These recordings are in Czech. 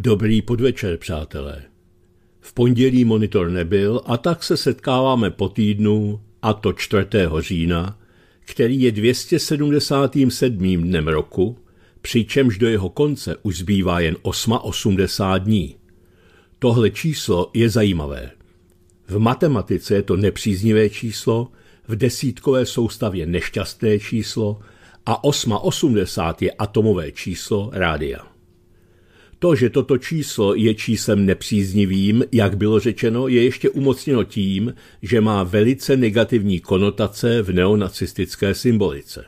Dobrý podvečer, přátelé. V pondělí monitor nebyl a tak se setkáváme po týdnu, a to 4. října, který je 277. dnem roku, přičemž do jeho konce už zbývá jen 880 dní. Tohle číslo je zajímavé. V matematice je to nepříznivé číslo, v desítkové soustavě nešťastné číslo a 880 je atomové číslo rádia. To, že toto číslo je číslem nepříznivým, jak bylo řečeno, je ještě umocněno tím, že má velice negativní konotace v neonacistické symbolice.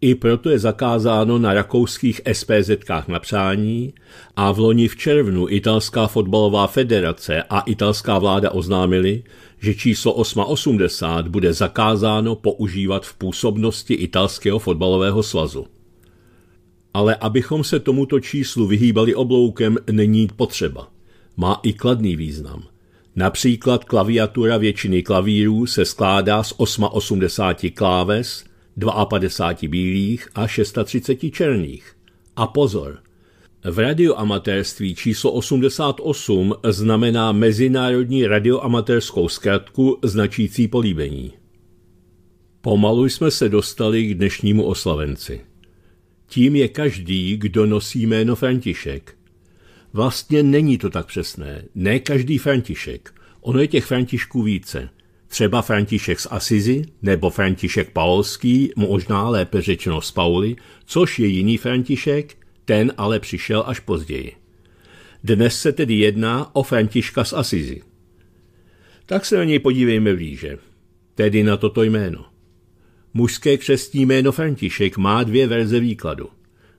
I proto je zakázáno na rakouských spz napsání a v loni v červnu italská fotbalová federace a italská vláda oznámili, že číslo 880 bude zakázáno používat v působnosti italského fotbalového svazu ale abychom se tomuto číslu vyhýbali obloukem, není potřeba. Má i kladný význam. Například klaviatura většiny klavírů se skládá z 88 kláves, 52 bílých a 630 černých. A pozor, v radioamatérství číslo 88 znamená Mezinárodní radioamatérskou zkratku značící políbení. Pomalu jsme se dostali k dnešnímu oslavenci. Tím je každý, kdo nosí jméno František. Vlastně není to tak přesné. Ne každý František. Ono je těch Františků více. Třeba František z Asizi nebo František Paulský, možná lépe řečeno z Pauli, což je jiný František, ten ale přišel až později. Dnes se tedy jedná o Františka z Asizi. Tak se na něj podívejme blíže, tedy na toto jméno. Mužské křestní jméno František má dvě verze výkladu.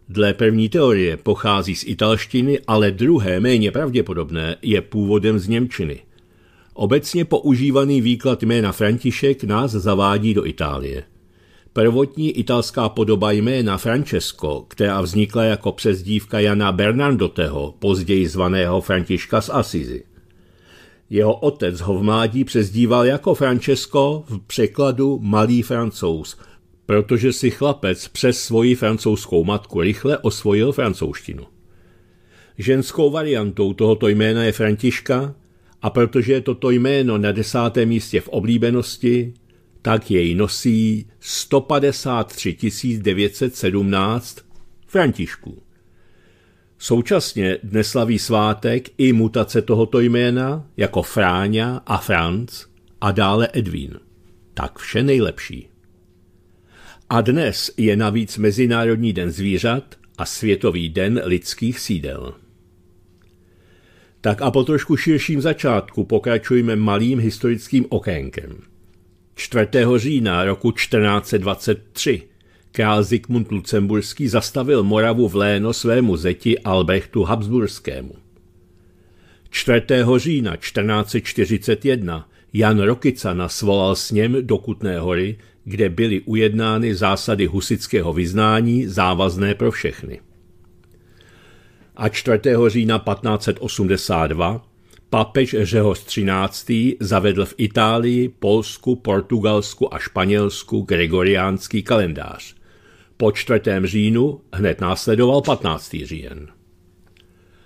Dle první teorie pochází z italštiny, ale druhé, méně pravděpodobné, je původem z Němčiny. Obecně používaný výklad jména František nás zavádí do Itálie. Prvotní italská podoba jména Francesco, která vznikla jako přezdívka Jana Bernardoteho, později zvaného Františka z Asizi. Jeho otec ho v mládí přezdíval jako Francesco v překladu Malý francouz, protože si chlapec přes svoji francouzskou matku rychle osvojil francouzštinu. Ženskou variantou tohoto jména je Františka a protože je toto jméno na desátém místě v oblíbenosti, tak jej nosí 153 917 Františků. Současně dnes slaví svátek i mutace tohoto jména jako Fráňa a Franz a dále Edwin. Tak vše nejlepší. A dnes je navíc Mezinárodní den zvířat a Světový den lidských sídel. Tak a po trošku širším začátku pokračujeme malým historickým okénkem. 4. října roku 1423 Král Zikmund Lucemburský zastavil Moravu v léno svému zeti Albrechtu Habsburskému. 4. října 1441 Jan Rokicana svolal sněm do Kutné hory, kde byly ujednány zásady husického vyznání závazné pro všechny. A 4. října 1582 papež Řehoř 13. zavedl v Itálii, Polsku, Portugalsku a Španělsku gregoriánský kalendář, po 4. říjnu hned následoval 15. říjen.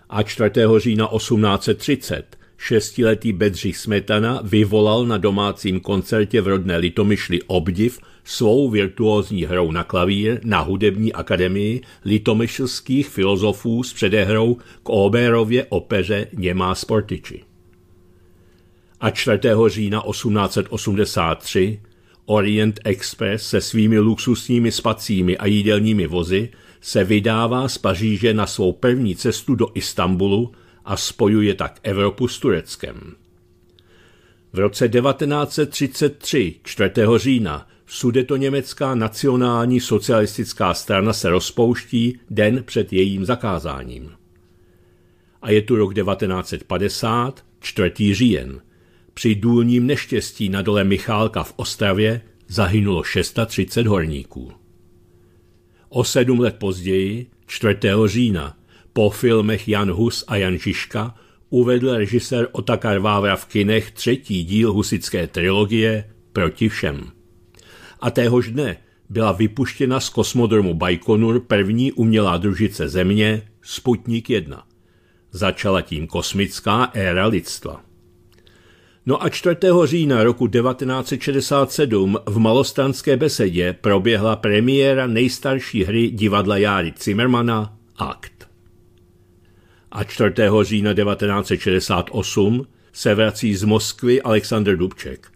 A 4. října 1830 šestiletý Bedřich Smetana vyvolal na domácím koncertě v rodné Litomyšli obdiv svou virtuózní hrou na klavír na hudební akademii litomyšlských filozofů s předehrou k Oberově opeře Němá sportiči. A 4. října 1883 Orient Express se svými luxusními spacími a jídelními vozy se vydává z Paříže na svou první cestu do Istanbulu a spojuje tak Evropu s Tureckem. V roce 1933, 4. října, německá nacionální socialistická strana se rozpouští den před jejím zakázáním. A je tu rok 1950, 4. říjen – při důlním neštěstí na dole Michálka v Ostravě zahynulo 630 horníků. O sedm let později, 4. října, po filmech Jan Hus a Jan Žižka uvedl režisér Otakar Vávra v kinech třetí díl husické trilogie Proti všem. A téhož dne byla vypuštěna z kosmodromu Baikonur první umělá družice Země Sputnik 1. Začala tím kosmická éra lidstva. No a 4. října roku 1967 v malostanské besedě proběhla premiéra nejstarší hry divadla Járy Zimmermana Akt. A 4. října 1968 se vrací z Moskvy Alexander Dubček.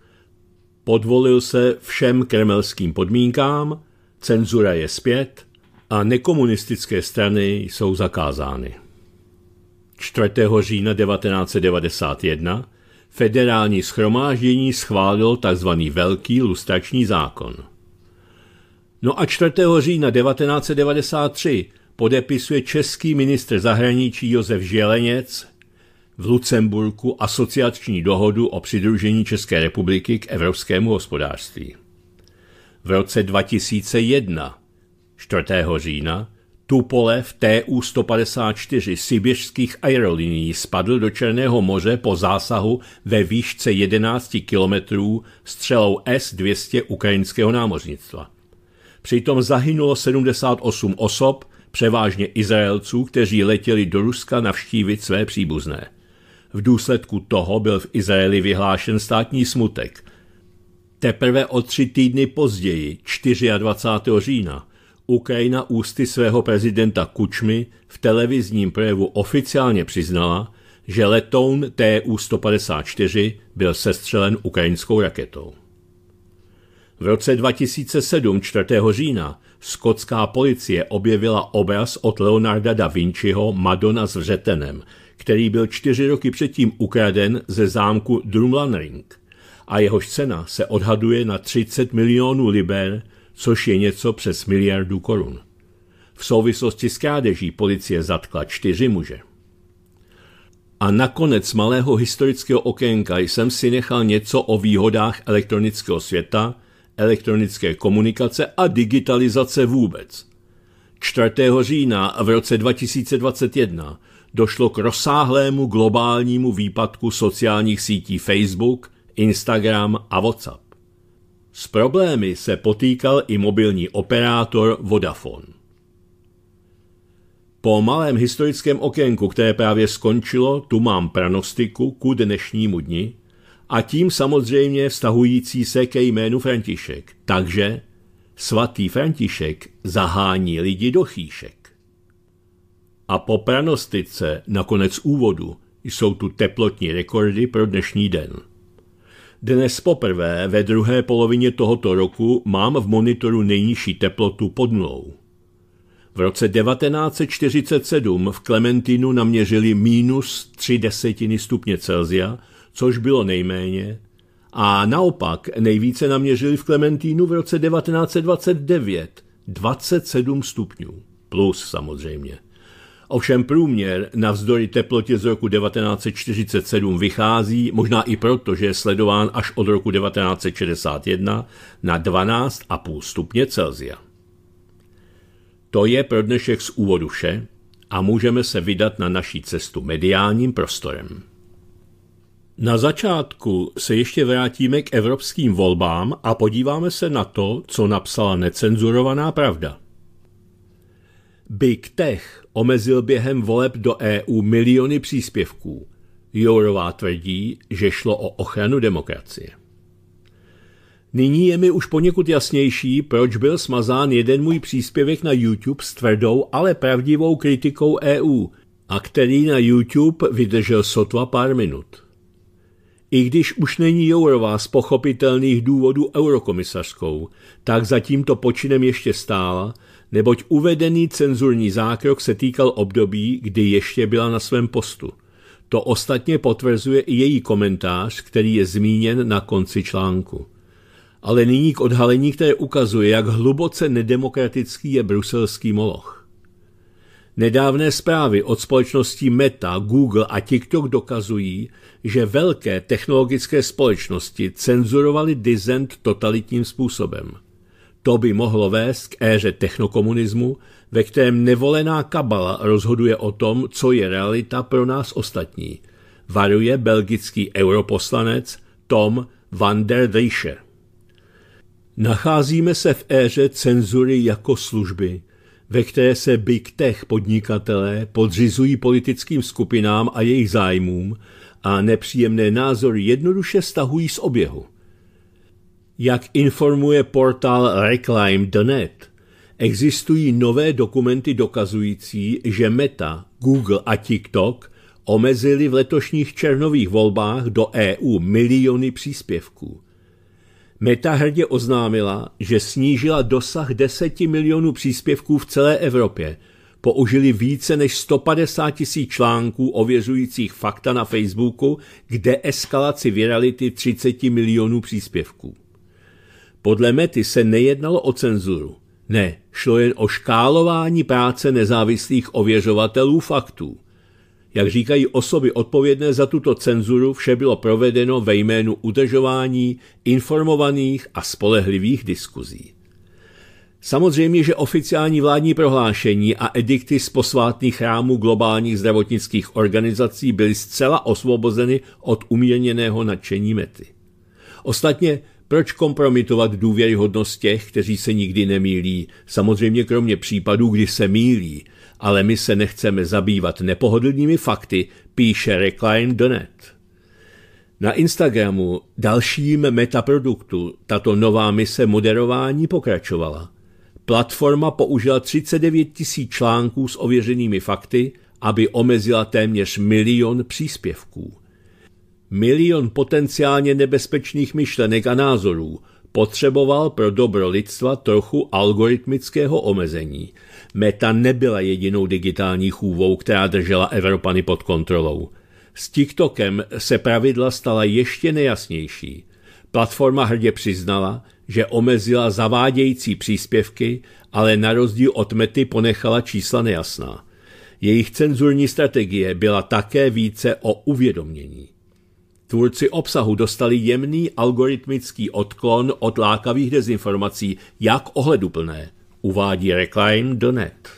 Podvolil se všem kremelským podmínkám, cenzura je zpět a nekomunistické strany jsou zakázány. 4. října 1991 federální schromáždění schválilo tzv. Velký lustrační zákon. No a 4. října 1993 podepisuje český ministr zahraničí Josef Želeněc v Lucemburku asociační dohodu o přidružení České republiky k evropskému hospodářství. V roce 2001, 4. října, Tupolev TU-154 siběžských aerolinií spadl do Černého moře po zásahu ve výšce 11 kilometrů střelou S-200 ukrajinského námořnictva. Přitom zahynulo 78 osob, převážně Izraelců, kteří letěli do Ruska navštívit své příbuzné. V důsledku toho byl v Izraeli vyhlášen státní smutek. Teprve o tři týdny později, 24. října, Ukrajina ústy svého prezidenta Kučmy v televizním projevu oficiálně přiznala, že letoun TU-154 byl sestřelen ukrajinskou raketou. V roce 2007 4. října skotská policie objevila obraz od Leonarda da Vinciho Madonna s vřetenem, který byl čtyři roky předtím ukraden ze zámku Drumlanring a jehož cena se odhaduje na 30 milionů liber – což je něco přes miliardu korun. V souvislosti s krádeží policie zatkla čtyři muže. A nakonec malého historického okénka jsem si nechal něco o výhodách elektronického světa, elektronické komunikace a digitalizace vůbec. 4. října v roce 2021 došlo k rozsáhlému globálnímu výpadku sociálních sítí Facebook, Instagram a WhatsApp. S problémy se potýkal i mobilní operátor Vodafone. Po malém historickém okénku, které právě skončilo, tu mám pranostiku ku dnešnímu dni a tím samozřejmě vztahující se ke jménu František. Takže svatý František zahání lidi do chýšek. A po pranostice, nakonec úvodu, jsou tu teplotní rekordy pro dnešní den. Dnes poprvé ve druhé polovině tohoto roku mám v monitoru nejnižší teplotu pod nulou. V roce 1947 v Klementinu naměřili minus 3 desetiny stupně Celzia, což bylo nejméně, a naopak nejvíce naměřili v Klementínu v roce 1929 27 stupňů, plus samozřejmě. Ovšem průměr navzdory teplotě z roku 1947 vychází, možná i proto, že je sledován až od roku 1961, na 12,5 stupně Celsia. To je pro dnešek z úvodu vše a můžeme se vydat na naší cestu mediálním prostorem. Na začátku se ještě vrátíme k evropským volbám a podíváme se na to, co napsala necenzurovaná pravda – Big Tech omezil během voleb do EU miliony příspěvků. Jourová tvrdí, že šlo o ochranu demokracie. Nyní je mi už poněkud jasnější, proč byl smazán jeden můj příspěvek na YouTube s tvrdou, ale pravdivou kritikou EU, a který na YouTube vydržel sotva pár minut. I když už není Jourová z pochopitelných důvodů eurokomisařskou, tak zatím to počinem ještě stála – neboť uvedený cenzurní zákrok se týkal období, kdy ještě byla na svém postu. To ostatně potvrzuje i její komentář, který je zmíněn na konci článku. Ale nyní k odhalení, které ukazuje, jak hluboce nedemokratický je bruselský moloch. Nedávné zprávy od společností Meta, Google a TikTok dokazují, že velké technologické společnosti cenzurovaly dizent totalitním způsobem – to by mohlo vést k éře technokomunismu, ve kterém nevolená kabala rozhoduje o tom, co je realita pro nás ostatní, varuje belgický europoslanec Tom van der Weyche. Nacházíme se v éře cenzury jako služby, ve které se big tech podnikatelé podřizují politickým skupinám a jejich zájmům a nepříjemné názory jednoduše stahují z oběhu. Jak informuje portál Reclaim.net, existují nové dokumenty dokazující, že Meta, Google a TikTok omezili v letošních černových volbách do EU miliony příspěvků. Meta hrdě oznámila, že snížila dosah 10 milionů příspěvků v celé Evropě. Použili více než 150 tisíc článků ověřujících fakta na Facebooku, kde eskalaci virality 30 milionů příspěvků. Podle Mety se nejednalo o cenzuru. Ne, šlo jen o škálování práce nezávislých ověřovatelů faktů. Jak říkají osoby odpovědné za tuto cenzuru, vše bylo provedeno ve jménu udržování informovaných a spolehlivých diskuzí. Samozřejmě, že oficiální vládní prohlášení a edikty z posvátných chrámů globálních zdravotnických organizací byly zcela osvobozeny od umírněného nadšení mety. Ostatně proč kompromitovat důvěryhodnost těch, kteří se nikdy nemýlí? Samozřejmě kromě případů, kdy se mýlí, Ale my se nechceme zabývat nepohodlnými fakty, píše Recline Donet. Na Instagramu dalším metaproduktu tato nová mise moderování pokračovala. Platforma použila 39 tisíc článků s ověřenými fakty, aby omezila téměř milion příspěvků. Milion potenciálně nebezpečných myšlenek a názorů potřeboval pro dobro lidstva trochu algoritmického omezení. Meta nebyla jedinou digitální chůvou, která držela Evropany pod kontrolou. S TikTokem se pravidla stala ještě nejasnější. Platforma hrdě přiznala, že omezila zavádějící příspěvky, ale na rozdíl od mety ponechala čísla nejasná. Jejich cenzurní strategie byla také více o uvědomění. Tvůrci obsahu dostali jemný algoritmický odklon od lákavých dezinformací, jak ohleduplné, uvádí Reclaim.net.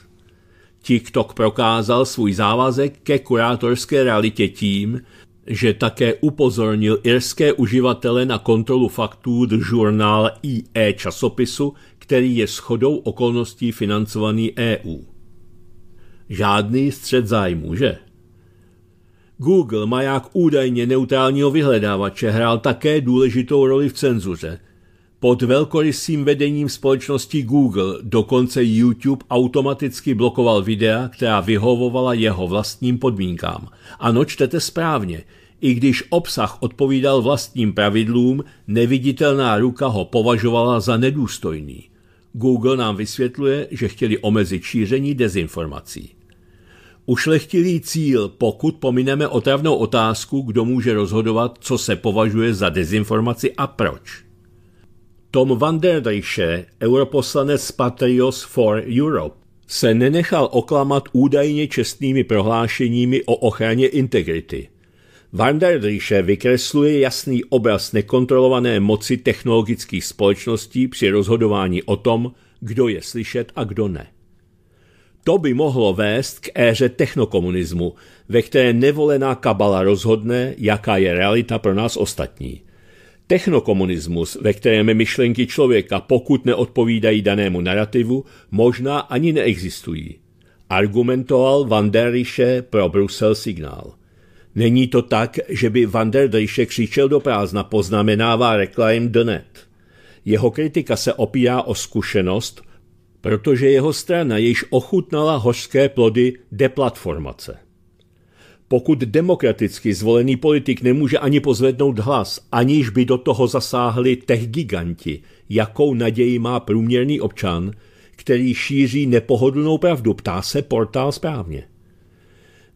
TikTok prokázal svůj závazek ke kurátorské realitě tím, že také upozornil irské uživatele na kontrolu faktů do žurnál IE časopisu, který je shodou okolností financovaný EU. Žádný střed zájmu, že? Google, maják údajně neutrálního vyhledávače, hrál také důležitou roli v cenzuře. Pod velkorysým vedením společnosti Google dokonce YouTube automaticky blokoval videa, která vyhovovala jeho vlastním podmínkám. Ano, čtete správně. I když obsah odpovídal vlastním pravidlům, neviditelná ruka ho považovala za nedůstojný. Google nám vysvětluje, že chtěli omezit šíření dezinformací. Ušlechtilý cíl, pokud pomineme otravnou otázku, kdo může rozhodovat, co se považuje za dezinformaci a proč. Tom van der Riche, europoslanec Patrios for Europe, se nenechal oklamat údajně čestnými prohlášeními o ochraně integrity. Van der Riche vykresluje jasný obraz nekontrolované moci technologických společností při rozhodování o tom, kdo je slyšet a kdo ne. To by mohlo vést k éře technokomunismu, ve které nevolená kabala rozhodne, jaká je realita pro nás ostatní. Technokomunismus, ve kterém myšlenky člověka, pokud neodpovídají danému narrativu, možná ani neexistují. Argumentoval Van der Rische pro Brusel signál. Není to tak, že by Van der Rische křičel do prázdna, poznamenává reklam The Jeho kritika se opírá o zkušenost, protože jeho strana již ochutnala hořské plody deplatformace. Pokud demokraticky zvolený politik nemůže ani pozvednout hlas, aniž by do toho zasáhli tech giganti, jakou naději má průměrný občan, který šíří nepohodlnou pravdu, ptá se portál správně.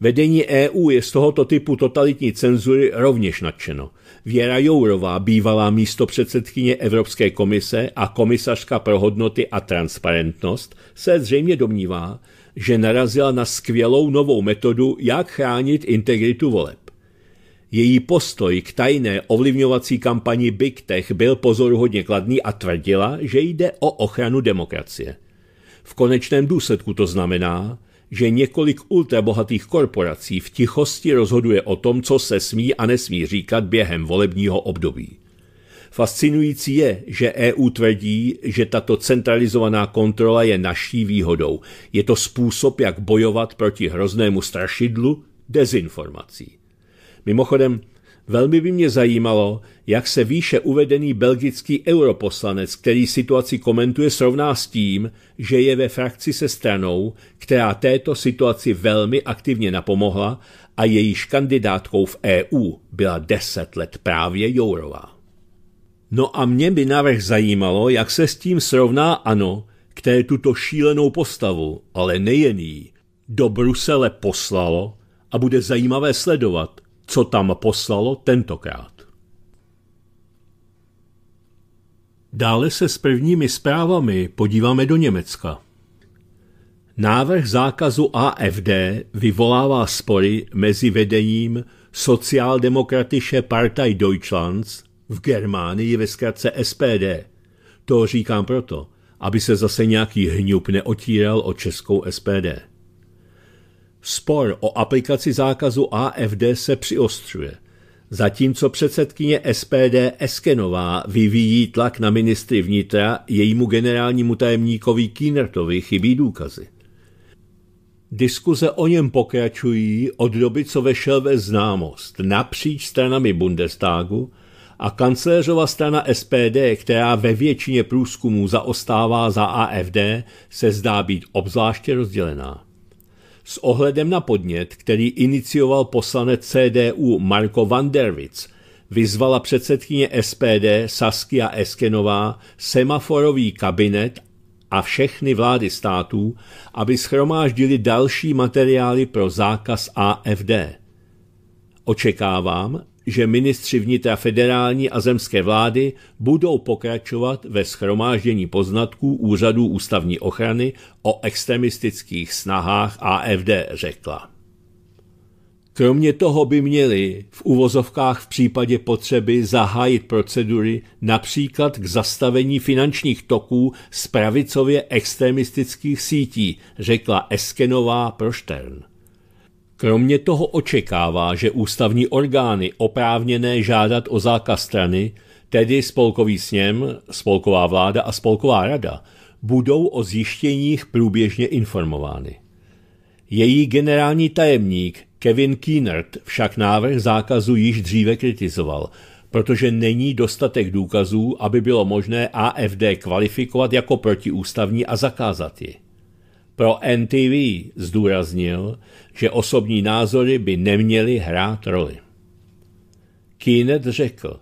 Vedení EU je z tohoto typu totalitní cenzury rovněž nadšeno. Věra Jourová, bývalá místopředsedkyně Evropské komise a komisařka pro hodnoty a transparentnost, se zřejmě domnívá, že narazila na skvělou novou metodu, jak chránit integritu voleb. Její postoj k tajné ovlivňovací kampani Big Tech byl pozoruhodně kladný a tvrdila, že jde o ochranu demokracie. V konečném důsledku to znamená, že několik ultrabohatých korporací v tichosti rozhoduje o tom, co se smí a nesmí říkat během volebního období. Fascinující je, že EU tvrdí, že tato centralizovaná kontrola je naší výhodou. Je to způsob, jak bojovat proti hroznému strašidlu dezinformací. Mimochodem, Velmi by mě zajímalo, jak se výše uvedený belgický europoslanec, který situaci komentuje, srovná s tím, že je ve frakci se stranou, která této situaci velmi aktivně napomohla a jejíž kandidátkou v EU byla deset let právě Jourová. No a mě by navrh zajímalo, jak se s tím srovná ANO, které tuto šílenou postavu, ale nejen jí, do Brusele poslalo a bude zajímavé sledovat, co tam poslalo tentokrát. Dále se s prvními zprávami podíváme do Německa. Návrh zákazu AFD vyvolává spory mezi vedením Sociáldemokratische Partei Deutschlands v Germánii ve zkratce SPD. To říkám proto, aby se zase nějaký hňup neotíral o českou SPD. Spor o aplikaci zákazu AFD se přiostřuje. Zatímco předsedkyně SPD Eskenová vyvíjí tlak na ministry vnitra, jejímu generálnímu tajemníkovi Kínertovi chybí důkazy. Diskuze o něm pokračují od doby, co vešel ve známost napříč stranami Bundestagu a kancléřova strana SPD, která ve většině průzkumů zaostává za AFD, se zdá být obzvláště rozdělená. S ohledem na podnět, který inicioval poslanec CDU Marko van der vyzvala předsedkyně SPD Saskia Eskenová semaforový kabinet a všechny vlády států, aby schromáždili další materiály pro zákaz AFD. Očekávám, že ministři vnitra federální a zemské vlády budou pokračovat ve schromáždění poznatků úřadů ústavní ochrany o extremistických snahách AFD, řekla. Kromě toho by měli v uvozovkách v případě potřeby zahájit procedury například k zastavení finančních toků z pravicově extremistických sítí, řekla Eskenová Štern. Kromě toho očekává, že ústavní orgány oprávněné žádat o zákaz strany, tedy spolkový sněm, spolková vláda a spolková rada, budou o zjištěních průběžně informovány. Její generální tajemník Kevin Keenert však návrh zákazu již dříve kritizoval, protože není dostatek důkazů, aby bylo možné AFD kvalifikovat jako protiústavní a zakázat ji. Pro NTV zdůraznil, že osobní názory by neměly hrát roli. Kýnet řekl,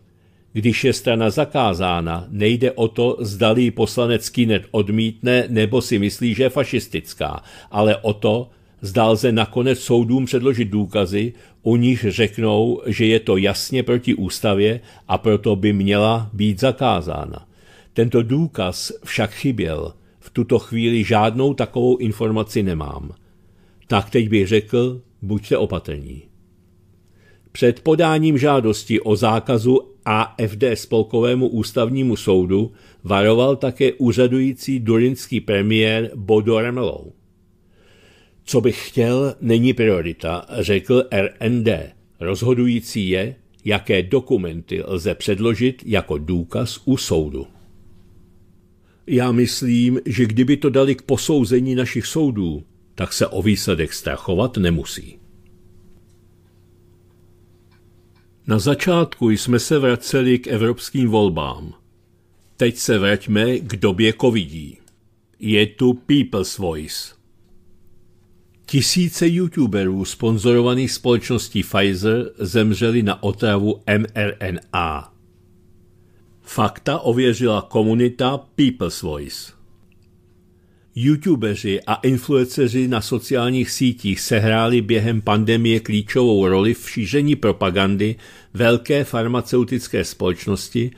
když je strana zakázána, nejde o to, zdalý poslanec Kýnet odmítne nebo si myslí, že je fašistická, ale o to, zdal se nakonec soudům předložit důkazy, u nich řeknou, že je to jasně proti ústavě a proto by měla být zakázána. Tento důkaz však chyběl tuto chvíli žádnou takovou informaci nemám. Tak teď bych řekl, buďte opatrní. Před podáním žádosti o zákazu AFD spolkovému ústavnímu soudu varoval také úřadující durinský premiér Bodo Remlou. Co bych chtěl, není priorita, řekl RND. Rozhodující je, jaké dokumenty lze předložit jako důkaz u soudu. Já myslím, že kdyby to dali k posouzení našich soudů, tak se o výsledek strachovat nemusí. Na začátku jsme se vraceli k evropským volbám. Teď se vraťme k době covidí. Je tu People's Voice. Tisíce youtuberů sponzorovaných společností Pfizer zemřeli na otravu mRNA, Fakta ověřila komunita People's Voice. YouTubeři a influenceři na sociálních sítích sehráli během pandemie klíčovou roli v šíření propagandy velké farmaceutické společnosti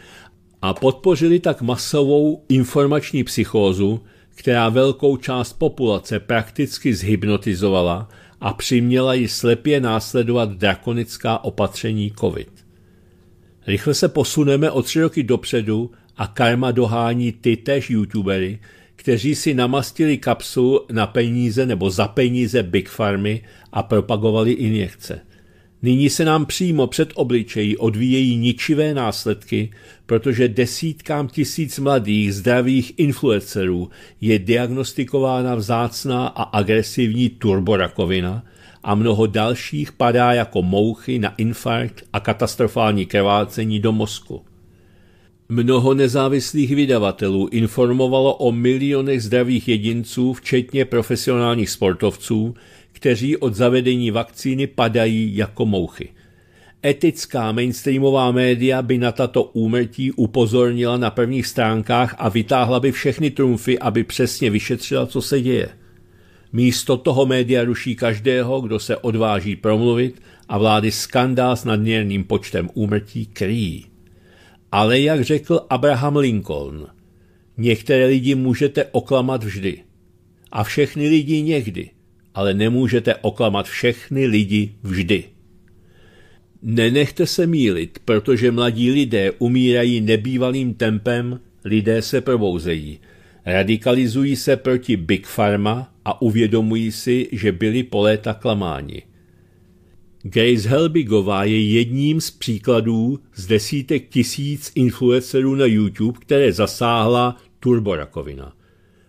a podpořili tak masovou informační psychózu, která velkou část populace prakticky zhypnotizovala a přiměla ji slepě následovat drakonická opatření COVID. Rychle se posuneme o tři roky dopředu a karma dohání ty též youtubery, kteří si namastili kapsu na peníze nebo za peníze Big Farmy a propagovali injekce. Nyní se nám přímo před obličejí odvíjejí ničivé následky, protože desítkám tisíc mladých zdravých influencerů je diagnostikována vzácná a agresivní turborakovina – a mnoho dalších padá jako mouchy na infarkt a katastrofální krvácení do mozku. Mnoho nezávislých vydavatelů informovalo o milionech zdravých jedinců, včetně profesionálních sportovců, kteří od zavedení vakcíny padají jako mouchy. Etická mainstreamová média by na tato úmrtí upozornila na prvních stránkách a vytáhla by všechny trumfy, aby přesně vyšetřila, co se děje. Místo toho média ruší každého, kdo se odváží promluvit a vlády skandál s nadměrným počtem úmrtí kryjí. Ale jak řekl Abraham Lincoln, některé lidi můžete oklamat vždy a všechny lidi někdy, ale nemůžete oklamat všechny lidi vždy. Nenechte se mílit, protože mladí lidé umírají nebývalým tempem, lidé se probouzejí – Radikalizují se proti Big Pharma a uvědomují si, že byli po léta klamáni. Grace Helbigová je jedním z příkladů z desítek tisíc influencerů na YouTube, které zasáhla turborakovina.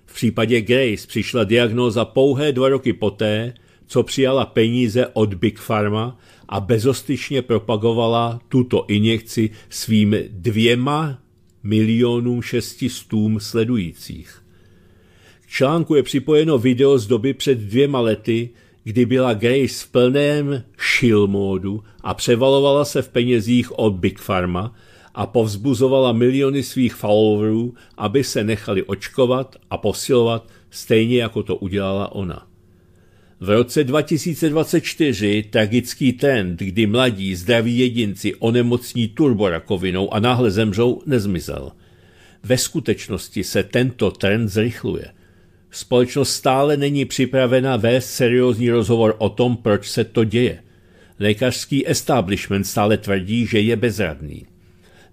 V případě Grace přišla diagnóza pouhé dva roky poté, co přijala peníze od Big Pharma a bezostyšně propagovala tuto injekci svým dvěma milionům šestistům sledujících. K článku je připojeno video z doby před dvěma lety, kdy byla Grace v plném shill módu a převalovala se v penězích od Big Pharma a povzbuzovala miliony svých followerů, aby se nechali očkovat a posilovat, stejně jako to udělala ona. V roce 2024 tragický trend, kdy mladí zdraví jedinci onemocní turborakovinou a náhle zemřou, nezmizel. Ve skutečnosti se tento trend zrychluje. Společnost stále není připravena vést seriózní rozhovor o tom, proč se to děje. Lékařský establishment stále tvrdí, že je bezradný.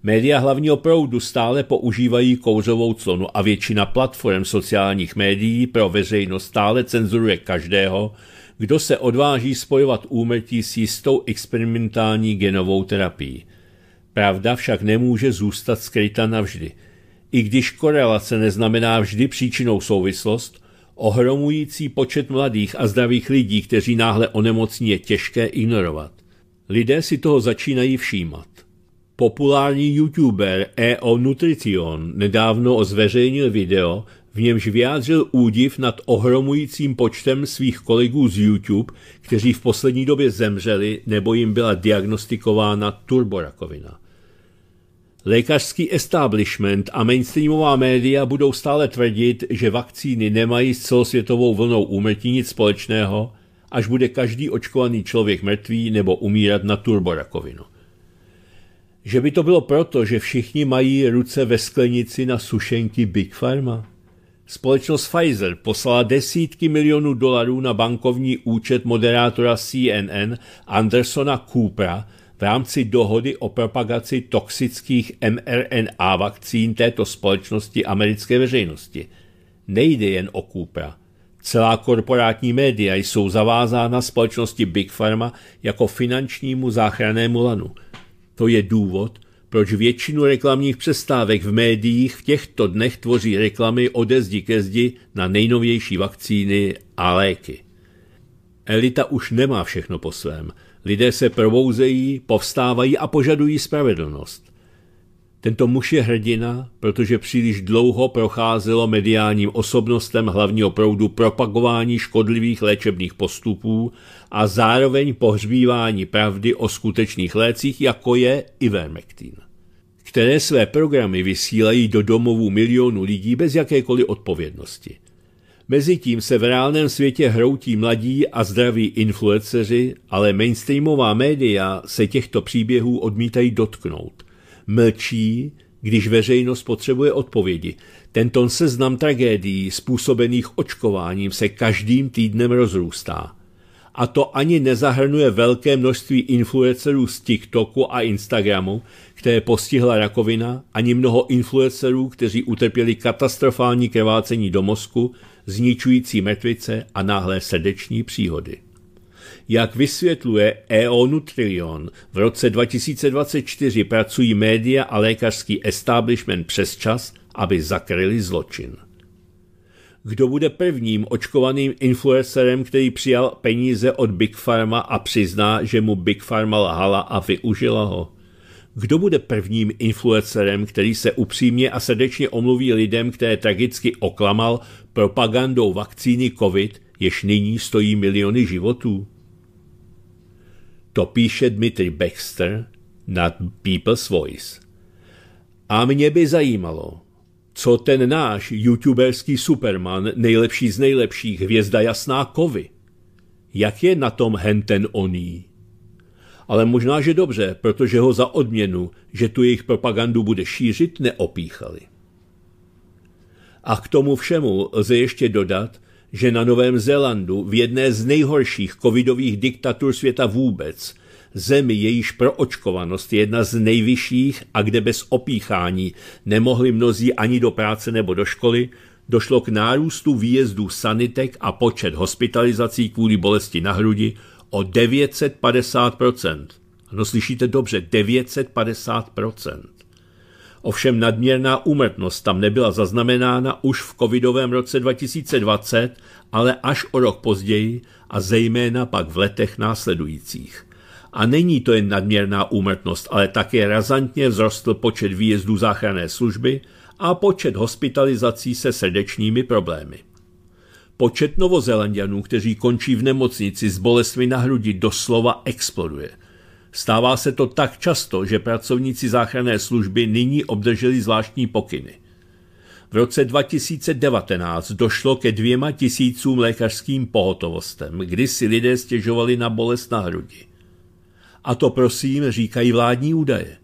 Média hlavního proudu stále používají kouřovou clonu a většina platform sociálních médií pro veřejnost stále cenzuruje každého, kdo se odváží spojovat úmrtí s jistou experimentální genovou terapií. Pravda však nemůže zůstat skryta navždy. I když korelace neznamená vždy příčinou souvislost, ohromující počet mladých a zdravých lidí, kteří náhle onemocní, je těžké ignorovat. Lidé si toho začínají všímat. Populární youtuber EO Nutrition nedávno zveřejnil video, v němž vyjádřil údiv nad ohromujícím počtem svých kolegů z YouTube, kteří v poslední době zemřeli nebo jim byla diagnostikována turborakovina. Lékařský establishment a mainstreamová média budou stále tvrdit, že vakcíny nemají s celosvětovou vlnou úmrtí nic společného, až bude každý očkovaný člověk mrtvý nebo umírat na turborakovinu. Že by to bylo proto, že všichni mají ruce ve sklenici na sušenky Big Pharma? Společnost Pfizer poslala desítky milionů dolarů na bankovní účet moderátora CNN Andersona Coopera v rámci dohody o propagaci toxických mRNA vakcín této společnosti americké veřejnosti. Nejde jen o Coopera. Celá korporátní média jsou zavázána společnosti Big Pharma jako finančnímu záchrannému lanu – to je důvod, proč většinu reklamních přestávek v médiích v těchto dnech tvoří reklamy ode zdi ke zdi na nejnovější vakcíny a léky. Elita už nemá všechno po svém. Lidé se probouzejí, povstávají a požadují spravedlnost. Tento muž je hrdina, protože příliš dlouho procházelo mediálním osobnostem hlavního proudu propagování škodlivých léčebných postupů a zároveň pohřbívání pravdy o skutečných lécích, jako je Ivermectin, které své programy vysílají do domovů milionů lidí bez jakékoliv odpovědnosti. Mezitím se v reálném světě hroutí mladí a zdraví influenceři, ale mainstreamová média se těchto příběhů odmítají dotknout – mlčí, když veřejnost potřebuje odpovědi. Tento seznam tragédií způsobených očkováním se každým týdnem rozrůstá. A to ani nezahrnuje velké množství influencerů z TikToku a Instagramu, které postihla rakovina, ani mnoho influencerů, kteří utrpěli katastrofální krvácení do mozku, zničující metvice a náhlé srdeční příhody. Jak vysvětluje EO Nutrion, v roce 2024 pracují média a lékařský establishment přes čas, aby zakryli zločin. Kdo bude prvním očkovaným influencerem, který přijal peníze od Big Pharma a přizná, že mu Big Pharma lhala a využila ho? Kdo bude prvním influencerem, který se upřímně a srdečně omluví lidem, které tragicky oklamal propagandou vakcíny COVID, jež nyní stojí miliony životů? To píše Dmitry Baxter na People's Voice. A mě by zajímalo, co ten náš youtuberský superman, nejlepší z nejlepších, hvězda jasná kovy. Jak je na tom henten oný? Ale možná, že dobře, protože ho za odměnu, že tu jejich propagandu bude šířit, neopíchali. A k tomu všemu lze ještě dodat, že na Novém Zélandu v jedné z nejhorších covidových diktatur světa vůbec, zemi jejíž proočkovanost je jedna z nejvyšších a kde bez opíchání nemohli mnozí ani do práce nebo do školy, došlo k nárůstu výjezdů sanitek a počet hospitalizací kvůli bolesti na hrudi o 950 No slyšíte dobře, 950 Ovšem nadměrná úmrtnost tam nebyla zaznamenána už v covidovém roce 2020, ale až o rok později a zejména pak v letech následujících. A není to jen nadměrná úmrtnost, ale také razantně vzrostl počet výjezdů záchranné služby a počet hospitalizací se srdečními problémy. Počet novozelandianů, kteří končí v nemocnici s bolestmi na hrudi, doslova exploduje – Stává se to tak často, že pracovníci záchranné služby nyní obdrželi zvláštní pokyny. V roce 2019 došlo ke dvěma tisícům lékařským pohotovostem, kdy si lidé stěžovali na bolest na hrudi. A to prosím říkají vládní údaje.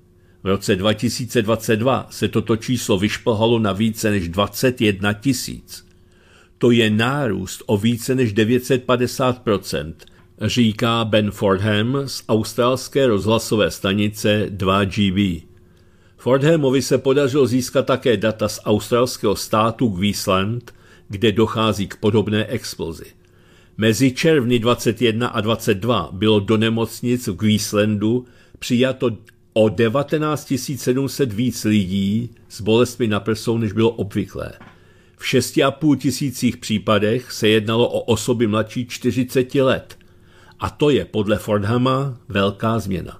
V roce 2022 se toto číslo vyšplhalo na více než 21 tisíc. To je nárůst o více než 950 říká Ben Fordham z australské rozhlasové stanice 2GB. Fordhamovi se podařilo získat také data z australského státu Queensland, kde dochází k podobné explozi. Mezi červny 21 a 22 bylo do nemocnic v Queenslandu přijato o 19 700 víc lidí s bolestmi na prsou, než bylo obvyklé. V 6,5 tisících případech se jednalo o osoby mladší 40 let, a to je podle Fordhama velká změna.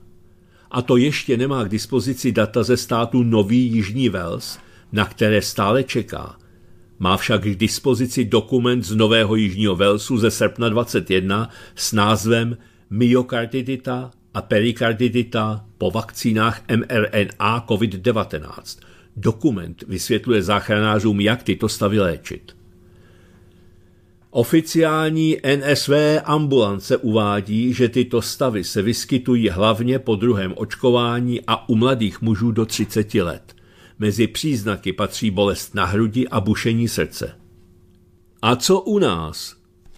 A to ještě nemá k dispozici data ze státu Nový Jižní Wales, na které stále čeká. Má však k dispozici dokument z Nového Jižního Walesu ze srpna 21 s názvem Myokarditita a perikarditita po vakcínách mRNA COVID-19. Dokument vysvětluje záchranářům, jak tyto stavy léčit. Oficiální NSV ambulance uvádí, že tyto stavy se vyskytují hlavně po druhém očkování a u mladých mužů do 30 let. Mezi příznaky patří bolest na hrudi a bušení srdce. A co u nás?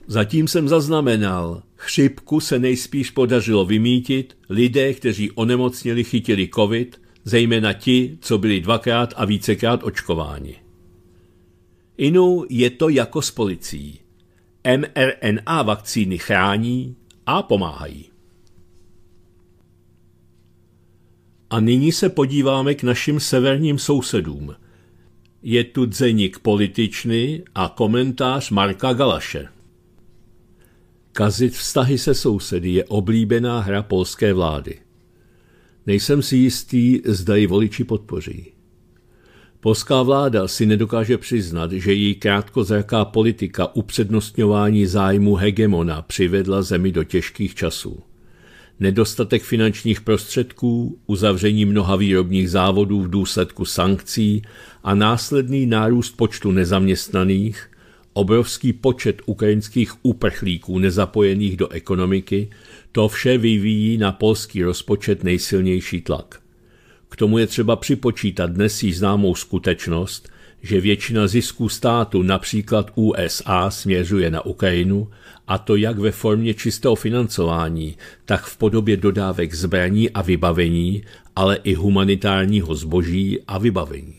Zatím jsem zaznamenal, chřipku se nejspíš podařilo vymítit, lidé, kteří onemocněli, chytili covid, zejména ti, co byli dvakrát a vícekrát očkováni. Inou je to jako s policií mRNA vakcíny chrání a pomáhají. A nyní se podíváme k našim severním sousedům. Je tu dzeník političny a komentář Marka Galaše. Kazit vztahy se sousedy je oblíbená hra polské vlády. Nejsem si jistý, zda ji voliči podpoří. Polská vláda si nedokáže přiznat, že její krátkozraká politika upřednostňování zájmu hegemona přivedla zemi do těžkých časů. Nedostatek finančních prostředků, uzavření mnoha výrobních závodů v důsledku sankcí a následný nárůst počtu nezaměstnaných, obrovský počet ukrajinských uprchlíků nezapojených do ekonomiky, to vše vyvíjí na polský rozpočet nejsilnější tlak. K tomu je třeba připočítat dnes již známou skutečnost, že většina zisků státu, například USA, směřuje na Ukrajinu, a to jak ve formě čistého financování, tak v podobě dodávek zbraní a vybavení, ale i humanitárního zboží a vybavení.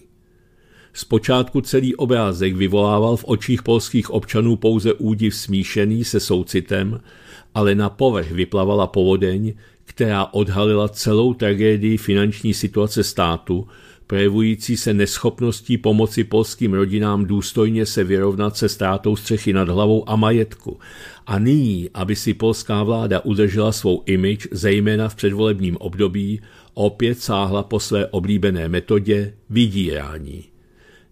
Zpočátku celý obrázek vyvolával v očích polských občanů pouze údiv smíšený se soucitem, ale na povrch vyplavala povodeň, která odhalila celou tragédii finanční situace státu, projevující se neschopností pomoci polským rodinám důstojně se vyrovnat se ztrátou střechy nad hlavou a majetku. A nyní, aby si polská vláda udržela svou imič, zejména v předvolebním období, opět sáhla po své oblíbené metodě vydírání.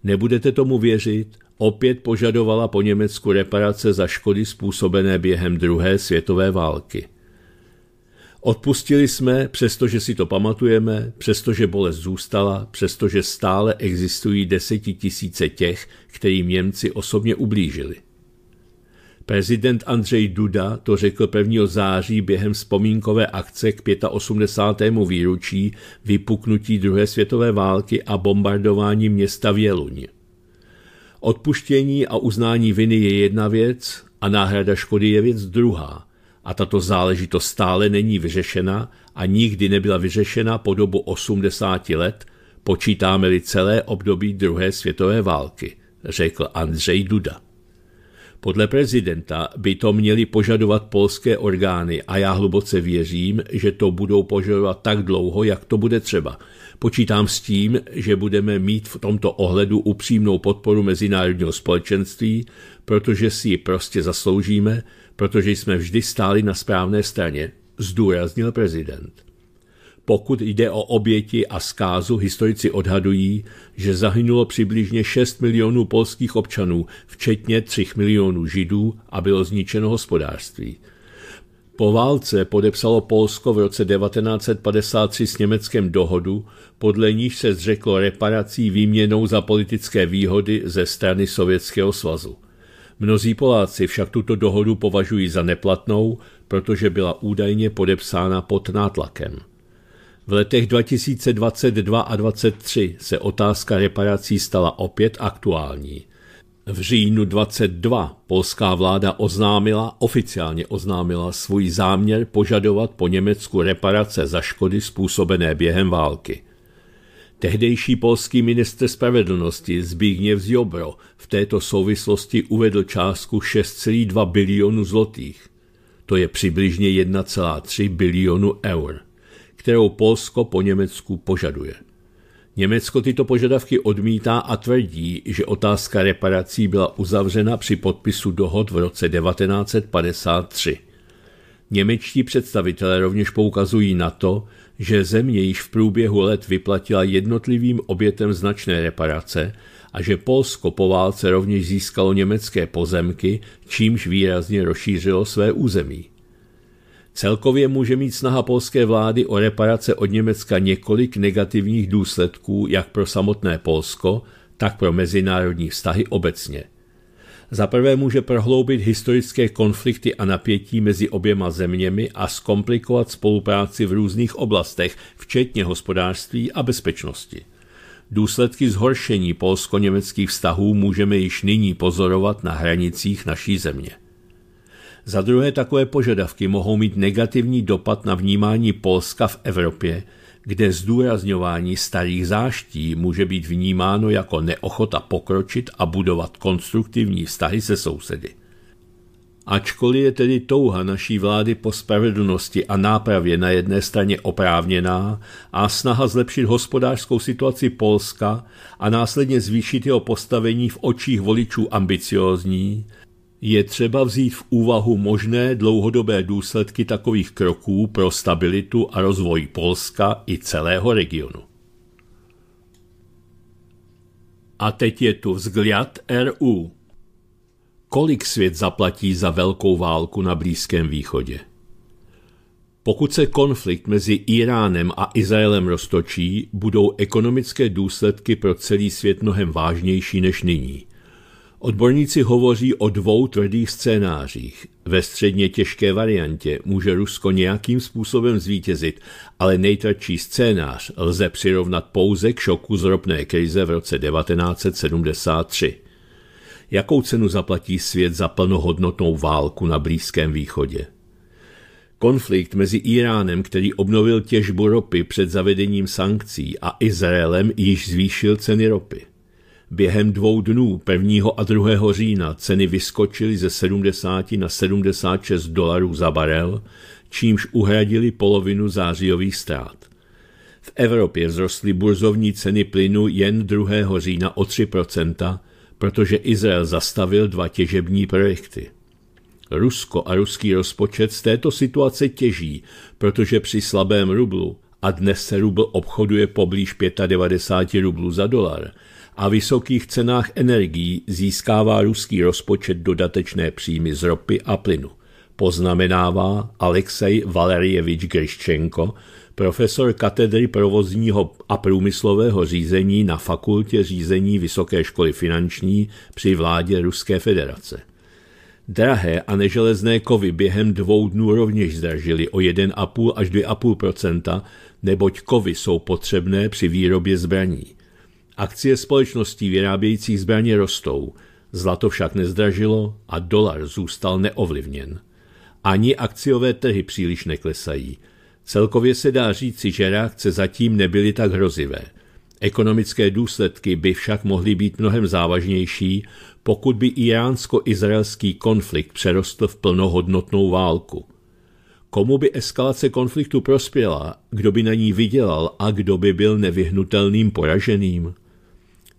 Nebudete tomu věřit, opět požadovala po Německu reparace za škody způsobené během druhé světové války. Odpustili jsme, přestože si to pamatujeme, přestože bolest zůstala, přestože stále existují desetitisíce těch, kterým Němci osobně ublížili. Prezident Andřej Duda to řekl 1. září během vzpomínkové akce k 85. výročí vypuknutí druhé světové války a bombardování města Věluň. Odpuštění a uznání viny je jedna věc a náhrada škody je věc druhá – a tato záležitost stále není vyřešena a nikdy nebyla vyřešena po dobu 80 let, počítáme-li celé období druhé světové války, řekl Andřej Duda. Podle prezidenta by to měly požadovat polské orgány a já hluboce věřím, že to budou požadovat tak dlouho, jak to bude třeba. Počítám s tím, že budeme mít v tomto ohledu upřímnou podporu mezinárodního společenství, protože si ji prostě zasloužíme protože jsme vždy stáli na správné straně, zdůraznil prezident. Pokud jde o oběti a zkázu, historici odhadují, že zahynulo přibližně 6 milionů polských občanů, včetně 3 milionů židů a bylo zničeno hospodářství. Po válce podepsalo Polsko v roce 1953 s Německem dohodu, podle níž se zřeklo reparací výměnou za politické výhody ze strany Sovětského svazu. Mnozí Poláci však tuto dohodu považují za neplatnou, protože byla údajně podepsána pod nátlakem. V letech 2022 a 2023 se otázka reparací stala opět aktuální. V říjnu 22 polská vláda oznámila, oficiálně oznámila svůj záměr požadovat po Německu reparace za škody způsobené během války – Tehdejší polský ministr spravedlnosti Zbigniew Ziobro v této souvislosti uvedl částku 6,2 bilionu zlotých. To je přibližně 1,3 bilionu eur, kterou Polsko po Německu požaduje. Německo tyto požadavky odmítá a tvrdí, že otázka reparací byla uzavřena při podpisu dohod v roce 1953. Němečtí představitelé rovněž poukazují na to, že země již v průběhu let vyplatila jednotlivým obětem značné reparace a že Polsko po válce rovněž získalo německé pozemky, čímž výrazně rozšířilo své území. Celkově může mít snaha polské vlády o reparace od Německa několik negativních důsledků jak pro samotné Polsko, tak pro mezinárodní vztahy obecně – za prvé může prohloubit historické konflikty a napětí mezi oběma zeměmi a zkomplikovat spolupráci v různých oblastech, včetně hospodářství a bezpečnosti. Důsledky zhoršení polsko-německých vztahů můžeme již nyní pozorovat na hranicích naší země. Za druhé, takové požadavky mohou mít negativní dopad na vnímání Polska v Evropě, kde zdůrazňování starých záští může být vnímáno jako neochota pokročit a budovat konstruktivní vztahy se sousedy. Ačkoliv je tedy touha naší vlády po spravedlnosti a nápravě na jedné straně oprávněná a snaha zlepšit hospodářskou situaci Polska a následně zvýšit jeho postavení v očích voličů ambiciózní, je třeba vzít v úvahu možné dlouhodobé důsledky takových kroků pro stabilitu a rozvoj Polska i celého regionu. A teď je tu vzgliad RU. Kolik svět zaplatí za velkou válku na Blízkém východě? Pokud se konflikt mezi Iránem a Izraelem roztočí, budou ekonomické důsledky pro celý svět mnohem vážnější než nyní – Odborníci hovoří o dvou tvrdých scénářích. Ve středně těžké variantě může Rusko nějakým způsobem zvítězit, ale nejtvrdší scénář lze přirovnat pouze k šoku z ropné krize v roce 1973. Jakou cenu zaplatí svět za plnohodnotnou válku na Blízkém východě? Konflikt mezi Iránem, který obnovil těžbu ropy před zavedením sankcí, a Izraelem již zvýšil ceny ropy. Během dvou dnů, 1. a 2. října, ceny vyskočily ze 70 na 76 dolarů za barel, čímž uhradili polovinu zářijových ztrát. V Evropě vzrostly burzovní ceny plynu jen 2. října o 3%, protože Izrael zastavil dva těžební projekty. Rusko a ruský rozpočet z této situace těží, protože při slabém rublu a dnes se rubl obchoduje poblíž 95 rublů za dolar – a vysokých cenách energií získává ruský rozpočet dodatečné příjmy z ropy a plynu, poznamenává Alexej Valerievič Grischenko, profesor katedry provozního a průmyslového řízení na fakultě řízení Vysoké školy finanční při vládě Ruské federace. Drahé a neželezné kovy během dvou dnů rovněž zdražily o 1,5 až 2,5 neboť kovy jsou potřebné při výrobě zbraní – Akcie společností vyrábějících zbraně rostou, zlato však nezdražilo a dolar zůstal neovlivněn. Ani akciové trhy příliš neklesají. Celkově se dá říci, že reakce zatím nebyly tak hrozivé. Ekonomické důsledky by však mohly být mnohem závažnější, pokud by iránsko-izraelský konflikt přerostl v plnohodnotnou válku. Komu by eskalace konfliktu prospěla, kdo by na ní vydělal a kdo by byl nevyhnutelným poraženým?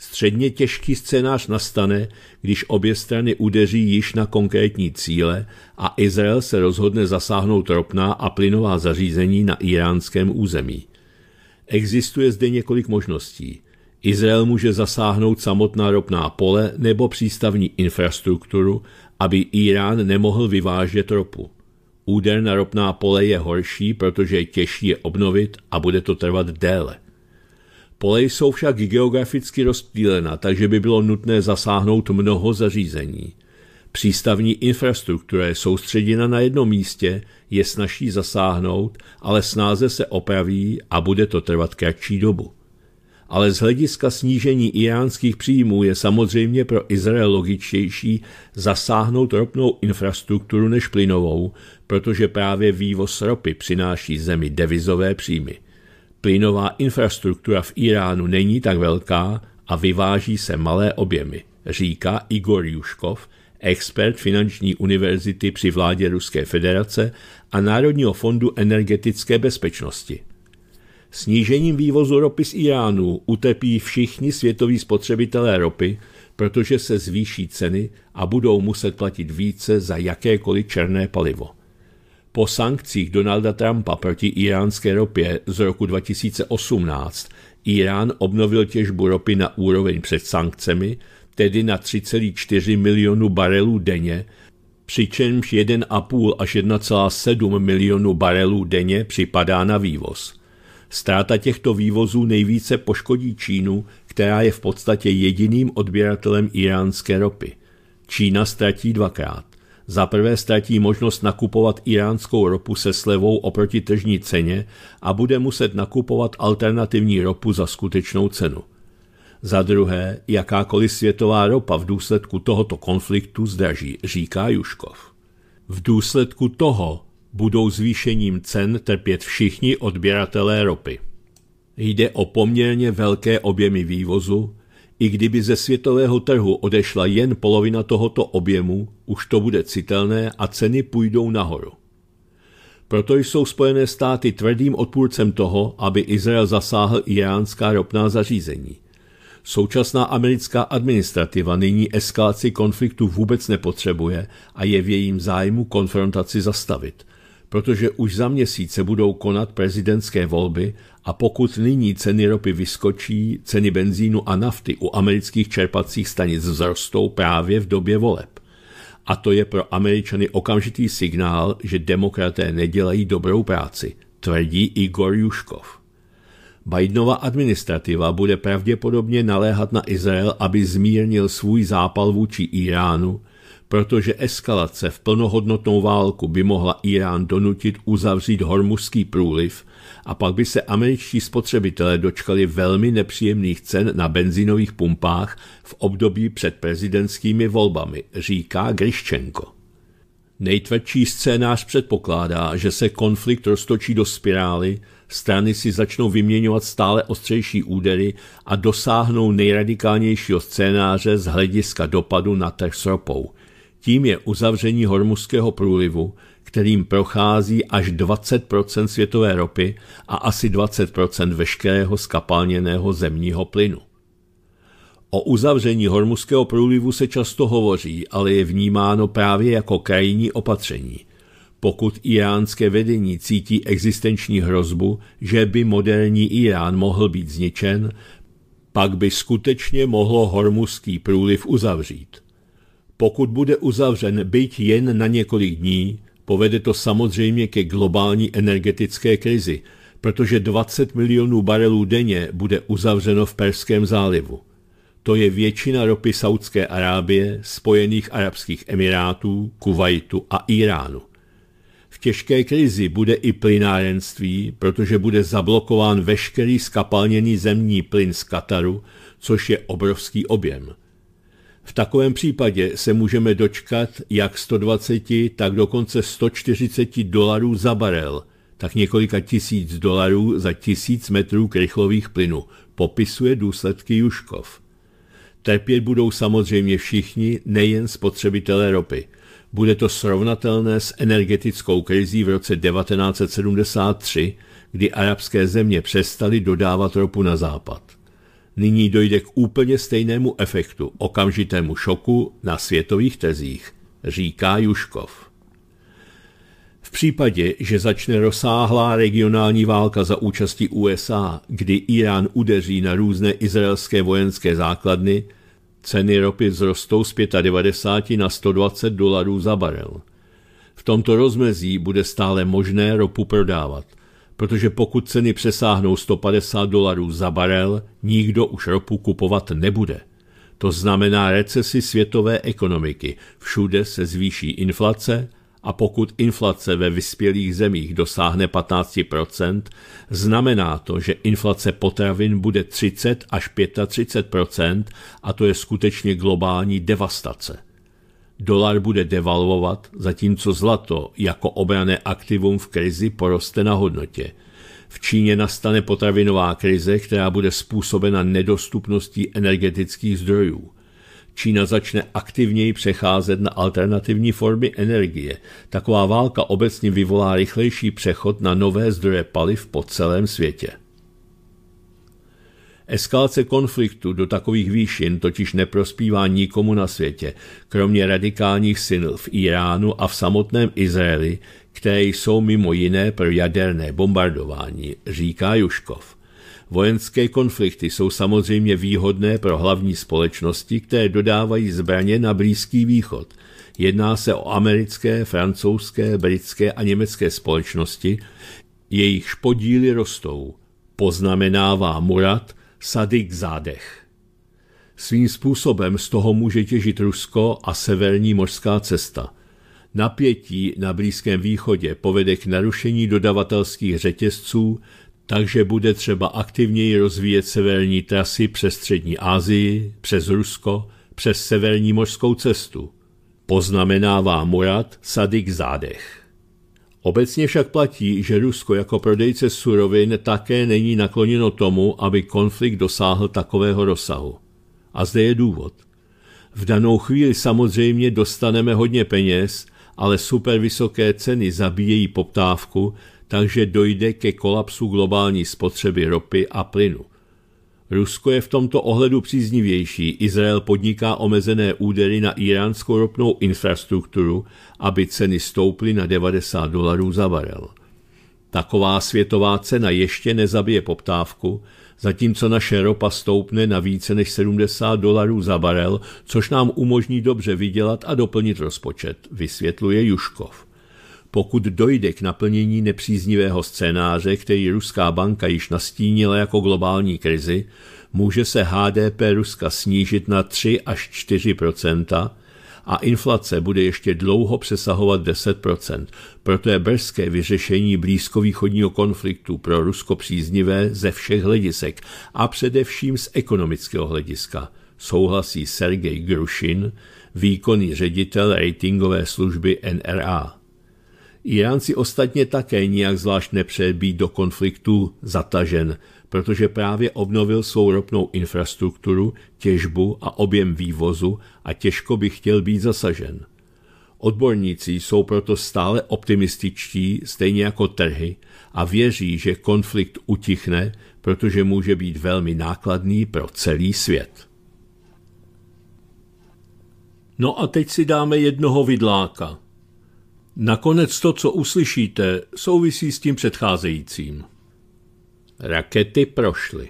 Středně těžký scénář nastane, když obě strany udeří již na konkrétní cíle a Izrael se rozhodne zasáhnout ropná a plynová zařízení na iránském území. Existuje zde několik možností. Izrael může zasáhnout samotná ropná pole nebo přístavní infrastrukturu, aby Irán nemohl vyvážet ropu. Úder na ropná pole je horší, protože je těžší je obnovit a bude to trvat déle. Pole jsou však geograficky rozptýlena, takže by bylo nutné zasáhnout mnoho zařízení. Přístavní infrastruktura je soustředěna na jednom místě, je snaží zasáhnout, ale snáze se opraví a bude to trvat kratší dobu. Ale z hlediska snížení iránských příjmů je samozřejmě pro Izrael logičtější zasáhnout ropnou infrastrukturu než plynovou, protože právě vývoz ropy přináší zemi devizové příjmy – Plynová infrastruktura v Iránu není tak velká a vyváží se malé objemy, říká Igor Juškov, expert Finanční univerzity při vládě Ruské federace a Národního fondu energetické bezpečnosti. Snížením vývozu ropy z Iránu utepí všichni světoví spotřebitelé ropy, protože se zvýší ceny a budou muset platit více za jakékoliv černé palivo. Po sankcích Donalda Trumpa proti iránské ropě z roku 2018 Irán obnovil těžbu ropy na úroveň před sankcemi, tedy na 3,4 milionu barelů denně, přičemž 1,5 až 1,7 milionu barelů denně připadá na vývoz. Stráta těchto vývozů nejvíce poškodí Čínu, která je v podstatě jediným odběratelem iránské ropy. Čína ztratí dvakrát. Za prvé ztratí možnost nakupovat iránskou ropu se slevou oproti tržní ceně a bude muset nakupovat alternativní ropu za skutečnou cenu. Za druhé, jakákoliv světová ropa v důsledku tohoto konfliktu zdraží, říká Juškov. V důsledku toho budou zvýšením cen trpět všichni odběratelé ropy. Jde o poměrně velké objemy vývozu, i kdyby ze světového trhu odešla jen polovina tohoto objemu, už to bude citelné a ceny půjdou nahoru. Proto jsou Spojené státy tvrdým odpůrcem toho, aby Izrael zasáhl iránská ropná zařízení. Současná americká administrativa nyní eskalaci konfliktu vůbec nepotřebuje a je v jejím zájmu konfrontaci zastavit, protože už za měsíce budou konat prezidentské volby a pokud nyní ceny ropy vyskočí, ceny benzínu a nafty u amerických čerpacích stanic vzrostou právě v době voleb. A to je pro Američany okamžitý signál, že demokraté nedělají dobrou práci, tvrdí Igor Juškov. Bidenova administrativa bude pravděpodobně naléhat na Izrael, aby zmírnil svůj zápal vůči Iránu, protože eskalace v plnohodnotnou válku by mohla Irán donutit uzavřít hormuský průliv a pak by se američtí spotřebitelé dočkali velmi nepříjemných cen na benzínových pumpách v období před prezidentskými volbami, říká Griščenko. Nejtvrdší scénář předpokládá, že se konflikt roztočí do spirály, strany si začnou vyměňovat stále ostřejší údery a dosáhnou nejradikálnějšího scénáře z hlediska dopadu na trh s ropou – tím je uzavření hormuzského průlivu, kterým prochází až 20 světové ropy a asi 20 veškerého skapalněného zemního plynu. O uzavření hormuzského průlivu se často hovoří, ale je vnímáno právě jako krajní opatření. Pokud iránské vedení cítí existenční hrozbu, že by moderní Irán mohl být zničen, pak by skutečně mohlo hormuzský průliv uzavřít. Pokud bude uzavřen byť jen na několik dní, povede to samozřejmě ke globální energetické krizi, protože 20 milionů barelů denně bude uzavřeno v Perském zálivu. To je většina ropy Saudské Arábie, Spojených Arabských Emirátů, Kuwaitu a Iránu. V těžké krizi bude i plynárenství, protože bude zablokován veškerý skapalněný zemní plyn z Kataru, což je obrovský objem – v takovém případě se můžeme dočkat jak 120, tak dokonce 140 dolarů za barel, tak několika tisíc dolarů za tisíc metrů krychlových plynu, popisuje důsledky Juškov. Trpět budou samozřejmě všichni, nejen spotřebitelé ropy. Bude to srovnatelné s energetickou krizí v roce 1973, kdy arabské země přestaly dodávat ropu na západ nyní dojde k úplně stejnému efektu, okamžitému šoku na světových trzích, říká Juškov. V případě, že začne rozsáhlá regionální válka za účasti USA, kdy Irán udeří na různé izraelské vojenské základny, ceny ropy vzrostou z 95 na 120 dolarů za barel. V tomto rozmezí bude stále možné ropu prodávat – protože pokud ceny přesáhnou 150 dolarů za barel, nikdo už ropu kupovat nebude. To znamená recesi světové ekonomiky. Všude se zvýší inflace a pokud inflace ve vyspělých zemích dosáhne 15%, znamená to, že inflace potravin bude 30 až 35% a to je skutečně globální devastace dolar bude devalvovat, zatímco zlato jako obrané aktivum v krizi poroste na hodnotě. V Číně nastane potravinová krize, která bude způsobena nedostupností energetických zdrojů. Čína začne aktivněji přecházet na alternativní formy energie. Taková válka obecně vyvolá rychlejší přechod na nové zdroje paliv po celém světě. Eskalace konfliktu do takových výšin totiž neprospívá nikomu na světě, kromě radikálních sil v Iránu a v samotném Izraeli, které jsou mimo jiné pro jaderné bombardování, říká Juškov. Vojenské konflikty jsou samozřejmě výhodné pro hlavní společnosti, které dodávají zbraně na Blízký východ. Jedná se o americké, francouzské, britské a německé společnosti, jejichž podíly rostou, poznamenává Murat, sady k zádech. Svým způsobem z toho může těžit Rusko a severní mořská cesta. Napětí na Blízkém východě povede k narušení dodavatelských řetězců, takže bude třeba aktivněji rozvíjet severní trasy přes Střední Asii, přes Rusko, přes severní mořskou cestu. Poznamenává Murat Sadik Zádech. Obecně však platí, že Rusko jako prodejce surovin také není nakloněno tomu, aby konflikt dosáhl takového rozsahu. A zde je důvod. V danou chvíli samozřejmě dostaneme hodně peněz, ale super vysoké ceny zabíjejí poptávku, takže dojde ke kolapsu globální spotřeby ropy a plynu. Rusko je v tomto ohledu příznivější. Izrael podniká omezené údery na iránskou ropnou infrastrukturu, aby ceny stouply na 90 dolarů za barel. Taková světová cena ještě nezabije poptávku, zatímco naše ropa stoupne na více než 70 dolarů za barel, což nám umožní dobře vydělat a doplnit rozpočet, vysvětluje Juškov pokud dojde k naplnění nepříznivého scénáře, který ruská banka již nastínila jako globální krizi, může se HDP Ruska snížit na 3 až 4 a inflace bude ještě dlouho přesahovat 10 Proto je brzké vyřešení blízkovýchodního konfliktu pro Rusko příznivé ze všech hledisek a především z ekonomického hlediska, souhlasí Sergej Grušin, výkonný ředitel ratingové služby NRA. Iránci ostatně také nijak zvlášť nepřeje být do konfliktu zatažen, protože právě obnovil svou ropnou infrastrukturu, těžbu a objem vývozu a těžko by chtěl být zasažen. Odborníci jsou proto stále optimističtí, stejně jako trhy, a věří, že konflikt utichne, protože může být velmi nákladný pro celý svět. No a teď si dáme jednoho vidláka – Nakonec to, co uslyšíte, souvisí s tím předcházejícím. Rakety prošly.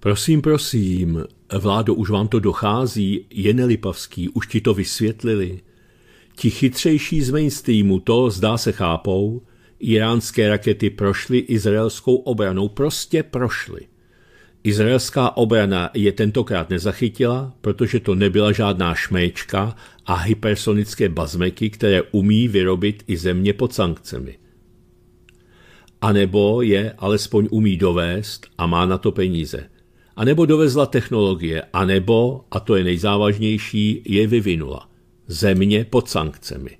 Prosím, prosím, vládo, už vám to dochází, je nelipavský, už ti to vysvětlili. Ti chytřejší z mainstreamu to, zdá se, chápou, iránské rakety prošly izraelskou obranou, prostě prošly. Izraelská obrana je tentokrát nezachytila, protože to nebyla žádná šmejčka a hypersonické bazmeky, které umí vyrobit i země pod sankcemi. A nebo je alespoň umí dovést a má na to peníze. A nebo dovezla technologie, a nebo, a to je nejzávažnější, je vyvinula. Země pod sankcemi.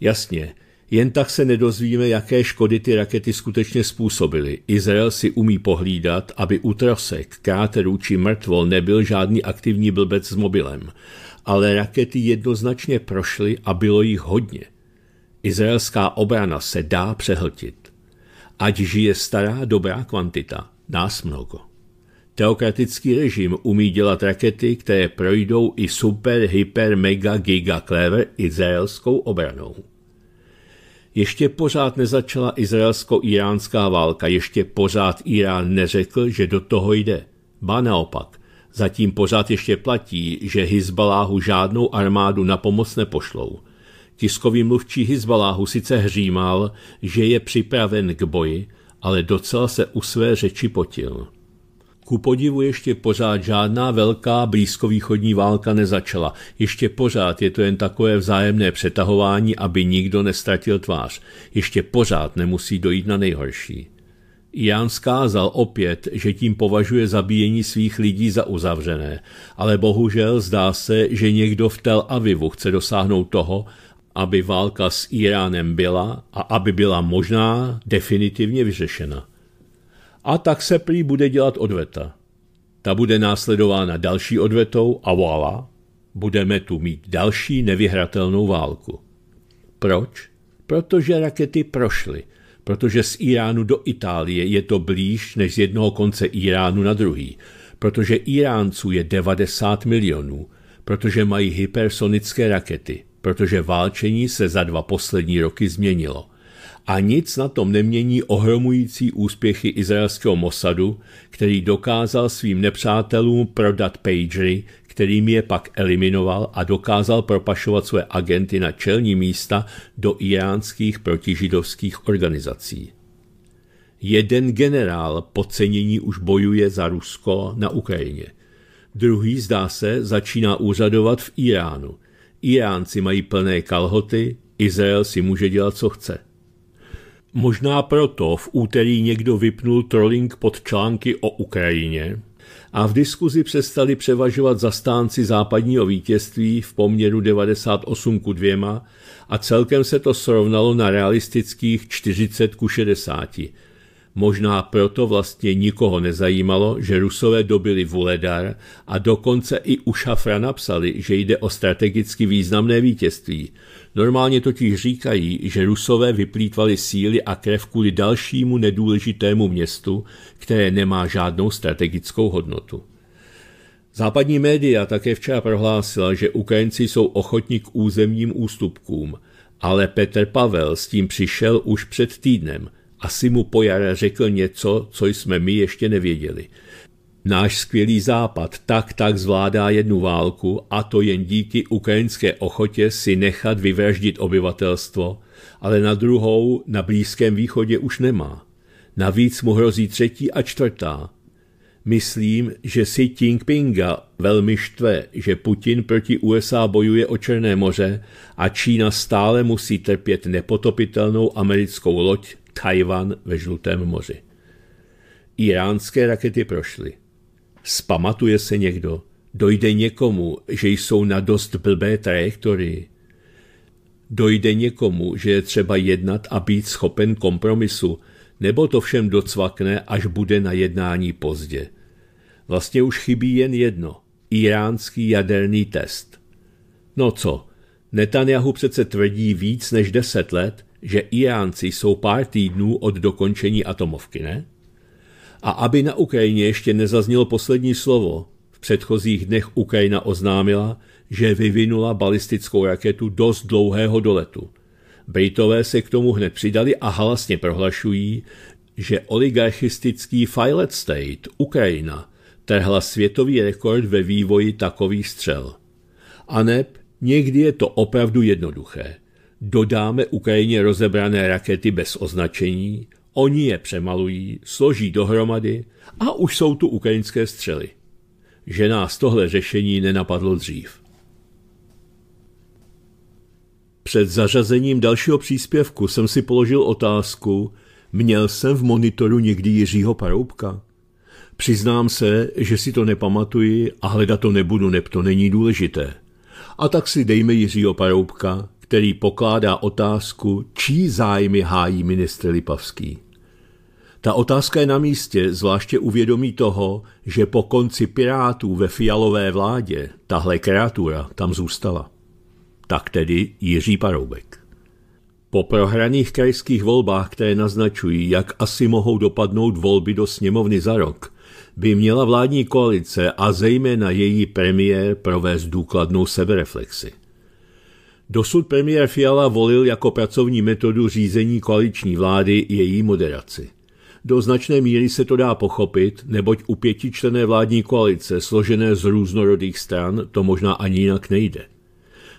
Jasně, jen tak se nedozvíme, jaké škody ty rakety skutečně způsobily. Izrael si umí pohlídat, aby trosek, kráterů či mrtvol nebyl žádný aktivní blbec s mobilem. Ale rakety jednoznačně prošly a bylo jich hodně. Izraelská obrana se dá přehltit. Ať žije stará dobrá kvantita, nás mnoho. Teokratický režim umí dělat rakety, které projdou i super, hyper, mega, giga clever izraelskou obranou. Ještě pořád nezačala izraelsko-iránská válka, ještě pořád Irán neřekl, že do toho jde. Ba naopak, zatím pořád ještě platí, že Hizbaláhu žádnou armádu na pomoc nepošlou. Tiskový mluvčí Hizbaláhu sice hřímal, že je připraven k boji, ale docela se u své řeči potil. Ku podivu ještě pořád žádná velká blízkovýchodní válka nezačala. Ještě pořád je to jen takové vzájemné přetahování, aby nikdo nestratil tvář. Ještě pořád nemusí dojít na nejhorší. Jan skázal opět, že tím považuje zabíjení svých lidí za uzavřené, ale bohužel zdá se, že někdo v Tel Avivu chce dosáhnout toho, aby válka s Iránem byla a aby byla možná definitivně vyřešena a tak se prý bude dělat odveta. Ta bude následována další odvetou a voilà, budeme tu mít další nevyhratelnou válku. Proč? Protože rakety prošly, protože z Iránu do Itálie je to blíž než z jednoho konce Iránu na druhý, protože Iránců je 90 milionů, protože mají hypersonické rakety, protože válčení se za dva poslední roky změnilo – a nic na tom nemění ohromující úspěchy izraelského Mosadu, který dokázal svým nepřátelům prodat pagery, kterým je pak eliminoval a dokázal propašovat své agenty na čelní místa do iránských protižidovských organizací. Jeden generál podcenění už bojuje za Rusko na Ukrajině. Druhý, zdá se, začíná úřadovat v Iránu. Iránci mají plné kalhoty, Izrael si může dělat, co chce. Možná proto v úterý někdo vypnul trolling pod články o Ukrajině a v diskuzi přestali převažovat zastánci západního vítězství v poměru 98 ku 2 a celkem se to srovnalo na realistických 40 ku 60. Možná proto vlastně nikoho nezajímalo, že Rusové dobili Vuledar a dokonce i u Šafra napsali, že jde o strategicky významné vítězství – Normálně totiž říkají, že Rusové vyplýtvali síly a krev kvůli dalšímu nedůležitému městu, které nemá žádnou strategickou hodnotu. Západní média také včera prohlásila, že Ukrajinci jsou ochotní k územním ústupkům, ale Petr Pavel s tím přišel už před týdnem. Asi mu po jara řekl něco, co jsme my ještě nevěděli – Náš skvělý západ tak tak zvládá jednu válku a to jen díky ukrajinské ochotě si nechat vyvraždit obyvatelstvo, ale na druhou na Blízkém východě už nemá. Navíc mu hrozí třetí a čtvrtá. Myslím, že si Jinpinga velmi štve, že Putin proti USA bojuje o Černé moře a Čína stále musí trpět nepotopitelnou americkou loď Tajvan ve Žlutém moři. Iránské rakety prošly. Spamatuje se někdo? Dojde někomu, že jsou na dost blbé trajektorii? Dojde někomu, že je třeba jednat a být schopen kompromisu, nebo to všem docvakne, až bude na jednání pozdě. Vlastně už chybí jen jedno – iránský jaderný test. No co, Netanyahu přece tvrdí víc než deset let, že Iránci jsou pár týdnů od dokončení atomovky, ne? A aby na Ukrajině ještě nezaznělo poslední slovo, v předchozích dnech Ukrajina oznámila, že vyvinula balistickou raketu dost dlouhého doletu. Britové se k tomu hned přidali a halasně prohlašují, že oligarchistický Filet State, Ukrajina, trhla světový rekord ve vývoji takových střel. A neb někdy je to opravdu jednoduché. Dodáme Ukrajině rozebrané rakety bez označení, Oni je přemalují, složí dohromady a už jsou tu ukrajinské střely. Že nás tohle řešení nenapadlo dřív. Před zařazením dalšího příspěvku jsem si položil otázku, měl jsem v monitoru někdy Jiřího Paroubka? Přiznám se, že si to nepamatuji a hledat to nebudu, neb to není důležité. A tak si dejme Jiřího Paroubka, který pokládá otázku, čí zájmy hájí ministr Lipavský. Ta otázka je na místě, zvláště uvědomí toho, že po konci Pirátů ve fialové vládě tahle kreatura tam zůstala. Tak tedy Jiří Paroubek. Po prohraných krajských volbách, které naznačují, jak asi mohou dopadnout volby do sněmovny za rok, by měla vládní koalice a zejména její premiér provést důkladnou sebereflexi. Dosud premiér Fiala volil jako pracovní metodu řízení koaliční vlády její moderaci. Do značné míry se to dá pochopit, neboť u pětičlené vládní koalice, složené z různorodých stran, to možná ani jinak nejde.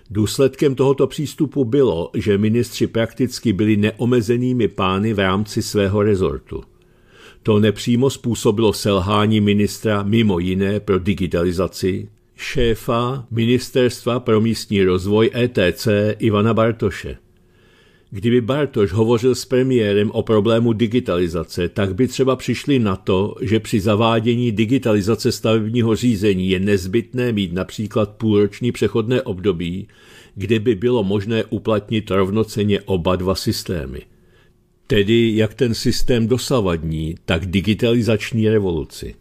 Důsledkem tohoto přístupu bylo, že ministři prakticky byli neomezenými pány v rámci svého rezortu. To nepřímo způsobilo selhání ministra mimo jiné pro digitalizaci, šéfa Ministerstva pro místní rozvoj ETC Ivana Bartoše. Kdyby Bartoš hovořil s premiérem o problému digitalizace, tak by třeba přišli na to, že při zavádění digitalizace stavebního řízení je nezbytné mít například půlroční přechodné období, kde by bylo možné uplatnit rovnoceně oba dva systémy. Tedy jak ten systém dosavadní, tak digitalizační revoluci.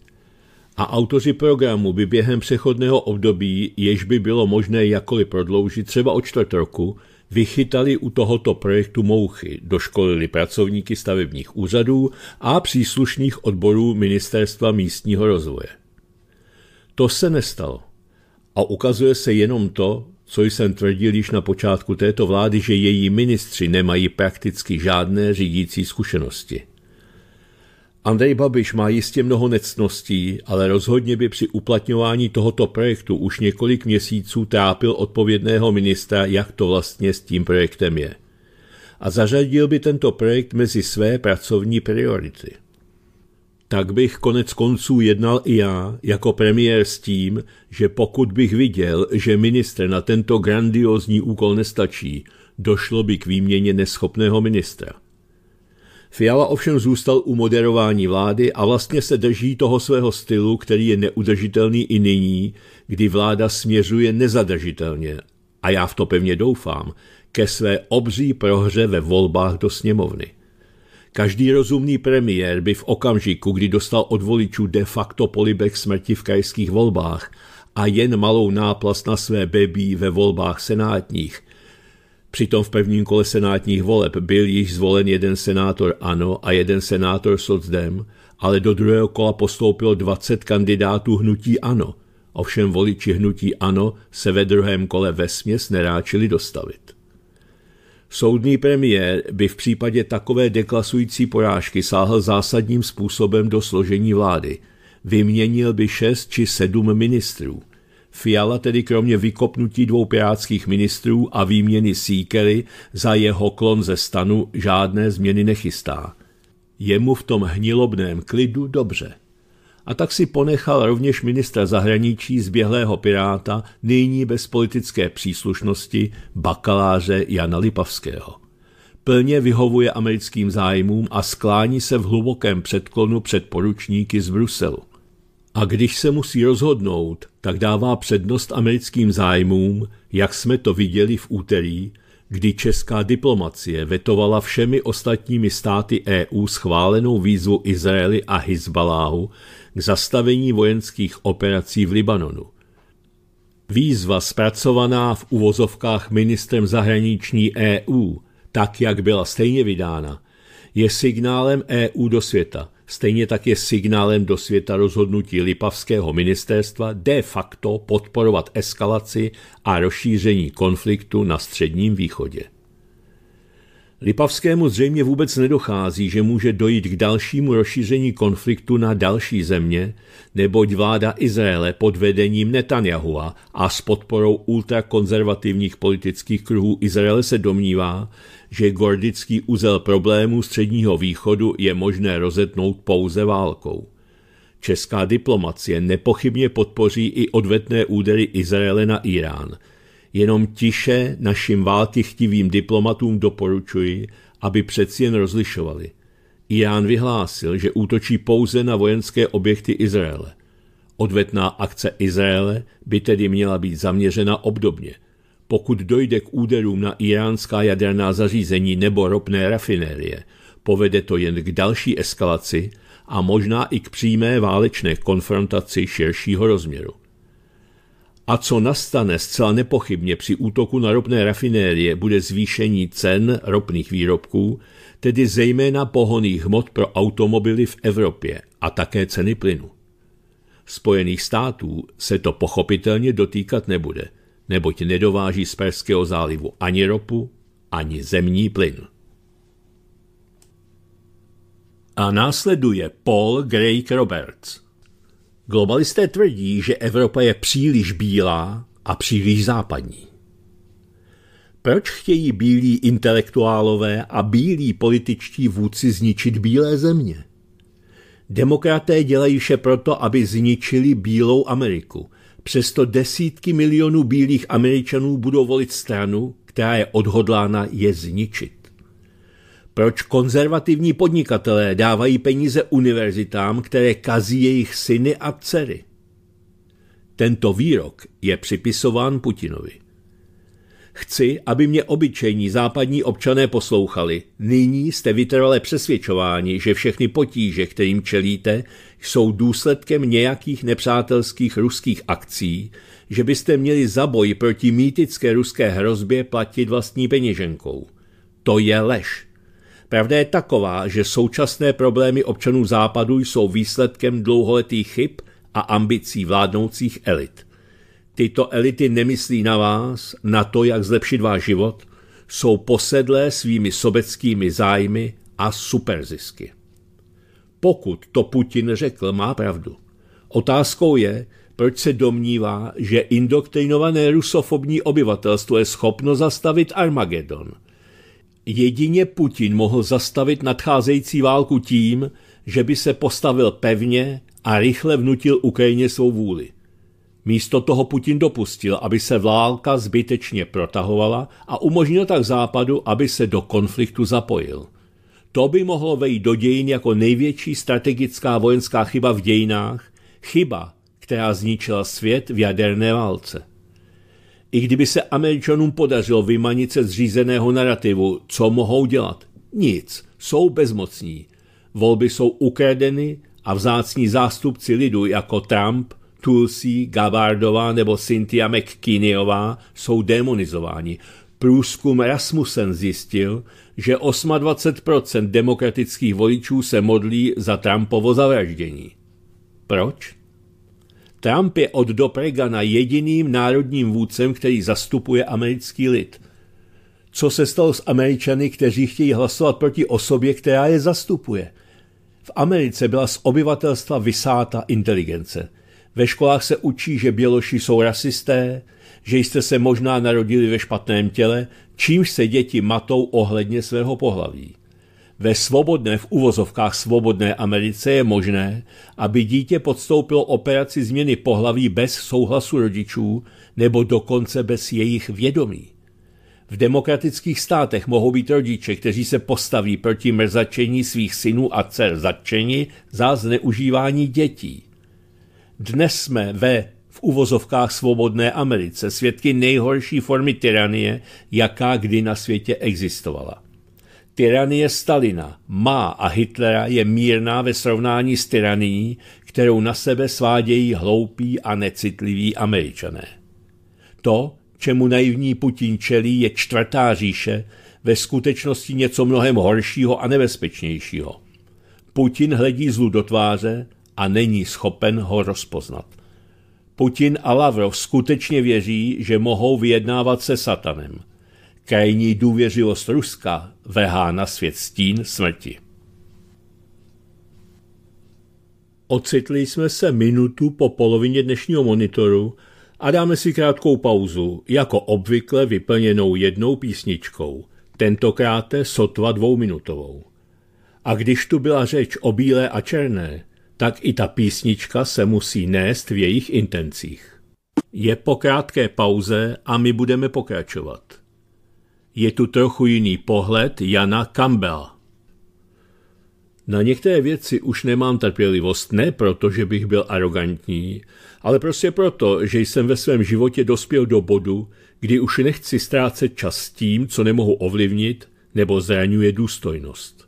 A autoři programu by během přechodného období, jež by bylo možné jakoli prodloužit třeba o čtvrt roku, vychytali u tohoto projektu mouchy, doškolili pracovníky stavebních úřadů a příslušných odborů Ministerstva místního rozvoje. To se nestalo. A ukazuje se jenom to, co jsem tvrdil již na počátku této vlády, že její ministři nemají prakticky žádné řídící zkušenosti. Andrej Babiš má jistě mnoho necností, ale rozhodně by při uplatňování tohoto projektu už několik měsíců trápil odpovědného ministra, jak to vlastně s tím projektem je. A zařadil by tento projekt mezi své pracovní priority. Tak bych konec konců jednal i já, jako premiér s tím, že pokud bych viděl, že ministr na tento grandiozní úkol nestačí, došlo by k výměně neschopného ministra. Fiala ovšem zůstal u moderování vlády a vlastně se drží toho svého stylu, který je neudržitelný i nyní, kdy vláda směřuje nezadržitelně, a já v to pevně doufám, ke své obří prohře ve volbách do sněmovny. Každý rozumný premiér by v okamžiku, kdy dostal od voličů de facto polibek smrti v krajských volbách a jen malou náplast na své bebí ve volbách senátních, Přitom v prvním kole senátních voleb byl již zvolen jeden senátor ANO a jeden senátor Socdem, ale do druhého kola postoupilo 20 kandidátů hnutí ANO. Ovšem voliči hnutí ANO se ve druhém kole vesměs neráčili dostavit. Soudný premiér by v případě takové deklasující porážky sáhl zásadním způsobem do složení vlády. Vyměnil by šest či sedm ministrů – Fiala tedy kromě vykopnutí dvou pirátských ministrů a výměny Seekery za jeho klon ze stanu žádné změny nechystá. Jemu v tom hnilobném klidu dobře. A tak si ponechal rovněž ministra zahraničí zběhlého piráta, nyní bez politické příslušnosti, bakaláře Jana Lipavského plně vyhovuje americkým zájmům a sklání se v hlubokém předklonu před poručníky z Bruselu. A když se musí rozhodnout, tak dává přednost americkým zájmům, jak jsme to viděli v úterý, kdy česká diplomacie vetovala všemi ostatními státy EU schválenou výzvu Izraeli a Hezbaláhu k zastavení vojenských operací v Libanonu. Výzva zpracovaná v uvozovkách ministrem zahraniční EU, tak jak byla stejně vydána, je signálem EU do světa – stejně tak je signálem do světa rozhodnutí Lipavského ministerstva de facto podporovat eskalaci a rozšíření konfliktu na Středním východě. Lipavskému zřejmě vůbec nedochází, že může dojít k dalšímu rozšíření konfliktu na další země, neboť vláda Izraele pod vedením Netanyahua a s podporou ultrakonzervativních politických kruhů Izraele se domnívá, že gordický uzel problémů Středního východu je možné rozetnout pouze válkou. Česká diplomacie nepochybně podpoří i odvetné údery Izraele na Irán. Jenom tiše našim války chtivým diplomatům doporučuji, aby přeci jen rozlišovali. Irán vyhlásil, že útočí pouze na vojenské objekty Izraele. Odvetná akce Izraele by tedy měla být zaměřena obdobně – pokud dojde k úderům na iránská jaderná zařízení nebo ropné rafinérie, povede to jen k další eskalaci a možná i k přímé válečné konfrontaci širšího rozměru. A co nastane zcela nepochybně při útoku na ropné rafinérie, bude zvýšení cen ropných výrobků, tedy zejména pohoných hmot pro automobily v Evropě a také ceny plynu. Spojených států se to pochopitelně dotýkat nebude – neboť nedováží z Perského zálivu ani ropu, ani zemní plyn. A následuje Paul Greig Roberts. Globalisté tvrdí, že Evropa je příliš bílá a příliš západní. Proč chtějí bílí intelektuálové a bílí političtí vůdci zničit bílé země? Demokraté dělají vše proto, aby zničili Bílou Ameriku, Přesto desítky milionů bílých Američanů budou volit stranu, která je odhodlána je zničit. Proč konzervativní podnikatelé dávají peníze univerzitám, které kazí jejich syny a dcery? Tento výrok je připisován Putinovi. Chci, aby mě obyčejní západní občané poslouchali. Nyní jste vytrvale přesvědčováni, že všechny potíže, kterým čelíte, jsou důsledkem nějakých nepřátelských ruských akcí, že byste měli za boj proti mýtické ruské hrozbě platit vlastní peněženkou. To je lež. Pravda je taková, že současné problémy občanů Západu jsou výsledkem dlouholetých chyb a ambicí vládnoucích elit. Tyto elity nemyslí na vás, na to, jak zlepšit váš život, jsou posedlé svými sobeckými zájmy a superzisky pokud to Putin řekl, má pravdu. Otázkou je, proč se domnívá, že indoktrinované rusofobní obyvatelstvo je schopno zastavit Armagedon. Jedině Putin mohl zastavit nadcházející válku tím, že by se postavil pevně a rychle vnutil Ukrajině svou vůli. Místo toho Putin dopustil, aby se válka zbytečně protahovala a umožnil tak Západu, aby se do konfliktu zapojil. To by mohlo vejít do dějin jako největší strategická vojenská chyba v dějinách, chyba, která zničila svět v jaderné válce. I kdyby se Američanům podařilo vymanit se zřízeného narrativu, co mohou dělat? Nic, jsou bezmocní. Volby jsou ukradeny a vzácní zástupci lidu jako Trump, Tulsi, Gabardová nebo Cynthia McKinneyová jsou demonizováni. Průzkum Rasmussen zjistil, že 28% demokratických voličů se modlí za Trumpovo zavraždění. Proč? Trump je od na jediným národním vůdcem, který zastupuje americký lid. Co se stalo s Američany, kteří chtějí hlasovat proti osobě, která je zastupuje? V Americe byla z obyvatelstva vysáta inteligence. Ve školách se učí, že Běloši jsou rasisté, že jste se možná narodili ve špatném těle, čímž se děti matou ohledně svého pohlaví. Ve svobodné, v uvozovkách svobodné Americe je možné, aby dítě podstoupilo operaci změny pohlaví bez souhlasu rodičů nebo dokonce bez jejich vědomí. V demokratických státech mohou být rodiče, kteří se postaví proti mrzačení svých synů a dcer zatčeni za zneužívání dětí. Dnes jsme ve uvozovkách svobodné Americe, svědky nejhorší formy tyranie, jaká kdy na světě existovala. Tyranie Stalina, má a Hitlera je mírná ve srovnání s tyranií, kterou na sebe svádějí hloupí a necitliví američané. To, čemu naivní Putin čelí, je čtvrtá říše, ve skutečnosti něco mnohem horšího a nebezpečnějšího. Putin hledí zlu do tváře a není schopen ho rozpoznat. Putin a Lavrov skutečně věří, že mohou vyjednávat se satanem. Krajní důvěřivost Ruska vehá na svět stín smrti. Ocitli jsme se minutu po polovině dnešního monitoru a dáme si krátkou pauzu, jako obvykle vyplněnou jednou písničkou, tentokrát sotva dvouminutovou. A když tu byla řeč o bílé a černé, tak i ta písnička se musí nést v jejich intencích. Je po krátké pauze a my budeme pokračovat. Je tu trochu jiný pohled Jana Campbella. Na některé věci už nemám trpělivost, ne proto, že bych byl arrogantní, ale prostě proto, že jsem ve svém životě dospěl do bodu, kdy už nechci ztrácet čas s tím, co nemohu ovlivnit nebo zraňuje důstojnost.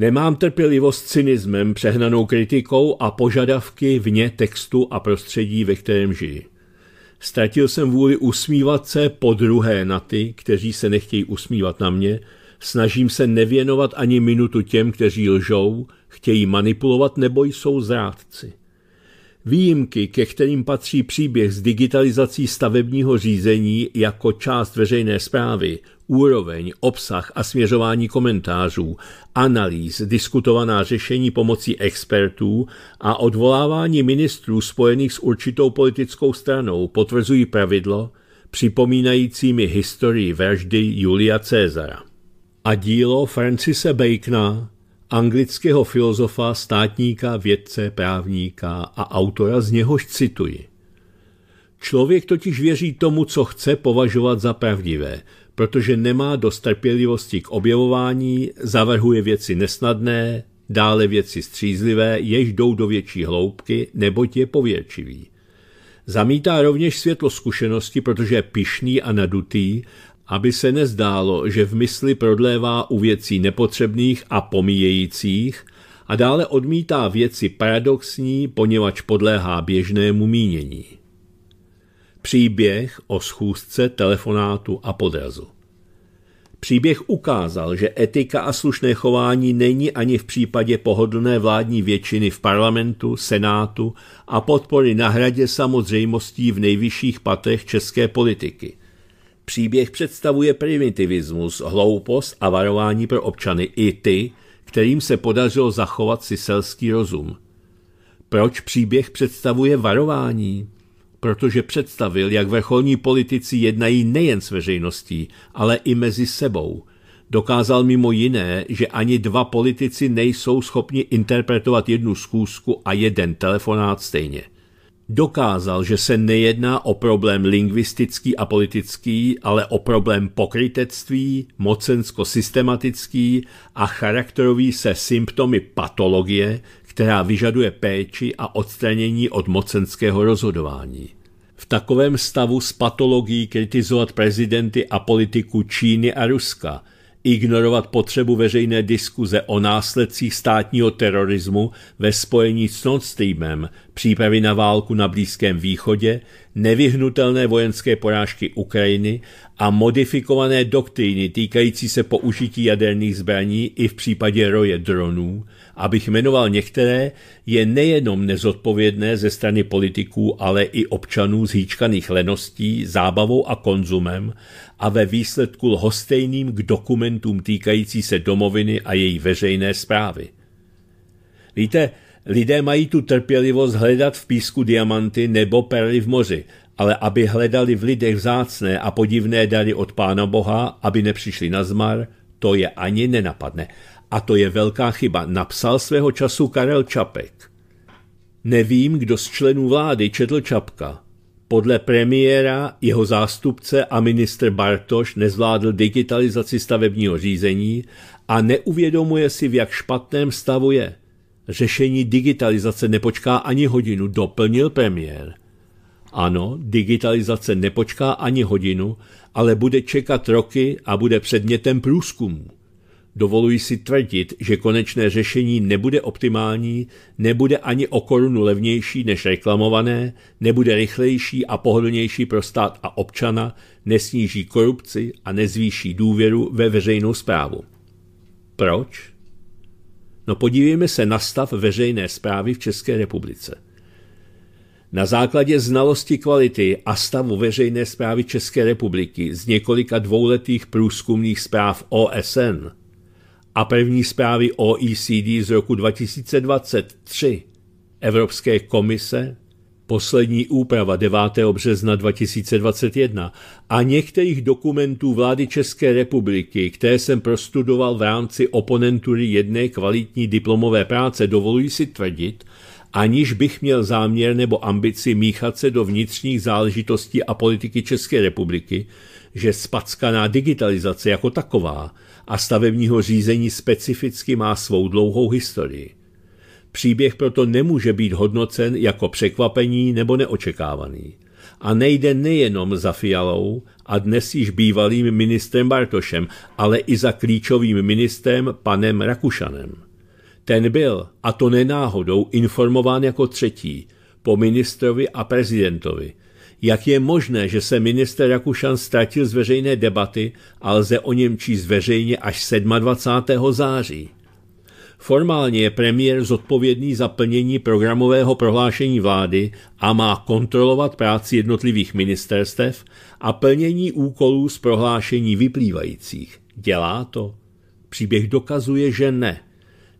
Nemám trpělivost cynismem, přehnanou kritikou a požadavky vně textu a prostředí, ve kterém žiji. Ztratil jsem vůli usmívat se po druhé na ty, kteří se nechtějí usmívat na mě, snažím se nevěnovat ani minutu těm, kteří lžou, chtějí manipulovat nebo jsou zrádci. Výjimky, ke kterým patří příběh s digitalizací stavebního řízení jako část veřejné zprávy, úroveň, obsah a směřování komentářů, analýz, diskutovaná řešení pomocí expertů a odvolávání ministrů spojených s určitou politickou stranou potvrzují pravidlo, připomínajícími historii vraždy Julia Cezara. A dílo Francise Bacona, anglického filozofa, státníka, vědce, právníka a autora, z něhož cituji. Člověk totiž věří tomu, co chce považovat za pravdivé, protože nemá dost trpělivosti k objevování, zavrhuje věci nesnadné, dále věci střízlivé, jež jdou do větší hloubky, neboť je pověrčivý. Zamítá rovněž světlo zkušenosti, protože je pišný a nadutý, aby se nezdálo, že v mysli prodlévá u věcí nepotřebných a pomíjejících a dále odmítá věci paradoxní, poněvadž podléhá běžnému mínění. Příběh o schůzce, telefonátu a podrazu. Příběh ukázal, že etika a slušné chování není ani v případě pohodlné vládní většiny v parlamentu, senátu a podpory na hradě samozřejmostí v nejvyšších patech české politiky. Příběh představuje primitivismus, hloupost a varování pro občany i ty, kterým se podařilo zachovat si selský rozum. Proč příběh představuje varování? protože představil, jak vrcholní politici jednají nejen s veřejností, ale i mezi sebou. Dokázal mimo jiné, že ani dva politici nejsou schopni interpretovat jednu schůzku a jeden telefonát stejně. Dokázal, že se nejedná o problém lingvistický a politický, ale o problém pokrytectví, mocensko-systematický a charakterový se symptomy patologie, která vyžaduje péči a odstranění od mocenského rozhodování. V takovém stavu s patologií kritizovat prezidenty a politiku Číny a Ruska, ignorovat potřebu veřejné diskuze o následcích státního terorismu ve spojení s Nord Streamem, přípravy na válku na Blízkém východě, nevyhnutelné vojenské porážky Ukrajiny a modifikované doktríny týkající se použití jaderných zbraní i v případě roje dronů – abych jmenoval některé, je nejenom nezodpovědné ze strany politiků, ale i občanů zhýčkaných leností, zábavou a konzumem a ve výsledku lhostejným k dokumentům týkající se domoviny a její veřejné zprávy. Víte, lidé mají tu trpělivost hledat v písku diamanty nebo perly v moři, ale aby hledali v lidech vzácné a podivné dary od Pána Boha, aby nepřišli na zmar, to je ani nenapadne. A to je velká chyba, napsal svého času Karel Čapek. Nevím, kdo z členů vlády četl Čapka. Podle premiéra, jeho zástupce a ministr Bartoš nezvládl digitalizaci stavebního řízení a neuvědomuje si, v jak špatném stavu je. Řešení digitalizace nepočká ani hodinu, doplnil premiér. Ano, digitalizace nepočká ani hodinu, ale bude čekat roky a bude předmětem průzkumu. Dovoluji si tvrdit, že konečné řešení nebude optimální, nebude ani o korunu levnější než reklamované, nebude rychlejší a pohodlnější pro stát a občana, nesníží korupci a nezvýší důvěru ve veřejnou zprávu. Proč? No podívejme se na stav veřejné zprávy v České republice. Na základě znalosti kvality a stavu veřejné zprávy České republiky z několika dvouletých průzkumných zpráv OSN a první zprávy OECD z roku 2023 Evropské komise, poslední úprava 9. března 2021 a některých dokumentů vlády České republiky, které jsem prostudoval v rámci oponentury jedné kvalitní diplomové práce, dovoluji si tvrdit, aniž bych měl záměr nebo ambici míchat se do vnitřních záležitostí a politiky České republiky, že spackaná digitalizace jako taková – a stavebního řízení specificky má svou dlouhou historii. Příběh proto nemůže být hodnocen jako překvapení nebo neočekávaný. A nejde nejenom za Fialou a dnes již bývalým ministrem Bartošem, ale i za klíčovým ministrem panem Rakušanem. Ten byl, a to nenáhodou, informován jako třetí, po ministrovi a prezidentovi – jak je možné, že se minister Rakušan ztratil z veřejné debaty a lze o něm číst veřejně až 27. září. Formálně je premiér zodpovědný za plnění programového prohlášení vlády a má kontrolovat práci jednotlivých ministerstev a plnění úkolů z prohlášení vyplývajících. Dělá to? Příběh dokazuje, že ne.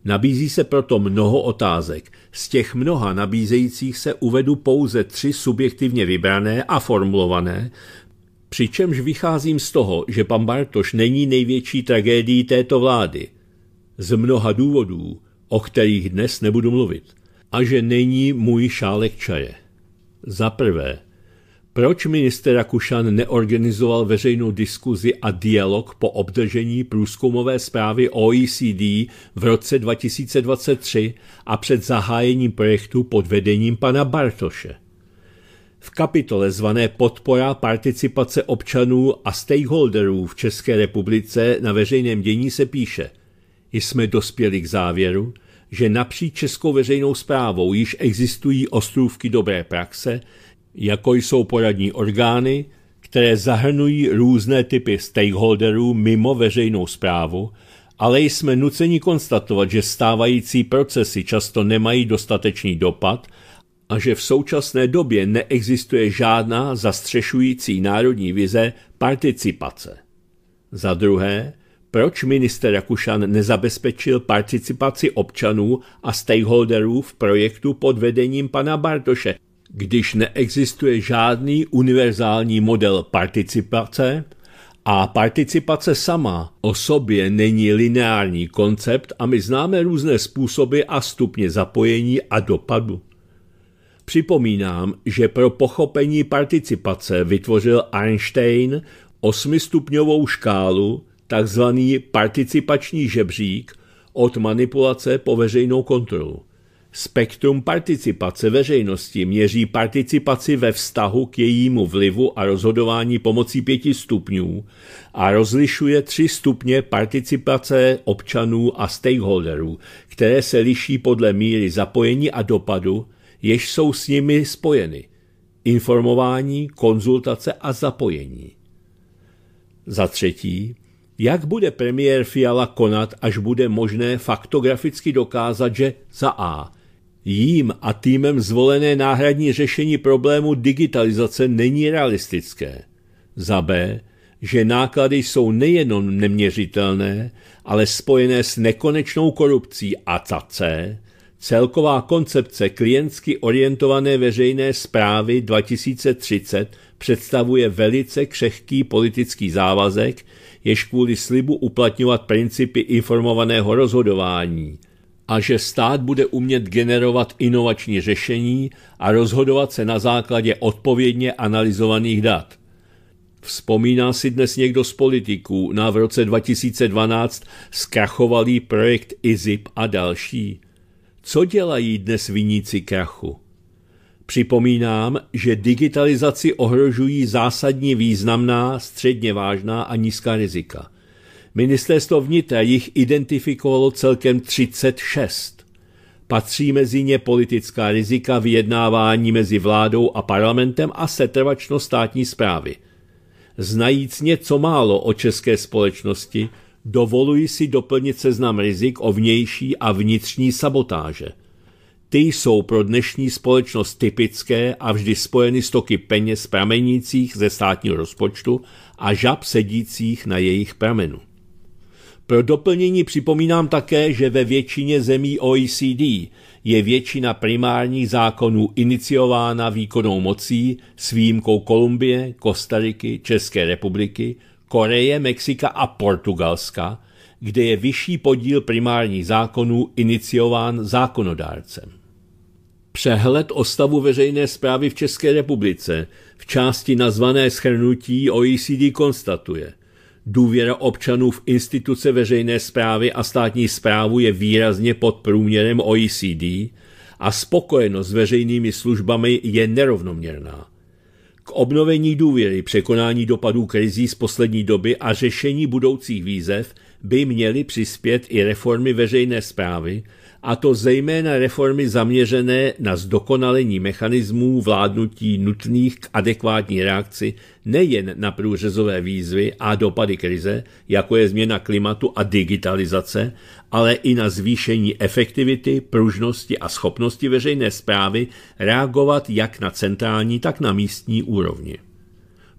Nabízí se proto mnoho otázek, z těch mnoha nabízejících se uvedu pouze tři subjektivně vybrané a formulované, přičemž vycházím z toho, že pan Bartoš není největší tragédií této vlády. Z mnoha důvodů, o kterých dnes nebudu mluvit. A že není můj šálek čaje. Za prvé, proč minister Rakušan neorganizoval veřejnou diskuzi a dialog po obdržení průzkumové zprávy OECD v roce 2023 a před zahájením projektu pod vedením pana Bartoše? V kapitole zvané Podpora participace občanů a stakeholderů v České republice na veřejném dění se píše Jsme dospěli k závěru, že napříč českou veřejnou zprávou již existují ostrůvky dobré praxe, jako jsou poradní orgány, které zahrnují různé typy stakeholderů mimo veřejnou zprávu, ale jsme nuceni konstatovat, že stávající procesy často nemají dostatečný dopad a že v současné době neexistuje žádná zastřešující národní vize participace. Za druhé, proč minister Rakušan nezabezpečil participaci občanů a stakeholderů v projektu pod vedením pana Bartoše když neexistuje žádný univerzální model participace a participace sama o sobě není lineární koncept a my známe různé způsoby a stupně zapojení a dopadu. Připomínám, že pro pochopení participace vytvořil Einstein osmistupňovou škálu, takzvaný participační žebřík od manipulace po veřejnou kontrolu. Spektrum participace veřejnosti měří participaci ve vztahu k jejímu vlivu a rozhodování pomocí pěti stupňů a rozlišuje tři stupně participace občanů a stakeholderů, které se liší podle míry zapojení a dopadu, jež jsou s nimi spojeny – informování, konzultace a zapojení. Za třetí, jak bude premiér Fiala konat, až bude možné faktograficky dokázat, že za A – jím a týmem zvolené náhradní řešení problému digitalizace není realistické. Za B, že náklady jsou nejenom neměřitelné, ale spojené s nekonečnou korupcí a za C, celková koncepce klientsky orientované veřejné zprávy 2030 představuje velice křehký politický závazek, jež kvůli slibu uplatňovat principy informovaného rozhodování – a že stát bude umět generovat inovační řešení a rozhodovat se na základě odpovědně analyzovaných dat. Vzpomíná si dnes někdo z politiků na v roce 2012 zkrachovalý projekt IZIP a další? Co dělají dnes viníci krachu? Připomínám, že digitalizaci ohrožují zásadně významná, středně vážná a nízká rizika – Ministerstvo vnitra jich identifikovalo celkem 36. Patří mezi ně politická rizika vyjednávání mezi vládou a parlamentem a setrvačnost státní zprávy. Znajíc něco málo o české společnosti, dovoluji si doplnit seznam rizik o vnější a vnitřní sabotáže. Ty jsou pro dnešní společnost typické a vždy spojeny s toky peněz pramenících ze státního rozpočtu a žab sedících na jejich pramenu. Pro doplnění připomínám také, že ve většině zemí OECD je většina primárních zákonů iniciována výkonnou mocí s výjimkou Kolumbie, Kostariky, České republiky, Koreje, Mexika a Portugalska, kde je vyšší podíl primárních zákonů iniciován zákonodárcem. Přehled o stavu veřejné zprávy v České republice v části nazvané schrnutí OECD konstatuje – Důvěra občanů v instituce veřejné zprávy a státní zprávu je výrazně pod průměrem OECD a spokojenost s veřejnými službami je nerovnoměrná. K obnovení důvěry, překonání dopadů krizí z poslední doby a řešení budoucích výzev by měly přispět i reformy veřejné zprávy, a to zejména reformy zaměřené na zdokonalení mechanismů vládnutí nutných k adekvátní reakci nejen na průřezové výzvy a dopady krize, jako je změna klimatu a digitalizace, ale i na zvýšení efektivity, pružnosti a schopnosti veřejné zprávy reagovat jak na centrální, tak na místní úrovni.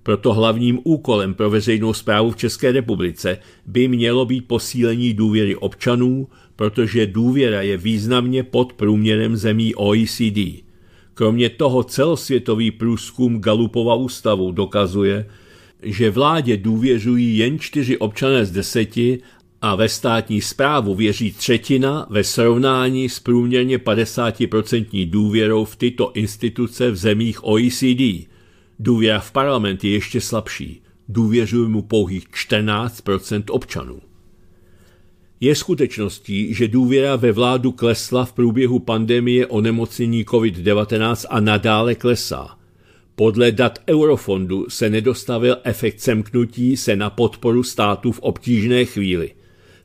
Proto hlavním úkolem pro veřejnou zprávu v České republice by mělo být posílení důvěry občanů, protože důvěra je významně pod průměrem zemí OECD. Kromě toho celosvětový průzkum Galupova ústavu dokazuje, že vládě důvěřují jen čtyři občané z deseti a ve státní zprávu věří třetina ve srovnání s průměrně 50% důvěrou v tyto instituce v zemích OECD. Důvěra v parlament je ještě slabší. Důvěřují mu pouhých 14% občanů. Je skutečností, že důvěra ve vládu klesla v průběhu pandemie onemocnění COVID-19 a nadále klesá. Podle dat Eurofondu se nedostavil efekt semknutí se na podporu států v obtížné chvíli.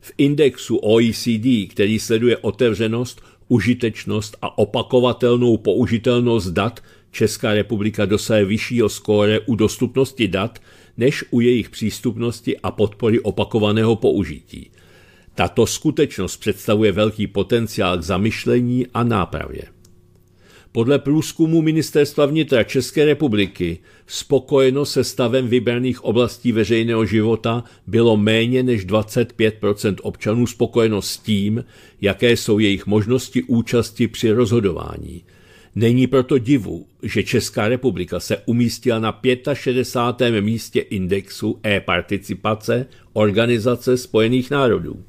V indexu OECD, který sleduje otevřenost, užitečnost a opakovatelnou použitelnost dat, Česká republika dosahuje vyššího skóre u dostupnosti dat než u jejich přístupnosti a podpory opakovaného použití. Tato skutečnost představuje velký potenciál k zamyšlení a nápravě. Podle průzkumu Ministerstva vnitra České republiky spokojeno se stavem vybraných oblastí veřejného života bylo méně než 25 občanů spokojeno s tím, jaké jsou jejich možnosti účasti při rozhodování. Není proto divu, že Česká republika se umístila na 65. místě indexu e-participace Organizace spojených národů.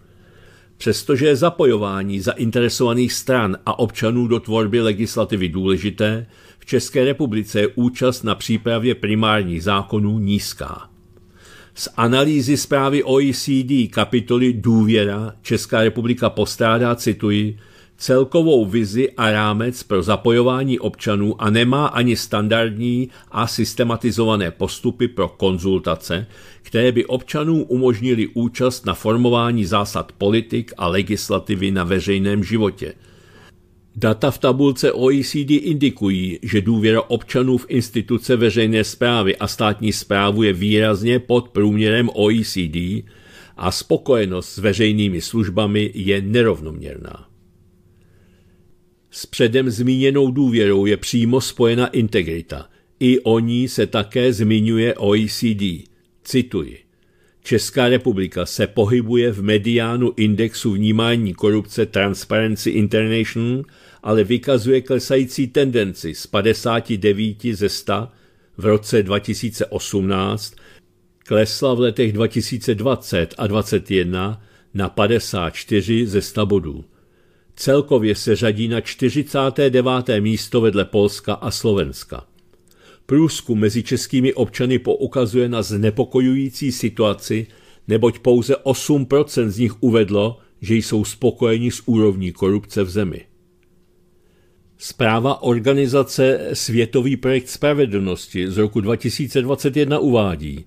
Přestože je zapojování zainteresovaných stran a občanů do tvorby legislativy důležité, v České republice je účast na přípravě primárních zákonů nízká. Z analýzy zprávy OECD kapitoly Důvěra Česká republika postrádá, cituji, celkovou vizi a rámec pro zapojování občanů a nemá ani standardní a systematizované postupy pro konzultace, které by občanům umožnili účast na formování zásad politik a legislativy na veřejném životě. Data v tabulce OECD indikují, že důvěra občanů v instituce veřejné zprávy a státní zprávu je výrazně pod průměrem OECD a spokojenost s veřejnými službami je nerovnoměrná. S předem zmíněnou důvěrou je přímo spojena integrita. I o ní se také zmiňuje OECD. Cituji. Česká republika se pohybuje v mediánu indexu vnímání korupce Transparency International, ale vykazuje klesající tendenci z 59 ze 100 v roce 2018 klesla v letech 2020 a 2021 na 54 ze 100 bodů. Celkově se řadí na 49. místo vedle Polska a Slovenska. Průzkum mezi českými občany poukazuje na znepokojující situaci, neboť pouze 8% z nich uvedlo, že jsou spokojeni s úrovní korupce v zemi. Zpráva organizace Světový projekt spravedlnosti z roku 2021 uvádí,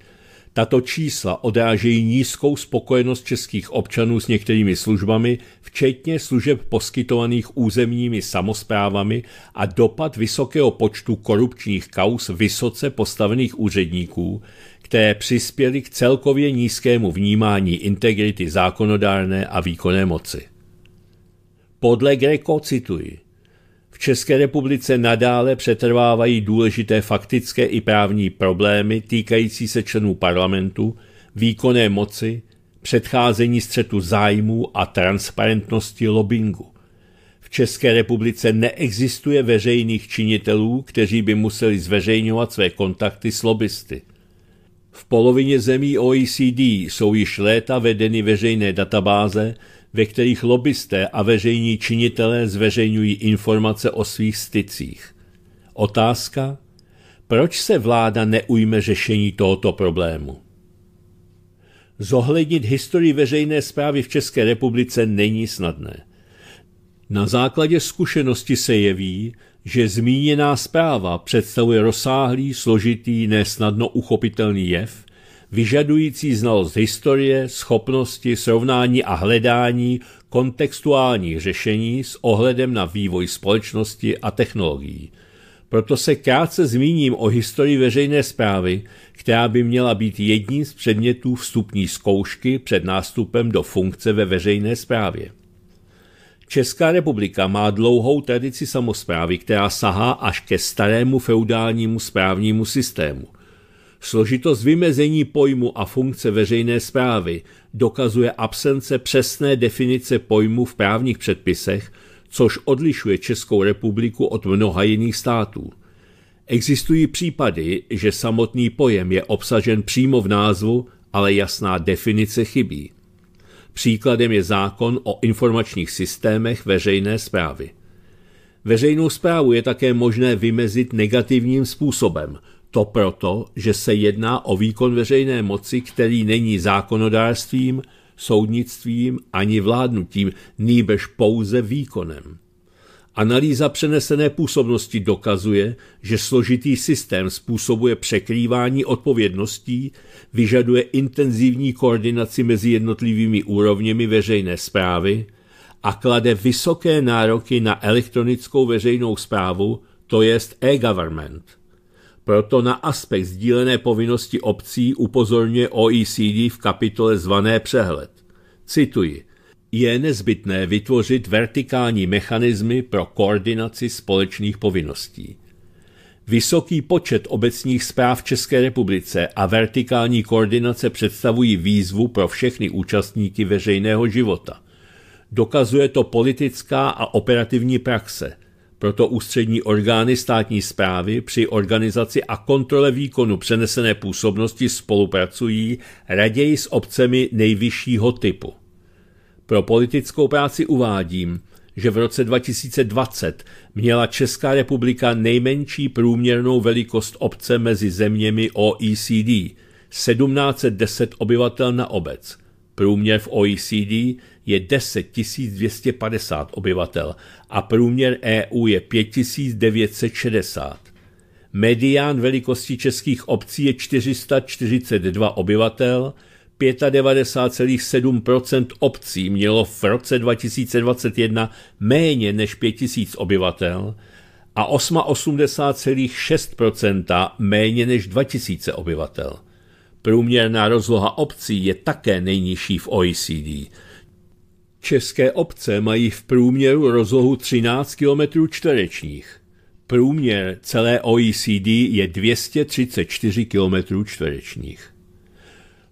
tato čísla odrážejí nízkou spokojenost českých občanů s některými službami, včetně služeb poskytovaných územními samozprávami a dopad vysokého počtu korupčních kaus vysoce postavených úředníků, které přispěly k celkově nízkému vnímání integrity zákonodárné a výkonné moci. Podle Greco cituji – České republice nadále přetrvávají důležité faktické i právní problémy týkající se členů parlamentu, výkonné moci, předcházení střetu zájmů a transparentnosti lobbingu. V České republice neexistuje veřejných činitelů, kteří by museli zveřejňovat své kontakty s lobbysty. V polovině zemí OECD jsou již léta vedeny veřejné databáze, ve kterých lobbysté a veřejní činitelé zveřejňují informace o svých stycích. Otázka? Proč se vláda neujme řešení tohoto problému? Zohlednit historii veřejné zprávy v České republice není snadné. Na základě zkušenosti se jeví, že zmíněná zpráva představuje rozsáhlý, složitý, nesnadno uchopitelný jev, vyžadující znalost historie, schopnosti, srovnání a hledání kontextuálních řešení s ohledem na vývoj společnosti a technologií. Proto se krátce zmíním o historii veřejné zprávy, která by měla být jedním z předmětů vstupní zkoušky před nástupem do funkce ve veřejné správě. Česká republika má dlouhou tradici samozprávy, která sahá až ke starému feudálnímu správnímu systému – Složitost vymezení pojmu a funkce veřejné zprávy dokazuje absence přesné definice pojmu v právních předpisech, což odlišuje Českou republiku od mnoha jiných států. Existují případy, že samotný pojem je obsažen přímo v názvu, ale jasná definice chybí. Příkladem je zákon o informačních systémech veřejné zprávy. Veřejnou zprávu je také možné vymezit negativním způsobem, to proto, že se jedná o výkon veřejné moci, který není zákonodárstvím, soudnictvím ani vládnutím, nýbež pouze výkonem. Analýza přenesené působnosti dokazuje, že složitý systém způsobuje překrývání odpovědností, vyžaduje intenzivní koordinaci mezi jednotlivými úrovněmi veřejné zprávy a klade vysoké nároky na elektronickou veřejnou zprávu, to jest e-government. Proto na aspekt sdílené povinnosti obcí upozorňuje OECD v kapitole zvané Přehled. Cituji. Je nezbytné vytvořit vertikální mechanismy pro koordinaci společných povinností. Vysoký počet obecních zpráv České republice a vertikální koordinace představují výzvu pro všechny účastníky veřejného života. Dokazuje to politická a operativní praxe – proto ústřední orgány státní zprávy při organizaci a kontrole výkonu přenesené působnosti spolupracují raději s obcemi nejvyššího typu. Pro politickou práci uvádím, že v roce 2020 měla Česká republika nejmenší průměrnou velikost obce mezi zeměmi OECD 1710 obyvatel na obec. Průměr v OECD je 10 250 obyvatel a průměr EU je 5 960. Medián velikosti českých obcí je 442 obyvatel, 95,7 obcí mělo v roce 2021 méně než 5000 obyvatel a 88,6 méně než 2000 obyvatel. Průměrná rozloha obcí je také nejnižší v OECD České obce mají v průměru rozlohu 13 km čtverečních. Průměr celé OECD je 234 km čtverečních.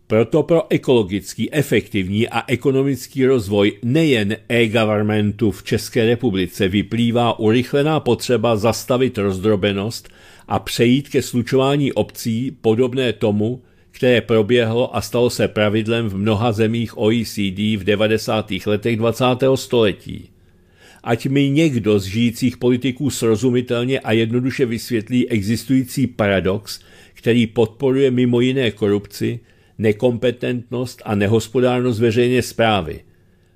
Proto pro ekologický, efektivní a ekonomický rozvoj nejen e-governmentu v České republice vyplývá urychlená potřeba zastavit rozdrobenost a přejít ke slučování obcí podobné tomu, které proběhlo a stalo se pravidlem v mnoha zemích OECD v 90. letech 20. století. Ať mi někdo z žijících politiků srozumitelně a jednoduše vysvětlí existující paradox, který podporuje mimo jiné korupci, nekompetentnost a nehospodárnost veřejné zprávy.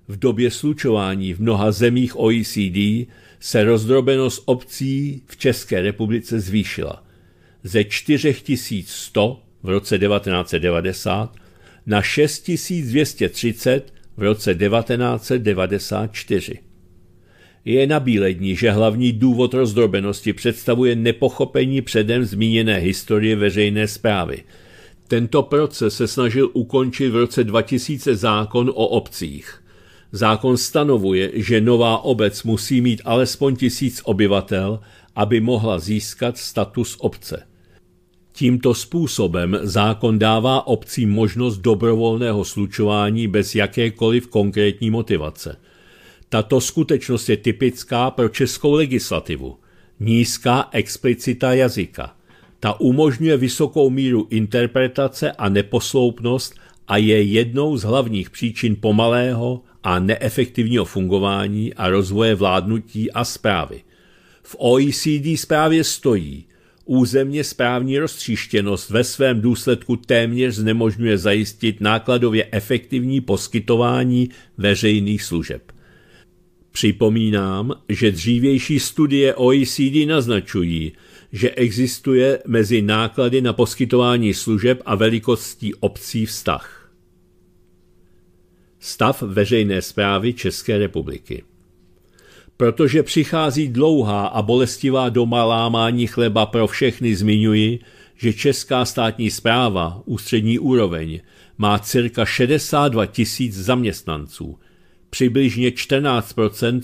V době slučování v mnoha zemích OECD se rozdrobenost obcí v České republice zvýšila. Ze 4100 v roce 1990 na 6230 v roce 1994. Je nabílední, že hlavní důvod rozdrobenosti představuje nepochopení předem zmíněné historie veřejné zprávy. Tento proces se snažil ukončit v roce 2000 zákon o obcích. Zákon stanovuje, že nová obec musí mít alespoň tisíc obyvatel, aby mohla získat status obce. Tímto způsobem zákon dává obcím možnost dobrovolného slučování bez jakékoliv konkrétní motivace. Tato skutečnost je typická pro českou legislativu. Nízká explicita jazyka. Ta umožňuje vysokou míru interpretace a neposloupnost a je jednou z hlavních příčin pomalého a neefektivního fungování a rozvoje vládnutí a zprávy. V OECD zprávě stojí, územně správní roztříštěnost ve svém důsledku téměř znemožňuje zajistit nákladově efektivní poskytování veřejných služeb. Připomínám, že dřívější studie OECD naznačují, že existuje mezi náklady na poskytování služeb a velikostí obcí vztah. Stav veřejné zprávy České republiky Protože přichází dlouhá a bolestivá doma lámání chleba pro všechny, zmiňuji, že česká státní zpráva, ústřední úroveň, má cirka 62 tisíc zaměstnanců. Přibližně 14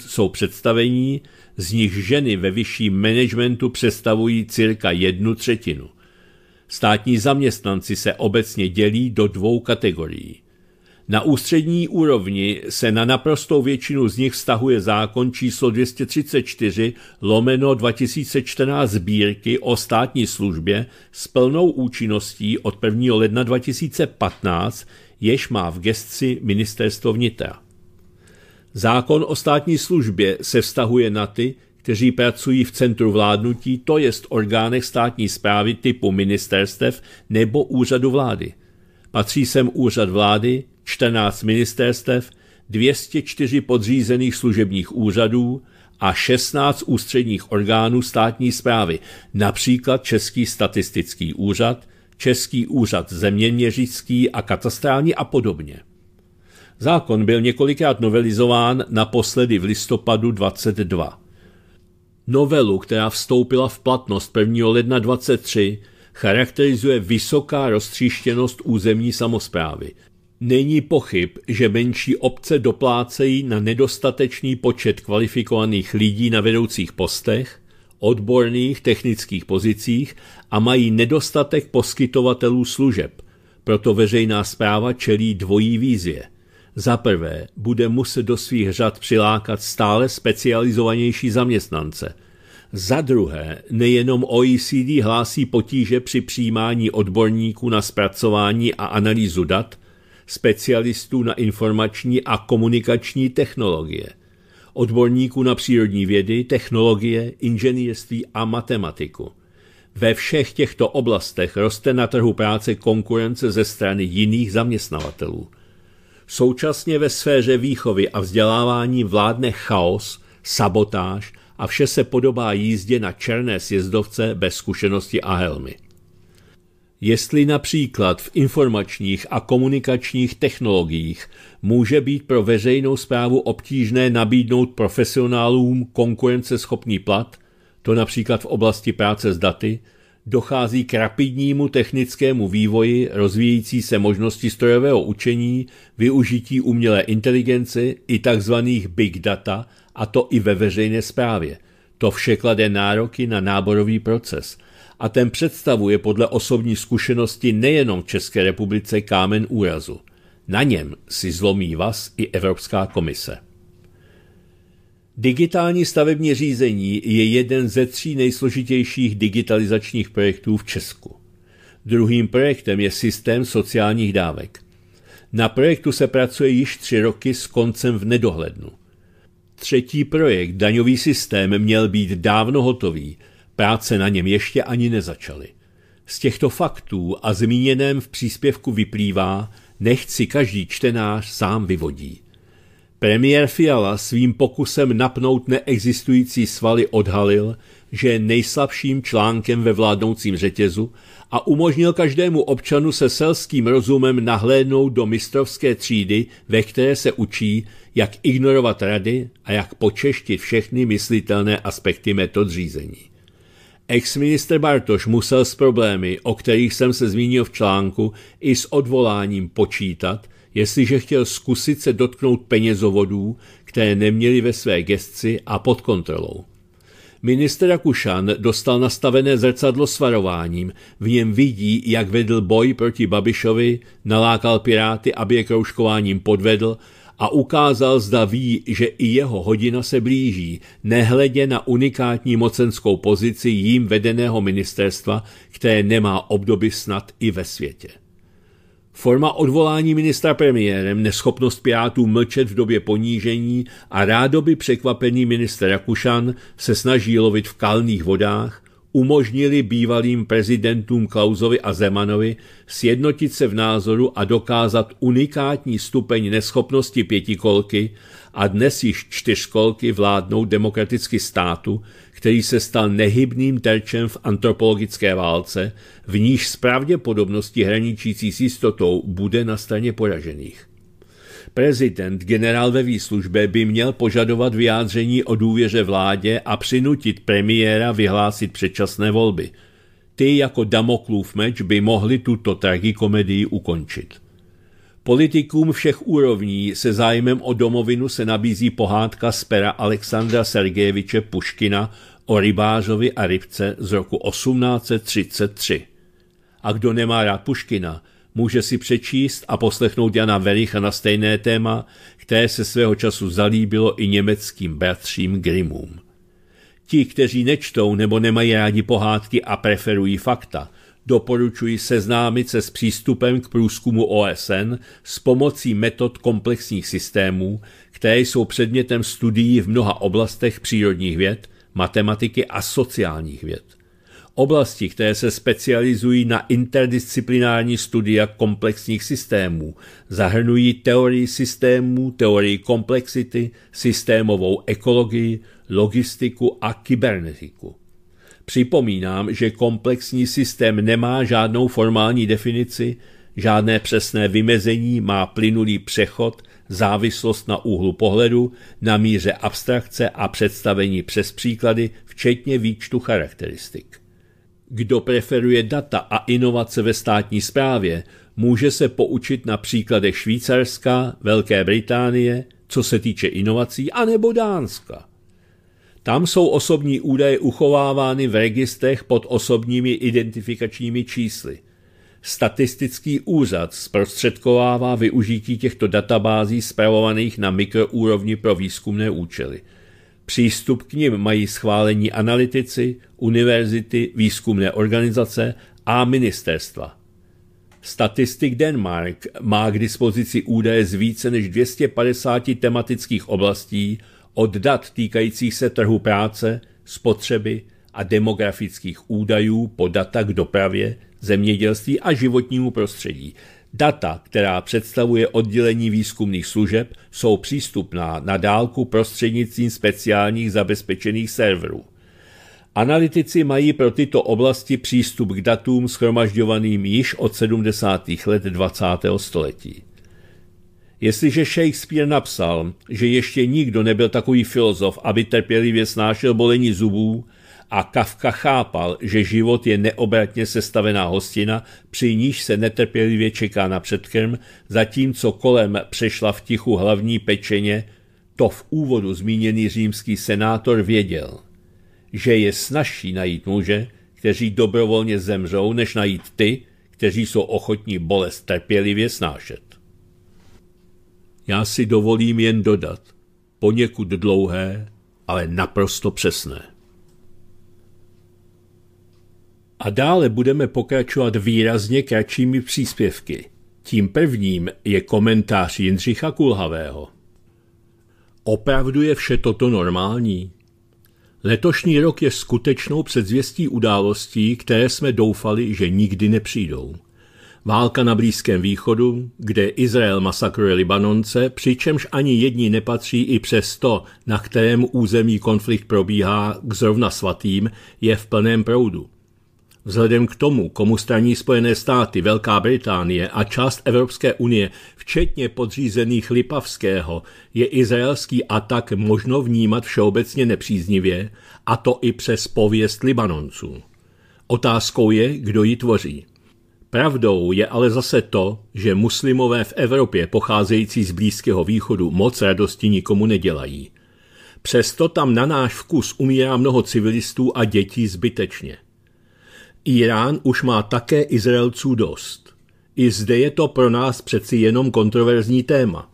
jsou představení, z nich ženy ve vyšším managementu představují cirka jednu třetinu. Státní zaměstnanci se obecně dělí do dvou kategorií – na ústřední úrovni se na naprostou většinu z nich vztahuje zákon číslo 234 lomeno 2014 sbírky o státní službě s plnou účinností od 1. ledna 2015, jež má v gestci ministerstvo vnitra. Zákon o státní službě se vztahuje na ty, kteří pracují v centru vládnutí, to jest orgánech státní zprávy typu ministerstev nebo úřadu vlády. Patří sem úřad vlády, 14 ministerstev, 204 podřízených služebních úřadů a 16 ústředních orgánů státní zprávy, například Český statistický úřad, Český úřad zeměměřický a katastrální a podobně. Zákon byl několikrát novelizován naposledy v listopadu 22. Novelu, která vstoupila v platnost 1. ledna 23, charakterizuje vysoká roztříštěnost územní samozprávy – Není pochyb, že menší obce doplácejí na nedostatečný počet kvalifikovaných lidí na vedoucích postech, odborných technických pozicích a mají nedostatek poskytovatelů služeb. Proto veřejná zpráva čelí dvojí výzvě. Za prvé, bude muset do svých řad přilákat stále specializovanější zaměstnance – za druhé, nejenom OECD hlásí potíže při přijímání odborníků na zpracování a analýzu dat, specialistů na informační a komunikační technologie, odborníků na přírodní vědy, technologie, inženýrství a matematiku. Ve všech těchto oblastech roste na trhu práce konkurence ze strany jiných zaměstnavatelů. Současně ve sféře výchovy a vzdělávání vládne chaos, sabotáž a vše se podobá jízdě na černé sjezdovce bez zkušenosti a helmy. Jestli například v informačních a komunikačních technologiích může být pro veřejnou zprávu obtížné nabídnout profesionálům konkurenceschopný plat, to například v oblasti práce s daty, dochází k rapidnímu technickému vývoji rozvíjící se možnosti strojového učení, využití umělé inteligence i tzv. big data, a to i ve veřejné správě. To vše klade nároky na náborový proces – a ten představuje podle osobní zkušenosti nejenom v České republice kámen úrazu. Na něm si zlomí vás i Evropská komise. Digitální stavební řízení je jeden ze tří nejsložitějších digitalizačních projektů v Česku. Druhým projektem je systém sociálních dávek. Na projektu se pracuje již tři roky s koncem v nedohlednu. Třetí projekt, daňový systém, měl být dávno hotový, Práce na něm ještě ani nezačaly. Z těchto faktů a zmíněném v příspěvku vyplývá, nechci každý čtenář sám vyvodí. Premiér Fiala svým pokusem napnout neexistující svaly odhalil, že je nejslabším článkem ve vládnoucím řetězu a umožnil každému občanu se selským rozumem nahlédnout do mistrovské třídy, ve které se učí, jak ignorovat rady a jak počeštit všechny myslitelné aspekty metod řízení. Ex-ministr Bartoš musel s problémy, o kterých jsem se zmínil v článku, i s odvoláním počítat, jestliže chtěl zkusit se dotknout penězovodů, které neměli ve své gestci a pod kontrolou. Minister Rakušan dostal nastavené zrcadlo s varováním, v něm vidí, jak vedl boj proti Babišovi, nalákal piráty, aby je kroužkováním podvedl a ukázal, zda ví, že i jeho hodina se blíží, nehledě na unikátní mocenskou pozici jím vedeného ministerstva, které nemá obdoby snad i ve světě. Forma odvolání ministra premiérem, neschopnost pirátů mlčet v době ponížení a rádoby překvapený minister Rakušan se snaží lovit v kalných vodách, umožnili bývalým prezidentům Klausovi a Zemanovi sjednotit se v názoru a dokázat unikátní stupeň neschopnosti pětikolky a dnes již čtyřkolky vládnou demokraticky státu, který se stal nehybným terčem v antropologické válce, v níž s pravděpodobností hraničící s jistotou bude na straně poražených. Prezident generál ve výslužbě by měl požadovat vyjádření o důvěře vládě a přinutit premiéra vyhlásit předčasné volby. Ty jako Damoklův meč by mohli tuto tragikomedii ukončit. Politikům všech úrovní se zájmem o domovinu se nabízí pohádka z pera Alexandra Sergejeviče Puškina o rybářovi a rybce z roku 1833. A kdo nemá rád Puškina – může si přečíst a poslechnout Jana Vericha na stejné téma, které se svého času zalíbilo i německým bratřím Grimmům. Ti, kteří nečtou nebo nemají rádi pohádky a preferují fakta, doporučuji seznámit se s přístupem k průzkumu OSN s pomocí metod komplexních systémů, které jsou předmětem studií v mnoha oblastech přírodních věd, matematiky a sociálních věd. Oblasti, které se specializují na interdisciplinární studia komplexních systémů, zahrnují teorii systémů, teorii komplexity, systémovou ekologii, logistiku a kybernetiku. Připomínám, že komplexní systém nemá žádnou formální definici, žádné přesné vymezení, má plynulý přechod, závislost na úhlu pohledu, na míře abstrakce a představení přes příklady, včetně výčtu charakteristik. Kdo preferuje data a inovace ve státní správě, může se poučit na příkladech Švýcarska, Velké Británie, co se týče inovací, anebo Dánska. Tam jsou osobní údaje uchovávány v registrech pod osobními identifikačními čísly. Statistický úřad zprostředkovává využití těchto databází spravovaných na mikroúrovni pro výzkumné účely – Přístup k nim mají schválení analytici, univerzity, výzkumné organizace a ministerstva. Statistik Denmark má k dispozici údaje z více než 250 tematických oblastí od dat týkajících se trhu práce, spotřeby a demografických údajů po data k dopravě, zemědělství a životnímu prostředí, Data, která představuje oddělení výzkumných služeb, jsou přístupná na dálku prostřednictvím speciálních zabezpečených serverů. Analytici mají pro tyto oblasti přístup k datům schromažďovaným již od 70. let 20. století. Jestliže Shakespeare napsal, že ještě nikdo nebyl takový filozof, aby trpělivě snášel bolení zubů, a Kafka chápal, že život je neobratně sestavená hostina, při níž se netrpělivě čeká na předkrm, zatímco kolem přešla v tichu hlavní pečeně, to v úvodu zmíněný římský senátor věděl, že je snažší najít muže, kteří dobrovolně zemřou, než najít ty, kteří jsou ochotní bolest trpělivě snášet. Já si dovolím jen dodat, poněkud dlouhé, ale naprosto přesné. A dále budeme pokračovat výrazně kratšími příspěvky. Tím prvním je komentář Jindřicha Kulhavého. Opravdu je vše toto normální? Letošní rok je skutečnou předzvěstí událostí, které jsme doufali, že nikdy nepřijdou. Válka na Blízkém východu, kde Izrael masakruje Libanonce, přičemž ani jedni nepatří i přes to, na kterém území konflikt probíhá k zrovna svatým, je v plném proudu. Vzhledem k tomu, komu straní Spojené státy, Velká Británie a část Evropské unie, včetně podřízených Lipavského, je izraelský atak možno vnímat všeobecně nepříznivě, a to i přes pověst Libanonců. Otázkou je, kdo ji tvoří. Pravdou je ale zase to, že muslimové v Evropě pocházející z Blízkého východu moc radosti nikomu nedělají. Přesto tam na náš vkus umírá mnoho civilistů a dětí zbytečně – Irán už má také Izraelců dost. I zde je to pro nás přeci jenom kontroverzní téma.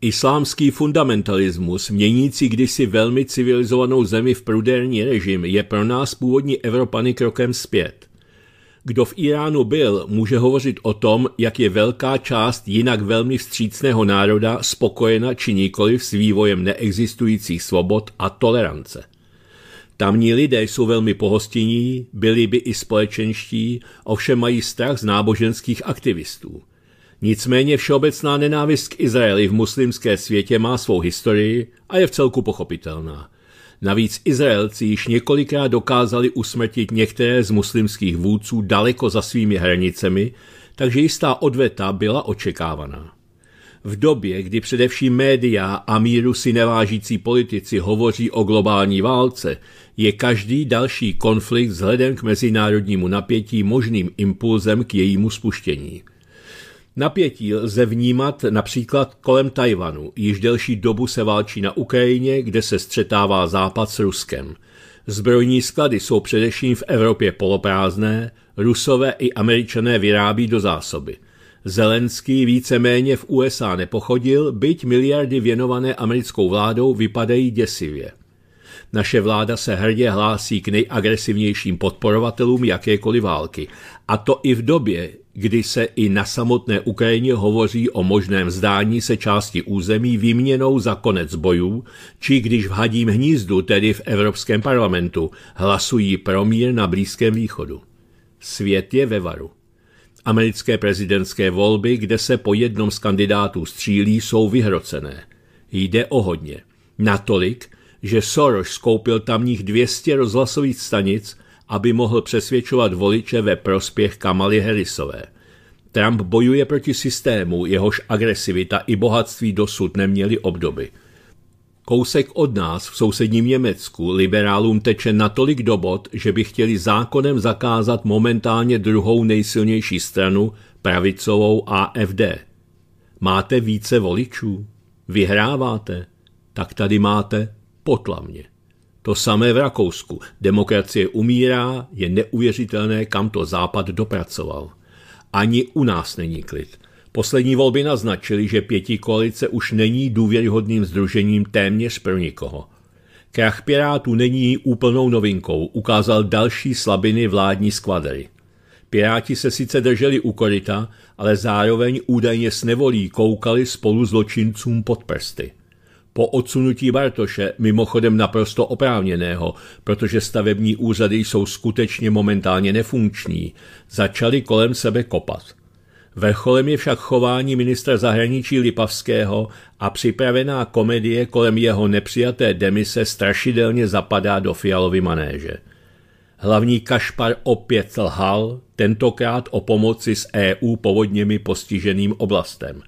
Islámský fundamentalismus, měnící kdysi velmi civilizovanou zemi v prudérní režim, je pro nás původní Evropany krokem zpět. Kdo v Iránu byl, může hovořit o tom, jak je velká část jinak velmi vstřícného národa spokojena či nikoli s vývojem neexistujících svobod a tolerance. Tamní lidé jsou velmi pohostinní, byli by i společenští, ovšem mají strach z náboženských aktivistů. Nicméně všeobecná nenávist k Izraeli v muslimské světě má svou historii a je v celku pochopitelná. Navíc Izraelci již několikrát dokázali usmrtit některé z muslimských vůdců daleko za svými hranicemi, takže jistá odveta byla očekávaná. V době, kdy především média a míru si nevážící politici hovoří o globální válce, je každý další konflikt vzhledem k mezinárodnímu napětí možným impulzem k jejímu spuštění. Napětí lze vnímat například kolem Tajvanu. Již delší dobu se válčí na Ukrajině, kde se střetává Západ s Ruskem. Zbrojní sklady jsou především v Evropě poloprázdné, Rusové i Američané vyrábí do zásoby – Zelenský víceméně v USA nepochodil, byť miliardy věnované americkou vládou vypadají děsivě. Naše vláda se hrdě hlásí k nejagresivnějším podporovatelům jakékoliv války. A to i v době, kdy se i na samotné Ukrajině hovoří o možném zdání se části území výměnou za konec bojů, či když v hadím hnízdu, tedy v Evropském parlamentu, hlasují pro mír na Blízkém východu. Svět je ve varu. Americké prezidentské volby, kde se po jednom z kandidátů střílí, jsou vyhrocené. Jde o hodně. Natolik, že Soros skoupil tamních 200 rozhlasových stanic, aby mohl přesvědčovat voliče ve prospěch Kamaly Harrisové. Trump bojuje proti systému, jehož agresivita i bohatství dosud neměli obdoby – Kousek od nás v sousedním Německu liberálům teče natolik do bod, že by chtěli zákonem zakázat momentálně druhou nejsilnější stranu, pravicovou AFD. Máte více voličů? Vyhráváte? Tak tady máte potlavně. To samé v Rakousku. Demokracie umírá, je neuvěřitelné, kam to Západ dopracoval. Ani u nás není klid. Poslední volby naznačily, že pěti koalice už není důvěryhodným združením téměř pro nikoho. Krach Pirátů není úplnou novinkou, ukázal další slabiny vládní skvadry. Piráti se sice drželi u koryta, ale zároveň údajně s nevolí koukali spolu zločincům pod prsty. Po odsunutí Bartoše, mimochodem naprosto oprávněného, protože stavební úřady jsou skutečně momentálně nefunkční, začali kolem sebe kopat – Vrcholem je však chování ministra zahraničí Lipavského a připravená komedie kolem jeho nepřijaté demise strašidelně zapadá do fialovy manéže. Hlavní Kašpar opět lhal, tentokrát o pomoci s EU povodněmi postiženým oblastem.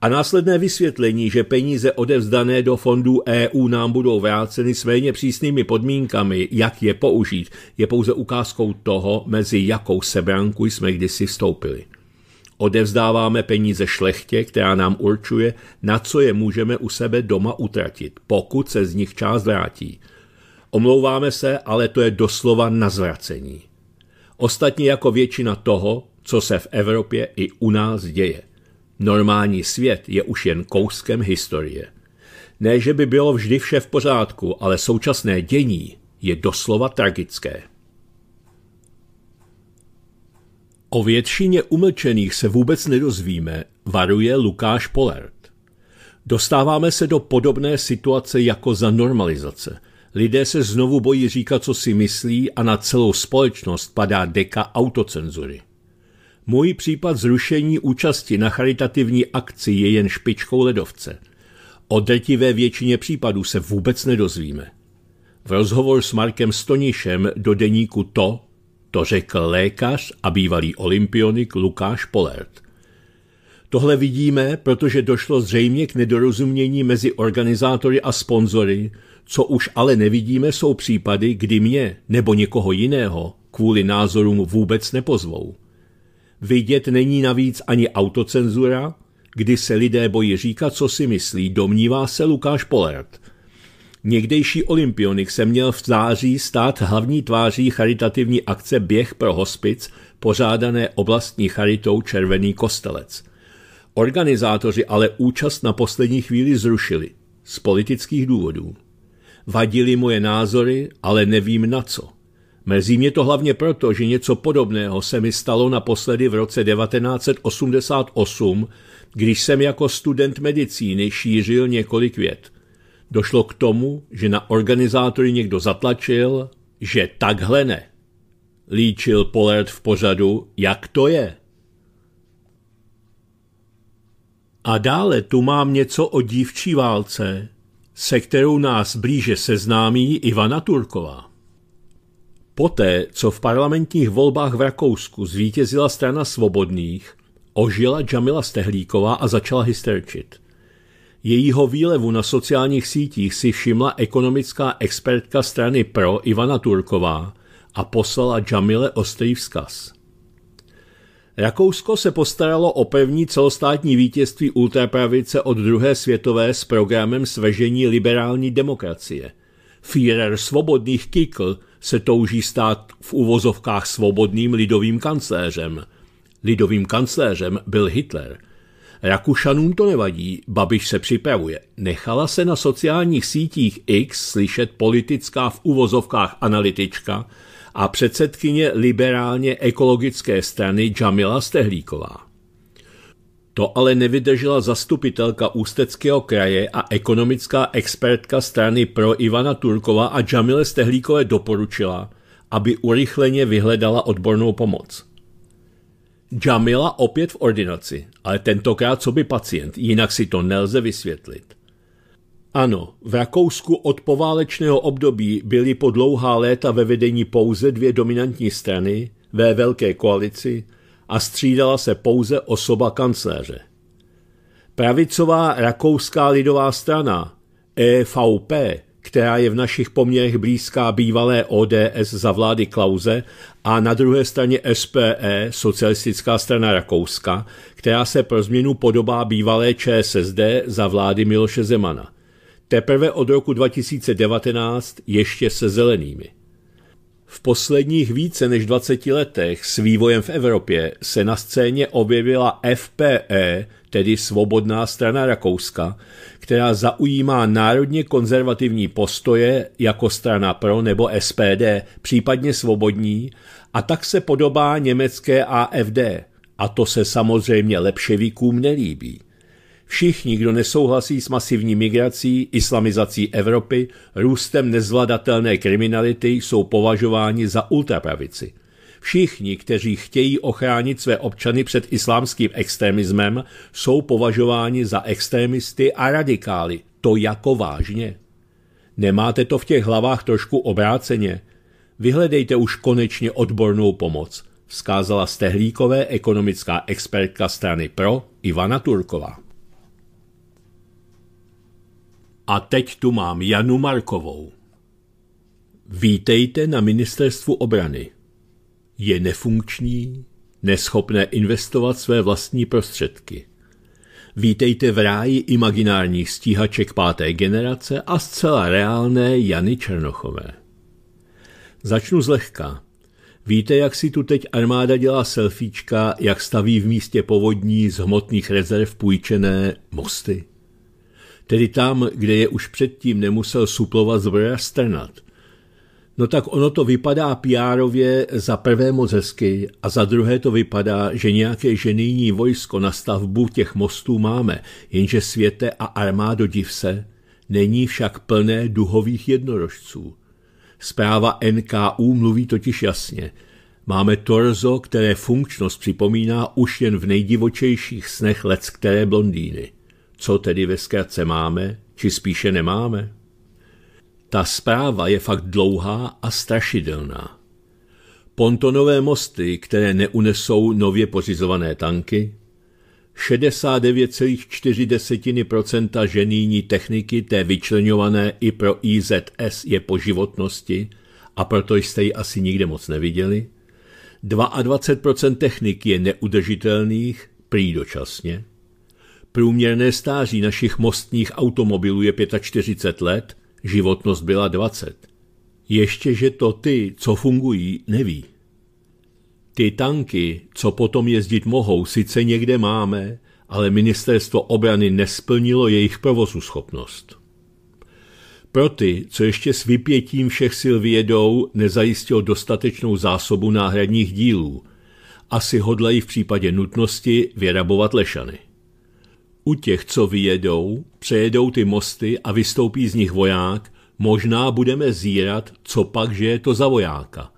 A následné vysvětlení, že peníze odevzdané do fondů EU nám budou vráceny s méně přísnými podmínkami, jak je použít, je pouze ukázkou toho, mezi jakou sebranku jsme kdysi vstoupili. Odevzdáváme peníze šlechtě, která nám určuje, na co je můžeme u sebe doma utratit, pokud se z nich část vrátí. Omlouváme se, ale to je doslova zvracení. Ostatně jako většina toho, co se v Evropě i u nás děje. Normální svět je už jen kouskem historie. Ne, že by bylo vždy vše v pořádku, ale současné dění je doslova tragické. O většině umlčených se vůbec nedozvíme, varuje Lukáš Polert. Dostáváme se do podobné situace jako za normalizace. Lidé se znovu bojí říkat, co si myslí a na celou společnost padá deka autocenzury. Můj případ zrušení účasti na charitativní akci je jen špičkou ledovce. O drtivé většině případů se vůbec nedozvíme. V rozhovor s Markem Stonišem do deníku To to řekl lékař a bývalý olympionik Lukáš Polert. Tohle vidíme, protože došlo zřejmě k nedorozumění mezi organizátory a sponzory, co už ale nevidíme, jsou případy, kdy mě nebo někoho jiného kvůli názorům vůbec nepozvou. Vidět není navíc ani autocenzura, kdy se lidé bojí říkat, co si myslí, domnívá se Lukáš Polert – Někdejší olympionik se měl v září stát hlavní tváří charitativní akce Běh pro hospic, pořádané oblastní charitou Červený kostelec. Organizátoři ale účast na poslední chvíli zrušili, z politických důvodů. Vadili moje názory, ale nevím na co. Mrzí mě to hlavně proto, že něco podobného se mi stalo naposledy v roce 1988, když jsem jako student medicíny šířil několik věd – Došlo k tomu, že na organizátory někdo zatlačil, že takhle ne. Líčil Polert v pořadu, jak to je. A dále tu mám něco o dívčí válce, se kterou nás blíže seznámí Ivana Turková. Poté, co v parlamentních volbách v Rakousku zvítězila strana svobodných, ožila Jamila Stehlíková a začala hysterčit – Jejího výlevu na sociálních sítích si všimla ekonomická expertka strany PRO Ivana Turková a poslala Jamile ostrý vzkaz. Rakousko se postaralo o první celostátní vítězství ultrapravice od druhé světové s programem svežení liberální demokracie. Führer svobodných Kikl se touží stát v uvozovkách svobodným lidovým kancléřem. Lidovým kancléřem byl Hitler – Rakušanům to nevadí, Babiš se připravuje. Nechala se na sociálních sítích X slyšet politická v uvozovkách analytička a předsedkyně liberálně ekologické strany Jamila Stehlíková. To ale nevydržela zastupitelka Ústeckého kraje a ekonomická expertka strany pro Ivana Turkova a Jamile Stehlíkové doporučila, aby urychleně vyhledala odbornou pomoc. Jamila opět v ordinaci, ale tentokrát co by pacient, jinak si to nelze vysvětlit. Ano, v Rakousku od poválečného období byly po dlouhá léta ve vedení pouze dvě dominantní strany ve velké koalici a střídala se pouze osoba kancléře. Pravicová rakouská lidová strana EVP která je v našich poměrech blízká bývalé ODS za vlády Klauze a na druhé straně SPE, socialistická strana Rakouska, která se pro změnu podobá bývalé ČSSD za vlády Miloše Zemana. Teprve od roku 2019 ještě se zelenými. V posledních více než 20 letech s vývojem v Evropě se na scéně objevila FPE, tedy Svobodná strana Rakouska, která zaujímá národně konzervativní postoje jako strana PRO nebo SPD, případně svobodní, a tak se podobá německé AFD. A to se samozřejmě lepševikům nelíbí. Všichni, kdo nesouhlasí s masivní migrací, islamizací Evropy, růstem nezvladatelné kriminality, jsou považováni za ultrapravici. Všichni, kteří chtějí ochránit své občany před islámským extremismem, jsou považováni za extremisty a radikály. To jako vážně. Nemáte to v těch hlavách trošku obráceně? Vyhledejte už konečně odbornou pomoc, vzkázala stehlíkové ekonomická expertka strany PRO Ivana Turková. A teď tu mám Janu Markovou. Vítejte na ministerstvu obrany je nefunkční, neschopné investovat své vlastní prostředky. Vítejte v ráji imaginárních stíhaček páté generace a zcela reálné Jany Černochové. Začnu zlehka. Víte, jak si tu teď armáda dělá selfiečka, jak staví v místě povodní z hmotných rezerv půjčené mosty? Tedy tam, kde je už předtím nemusel suplovat zbroja strnat – No tak ono to vypadá pr za prvé moc hezky a za druhé to vypadá, že nějaké ženýní vojsko na stavbu těch mostů máme, jenže světe a armádo div se, není však plné duhových jednorožců. Zpráva NKU mluví totiž jasně. Máme torzo, které funkčnost připomíná už jen v nejdivočejších snech lec které blondýny. Co tedy ve zkratce máme, či spíše nemáme? Ta zpráva je fakt dlouhá a strašidelná. Pontonové mosty, které neunesou nově pořizované tanky, 69,4% ženýní techniky té vyčlenované i pro IZS je po životnosti a proto jste ji asi nikde moc neviděli, 22% technik je neudržitelných, prý dočasně, průměrné stáří našich mostních automobilů je 45 let Životnost byla 20. Ještě, že to ty, co fungují, neví. Ty tanky, co potom jezdit mohou, sice někde máme, ale ministerstvo obrany nesplnilo jejich provozu schopnost. Pro ty, co ještě s vypětím všech sil vědou, nezajistil dostatečnou zásobu náhradních dílů. Asi hodlají v případě nutnosti vyrabovat lešany. U těch, co vyjedou, přejedou ty mosty a vystoupí z nich voják, možná budeme zírat, co pak, že je to za vojáka.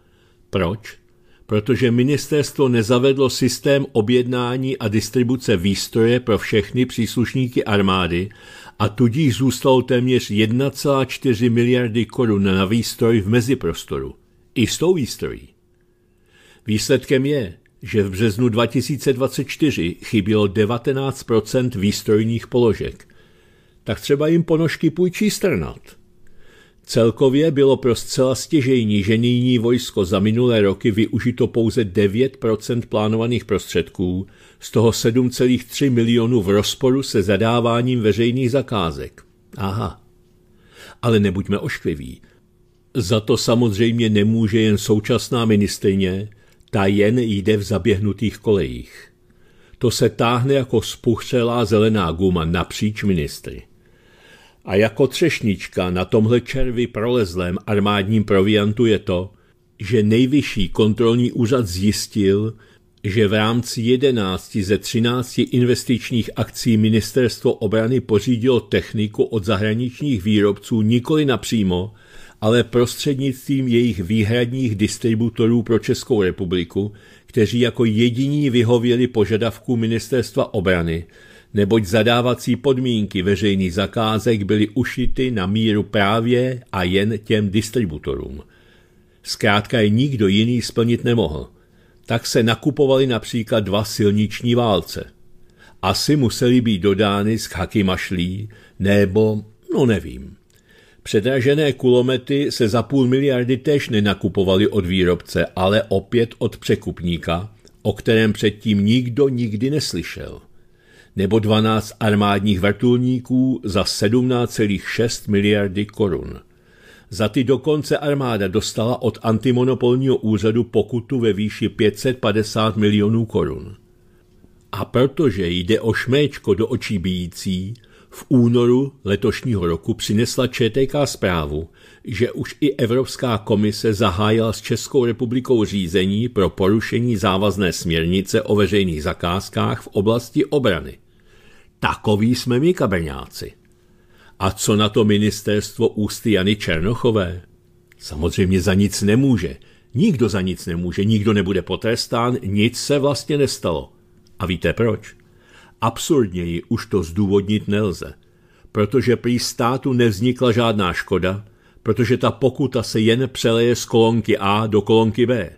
Proč? Protože ministerstvo nezavedlo systém objednání a distribuce výstroje pro všechny příslušníky armády a tudíž zůstalo téměř 1,4 miliardy korun na výstroj v meziprostoru. I s tou výstrojí. Výsledkem je, že v březnu 2024 chybělo 19 výstrojních položek. Tak třeba jim ponožky půjčí strnat. Celkově bylo pro zcela stěžejní nyní vojsko za minulé roky využito pouze 9 plánovaných prostředků, z toho 7,3 milionů v rozporu se zadáváním veřejných zakázek. Aha. Ale nebuďme oškliví. Za to samozřejmě nemůže jen současná ministrině, ta jen jde v zaběhnutých kolejích. To se táhne jako spuchřelá zelená guma napříč ministry. A jako třešnička na tomhle červi prolezlém armádním proviantu je to, že nejvyšší kontrolní úřad zjistil, že v rámci 11 ze 13 investičních akcí ministerstvo obrany pořídilo techniku od zahraničních výrobců nikoli napřímo, ale prostřednictvím jejich výhradních distributorů pro Českou republiku, kteří jako jediní vyhověli požadavku ministerstva obrany, neboť zadávací podmínky veřejných zakázek byly ušity na míru právě a jen těm distributorům. Zkrátka je nikdo jiný splnit nemohl. Tak se nakupovali například dva silniční válce. Asi museli být dodány z chaky mašlí, nebo, no nevím. Předražené kulomety se za půl miliardy též nenakupovaly od výrobce, ale opět od překupníka, o kterém předtím nikdo nikdy neslyšel. Nebo 12 armádních vrtulníků za 17,6 miliardy korun. Za ty dokonce armáda dostala od antimonopolního úřadu pokutu ve výši 550 milionů korun. A protože jde o šméčko do očí bíjící, v únoru letošního roku přinesla ČTK zprávu, že už i Evropská komise zahájila s Českou republikou řízení pro porušení závazné směrnice o veřejných zakázkách v oblasti obrany. Takový jsme my, kabrňáci. A co na to ministerstvo ústy Jany Černochové? Samozřejmě za nic nemůže. Nikdo za nic nemůže, nikdo nebude potrestán, nic se vlastně nestalo. A víte proč? Absurdněji už to zdůvodnit nelze, protože prý státu nevznikla žádná škoda, protože ta pokuta se jen přeleje z kolonky A do kolonky B.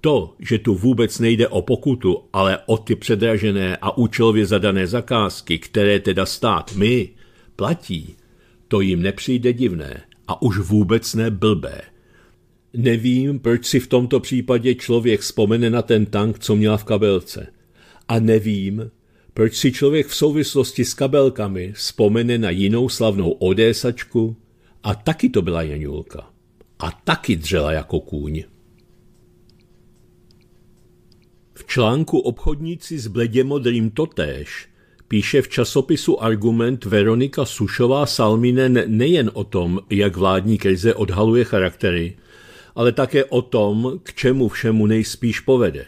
To, že tu vůbec nejde o pokutu, ale o ty předražené a účelově zadané zakázky, které teda stát my, platí, to jim nepřijde divné a už vůbec ne blbé. Nevím, proč si v tomto případě člověk vzpomene na ten tank, co měla v kabelce. A nevím, proč si člověk v souvislosti s kabelkami vzpomene na jinou slavnou odésačku a taky to byla Janulka A taky dřela jako kůň. V článku Obchodníci s modrým totéž píše v časopisu Argument Veronika Sušová Salminen nejen o tom, jak vládní krize odhaluje charaktery, ale také o tom, k čemu všemu nejspíš povede.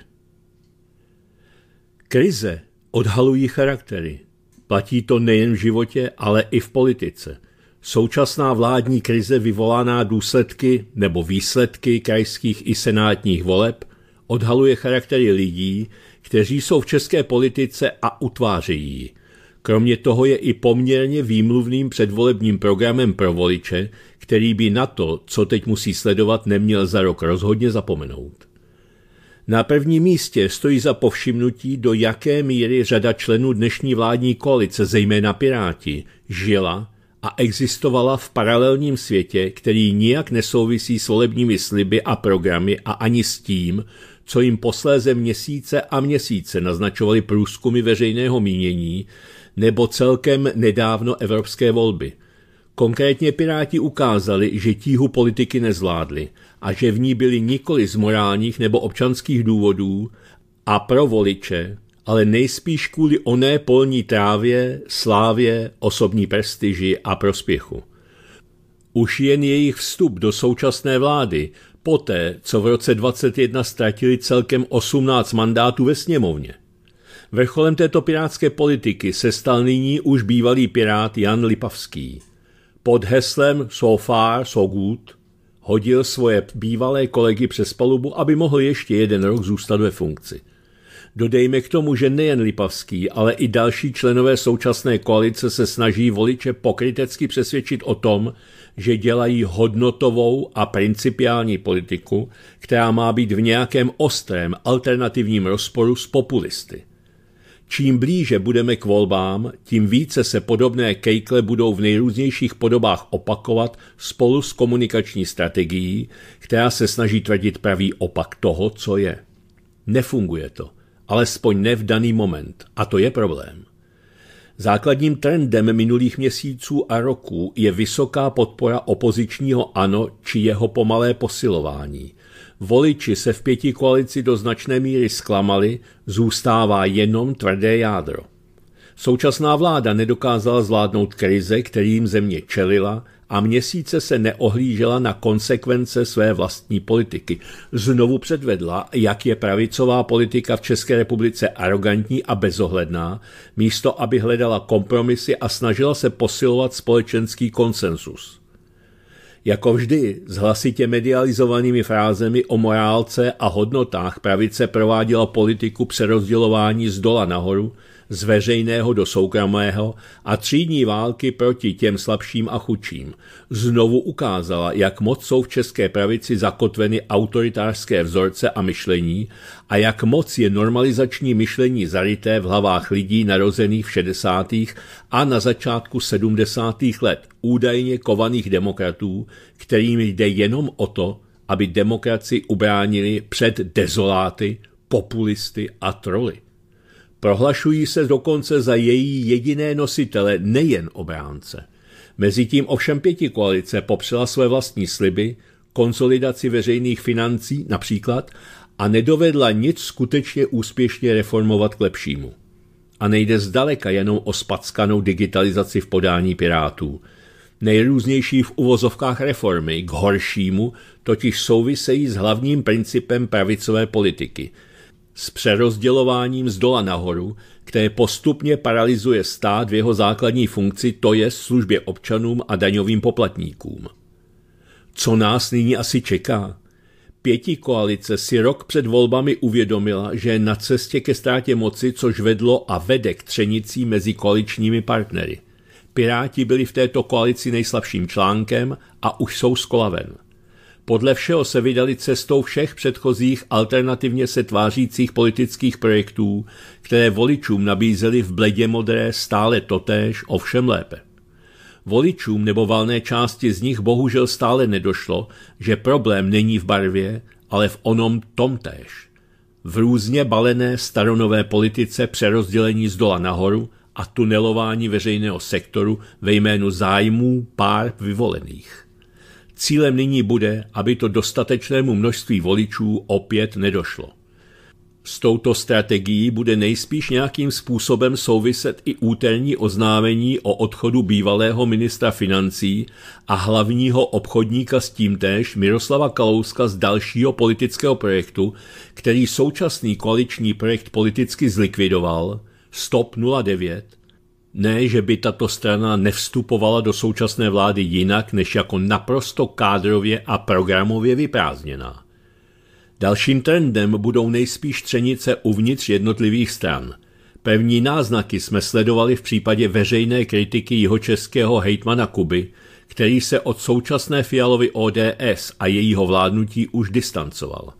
Krize odhalují charaktery. Platí to nejen v životě, ale i v politice. Současná vládní krize vyvolaná důsledky nebo výsledky krajských i senátních voleb odhaluje charaktery lidí, kteří jsou v české politice a utvářejí Kromě toho je i poměrně výmluvným předvolebním programem pro voliče, který by na to, co teď musí sledovat, neměl za rok rozhodně zapomenout. Na prvním místě stojí za povšimnutí, do jaké míry řada členů dnešní vládní koalice, zejména Piráti, žila a existovala v paralelním světě, který nijak nesouvisí s volebními sliby a programy a ani s tím, co jim posléze měsíce a měsíce naznačovaly průzkumy veřejného mínění nebo celkem nedávno evropské volby. Konkrétně Piráti ukázali, že tíhu politiky nezvládli – a že v ní byly nikoli z morálních nebo občanských důvodů a pro voliče, ale nejspíš kvůli oné polní trávě, slávě, osobní prestiži a prospěchu. Už jen jejich vstup do současné vlády, poté, co v roce 21 ztratili celkem 18 mandátů ve sněmovně. Vrcholem této pirátské politiky se stal nyní už bývalý pirát Jan Lipavský. Pod heslem So far, so good hodil svoje bývalé kolegy přes palubu, aby mohl ještě jeden rok zůstat ve funkci. Dodejme k tomu, že nejen Lipavský, ale i další členové současné koalice se snaží voliče pokrytecky přesvědčit o tom, že dělají hodnotovou a principiální politiku, která má být v nějakém ostrém alternativním rozporu s populisty. Čím blíže budeme k volbám, tím více se podobné kejkle budou v nejrůznějších podobách opakovat spolu s komunikační strategií, která se snaží tvrdit pravý opak toho, co je. Nefunguje to, alespoň ne v daný moment, a to je problém. Základním trendem minulých měsíců a roků je vysoká podpora opozičního ano či jeho pomalé posilování – Voliči se v pěti koalici do značné míry zklamali, zůstává jenom tvrdé jádro. Současná vláda nedokázala zvládnout krize, kterým země čelila, a měsíce se neohlížela na konsekvence své vlastní politiky. Znovu předvedla, jak je pravicová politika v České republice arrogantní a bezohledná, místo aby hledala kompromisy a snažila se posilovat společenský konsensus jako vždy s hlasitě medializovanými frázemi o morálce a hodnotách pravice prováděla politiku přerozdělování z dola nahoru – z veřejného do soukromého a třídní války proti těm slabším a chudším. Znovu ukázala, jak moc jsou v české pravici zakotveny autoritářské vzorce a myšlení a jak moc je normalizační myšlení zaryté v hlavách lidí narozených v 60. a na začátku 70. let údajně kovaných demokratů, kterým jde jenom o to, aby demokraci ubránili před dezoláty, populisty a troly. Prohlašují se dokonce za její jediné nositele, nejen obránce. Mezitím ovšem pěti koalice popřela své vlastní sliby, konsolidaci veřejných financí například, a nedovedla nic skutečně úspěšně reformovat k lepšímu. A nejde zdaleka jenom o spackanou digitalizaci v podání Pirátů. Nejrůznější v uvozovkách reformy k horšímu totiž souvisejí s hlavním principem pravicové politiky – s přerozdělováním z dola nahoru, které postupně paralizuje stát v jeho základní funkci, to je službě občanům a daňovým poplatníkům. Co nás nyní asi čeká? Pěti koalice si rok před volbami uvědomila, že je na cestě ke ztrátě moci, což vedlo a vede k třenicí mezi koaličními partnery. Piráti byli v této koalici nejslabším článkem a už jsou skolaven. Podle všeho se vydali cestou všech předchozích alternativně se tvářících politických projektů, které voličům nabízeli v bledě modré stále totéž, ovšem lépe. Voličům nebo valné části z nich bohužel stále nedošlo, že problém není v barvě, ale v onom též. V různě balené staronové politice přerozdělení z dola nahoru a tunelování veřejného sektoru ve jménu zájmů pár vyvolených. Cílem nyní bude, aby to dostatečnému množství voličů opět nedošlo. S touto strategií bude nejspíš nějakým způsobem souviset i úterní oznámení o odchodu bývalého ministra financí a hlavního obchodníka s tím, též Miroslava Kalouska z dalšího politického projektu, který současný koaliční projekt politicky zlikvidoval, Stop 09, ne, že by tato strana nevstupovala do současné vlády jinak, než jako naprosto kádrově a programově vyprázdněná. Dalším trendem budou nejspíš třenice uvnitř jednotlivých stran. Pevní náznaky jsme sledovali v případě veřejné kritiky jihočeského hejtmana Kuby, který se od současné Fialovy ODS a jejího vládnutí už distancoval.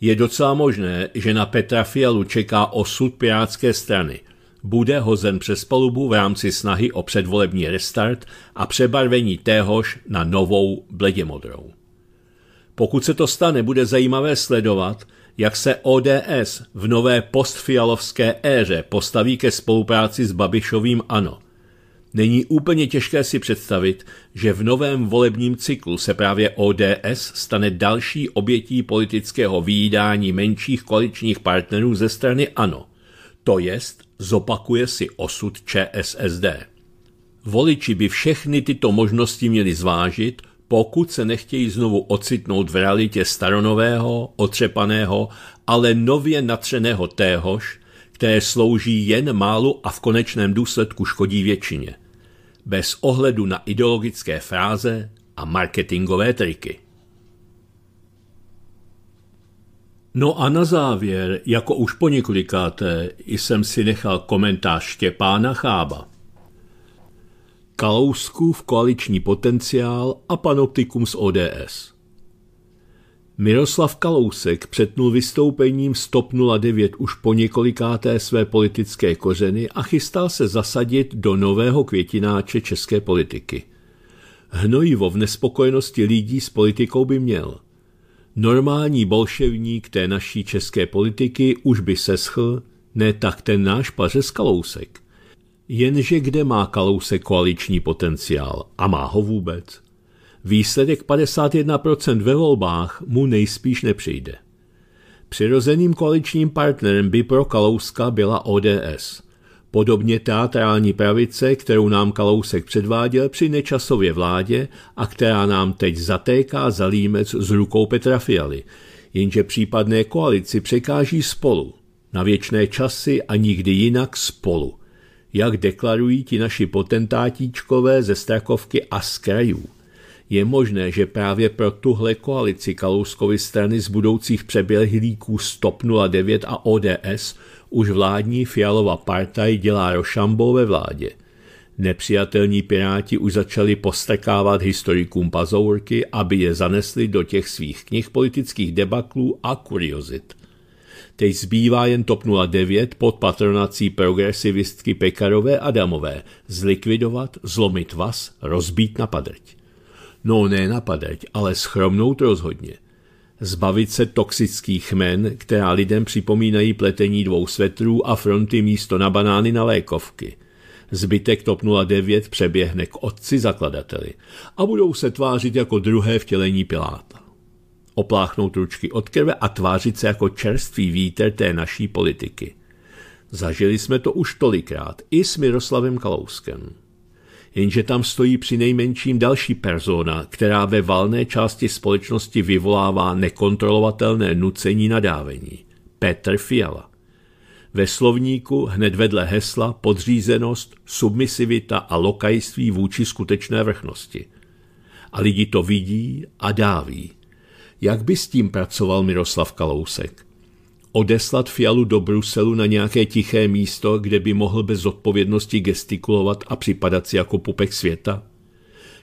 Je docela možné, že na Petra Fialu čeká osud pirátské strany – bude hozen přes palubu v rámci snahy o předvolební restart a přebarvení téhož na novou bledě-modrou. Pokud se to stane, bude zajímavé sledovat, jak se ODS v nové postfialovské éře postaví ke spolupráci s Babišovým ANO. Není úplně těžké si představit, že v novém volebním cyklu se právě ODS stane další obětí politického výjídání menších koaličních partnerů ze strany ANO. To jest zopakuje si osud ČSSD. Voliči by všechny tyto možnosti měli zvážit, pokud se nechtějí znovu ocitnout v realitě staronového, otřepaného, ale nově natřeného téhož, které slouží jen málu a v konečném důsledku škodí většině. Bez ohledu na ideologické fráze a marketingové triky. No a na závěr, jako už po několikáté, jsem si nechal komentář Štěpána Chába. Kalousku v koaliční potenciál a panoptikum z ODS. Miroslav Kalousek přetnul vystoupením z TOP 09 už po několikáté své politické kořeny a chystal se zasadit do nového květináče české politiky. Hnojivo v nespokojenosti lidí s politikou by měl – Normální bolševník té naší české politiky už by seschl, ne tak ten náš pařez Kalousek. Jenže kde má Kalousek koaliční potenciál? A má ho vůbec? Výsledek 51% ve volbách mu nejspíš nepřijde. Přirozeným koaličním partnerem by pro Kalouska byla ODS – Podobně teatrální pravice, kterou nám Kalousek předváděl při nečasově vládě a která nám teď zatéká za límec s rukou Petra Fialy, jenže případné koalici překáží spolu. Na věčné časy a nikdy jinak spolu. Jak deklarují ti naši potentátíčkové ze Strakovky a z krajů. Je možné, že právě pro tuhle koalici Kalouskovy strany z budoucích přeběhlíků STOP 09 a ODS – už vládní fialová partaj dělá Rošambou ve vládě. Nepřijatelní piráti už začali postekávat historikům pazourky, aby je zanesli do těch svých knih politických debaklů a kuriozit. Teď zbývá jen TOP 09 pod patronací progresivistky Pekarové Adamové zlikvidovat, zlomit vás, rozbít na padrť. No ne na padrť, ale schromnout rozhodně zbavit se toxických men, která lidem připomínají pletení dvou svetrů a fronty místo na banány na lékovky. Zbytek TOP 09 přeběhne k otci zakladateli a budou se tvářit jako druhé vtělení Piláta. Opláchnout ručky od krve a tvářit se jako čerstvý vítr té naší politiky. Zažili jsme to už tolikrát, i s Miroslavem Kalouskem jenže tam stojí při nejmenším další persona, která ve valné části společnosti vyvolává nekontrolovatelné nucení nadávení. Petr Fiala. Ve slovníku hned vedle hesla podřízenost, submisivita a lokajství vůči skutečné vrchnosti. A lidi to vidí a dáví. Jak by s tím pracoval Miroslav Kalousek? odeslat Fialu do Bruselu na nějaké tiché místo, kde by mohl bez odpovědnosti gestikulovat a připadat si jako pupek světa?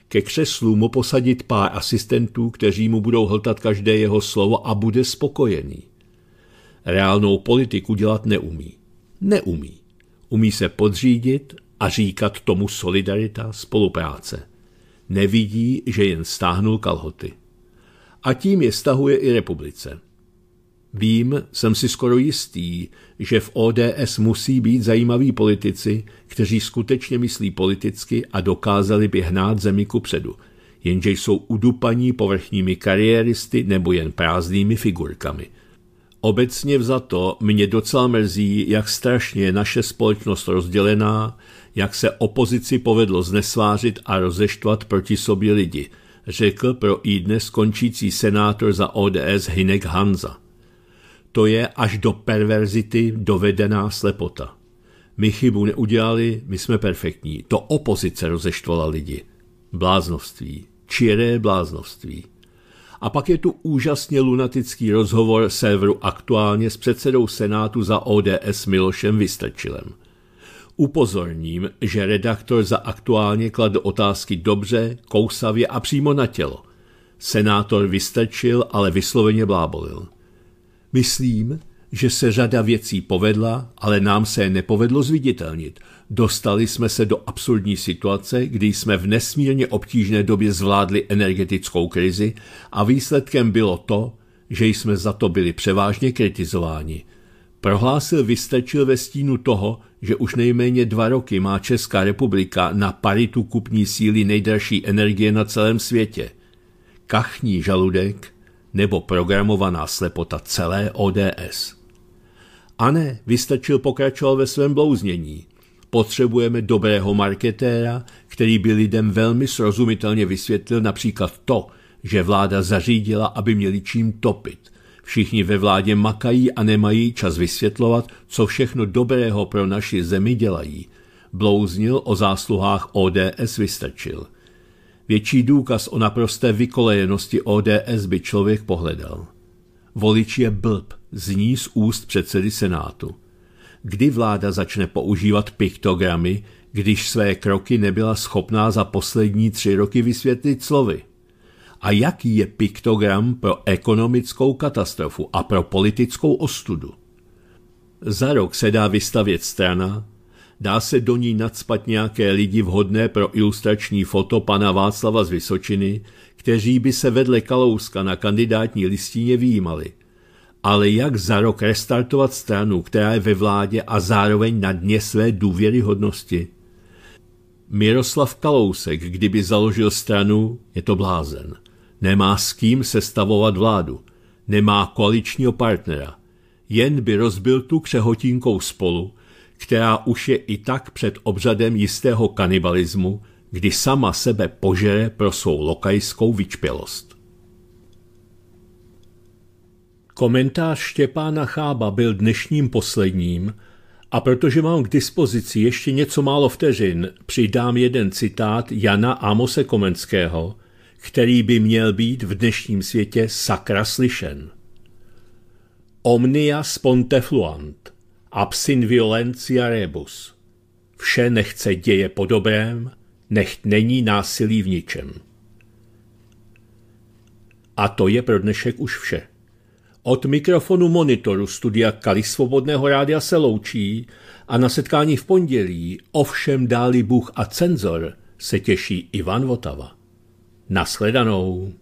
Ke křeslu mu posadit pár asistentů, kteří mu budou hltat každé jeho slovo a bude spokojený. Reálnou politiku dělat neumí. Neumí. Umí se podřídit a říkat tomu solidarita, spolupráce. Nevidí, že jen stáhnul kalhoty. A tím je stahuje i republice. Vím, jsem si skoro jistý, že v ODS musí být zajímaví politici, kteří skutečně myslí politicky a dokázali by hnát zemi ku předu, jenže jsou udupaní povrchními kariéristy nebo jen prázdnými figurkami. Obecně vzato mě docela mrzí, jak strašně je naše společnost rozdělená, jak se opozici povedlo znesvářit a rozeštvat proti sobě lidi, řekl pro i dnes končící senátor za ODS Hinek Hanza. To je až do perverzity dovedená slepota. My chybu neudělali, my jsme perfektní. To opozice rozeštvala lidi. Bláznoství. Čiré bláznoství. A pak je tu úžasně lunatický rozhovor serveru aktuálně s předsedou Senátu za ODS Milošem Vystrčilem. Upozorním, že redaktor za aktuálně kladl otázky dobře, kousavě a přímo na tělo. Senátor Vystrčil ale vysloveně blábolil. Myslím, že se řada věcí povedla, ale nám se nepovedlo zviditelnit. Dostali jsme se do absurdní situace, kdy jsme v nesmírně obtížné době zvládli energetickou krizi a výsledkem bylo to, že jsme za to byli převážně kritizováni. Prohlásil vystačil ve stínu toho, že už nejméně dva roky má Česká republika na paritu kupní síly nejdražší energie na celém světě. Kachní žaludek nebo programovaná slepota celé ODS. A ne, vystačil pokračoval ve svém blouznění. Potřebujeme dobrého marketéra, který by lidem velmi srozumitelně vysvětlil například to, že vláda zařídila, aby měli čím topit. Všichni ve vládě makají a nemají čas vysvětlovat, co všechno dobrého pro naši zemi dělají. Blouznil o zásluhách ODS vystačil – Větší důkaz o naprosté vykolejenosti ODS by člověk pohledal. Volič je blb, zní z úst předsedy Senátu. Kdy vláda začne používat piktogramy, když své kroky nebyla schopná za poslední tři roky vysvětlit slovy? A jaký je piktogram pro ekonomickou katastrofu a pro politickou ostudu? Za rok se dá vystavět strana, dá se do ní nadspat nějaké lidi vhodné pro ilustrační foto pana Václava z Vysočiny, kteří by se vedle Kalouska na kandidátní listině výjímali. Ale jak za rok restartovat stranu, která je ve vládě a zároveň na dně své důvěryhodnosti? Miroslav Kalousek, kdyby založil stranu, je to blázen. Nemá s kým sestavovat vládu. Nemá koaličního partnera. Jen by rozbil tu křehotínkou spolu, která už je i tak před obřadem jistého kanibalismu, kdy sama sebe požere pro svou lokajskou vyčpělost. Komentář Štěpána Chába byl dnešním posledním a protože mám k dispozici ještě něco málo vteřin, přidám jeden citát Jana Amose Komenského, který by měl být v dnešním světě sakra slyšen. Omnia sponte Absin violencia rebus. Vše nechce děje po dobrém, necht není násilí v ničem. A to je pro dnešek už vše. Od mikrofonu monitoru studia Kali Svobodného rádia se loučí a na setkání v pondělí ovšem dáli Bůh a cenzor se těší Ivan Votava. Nasledanou.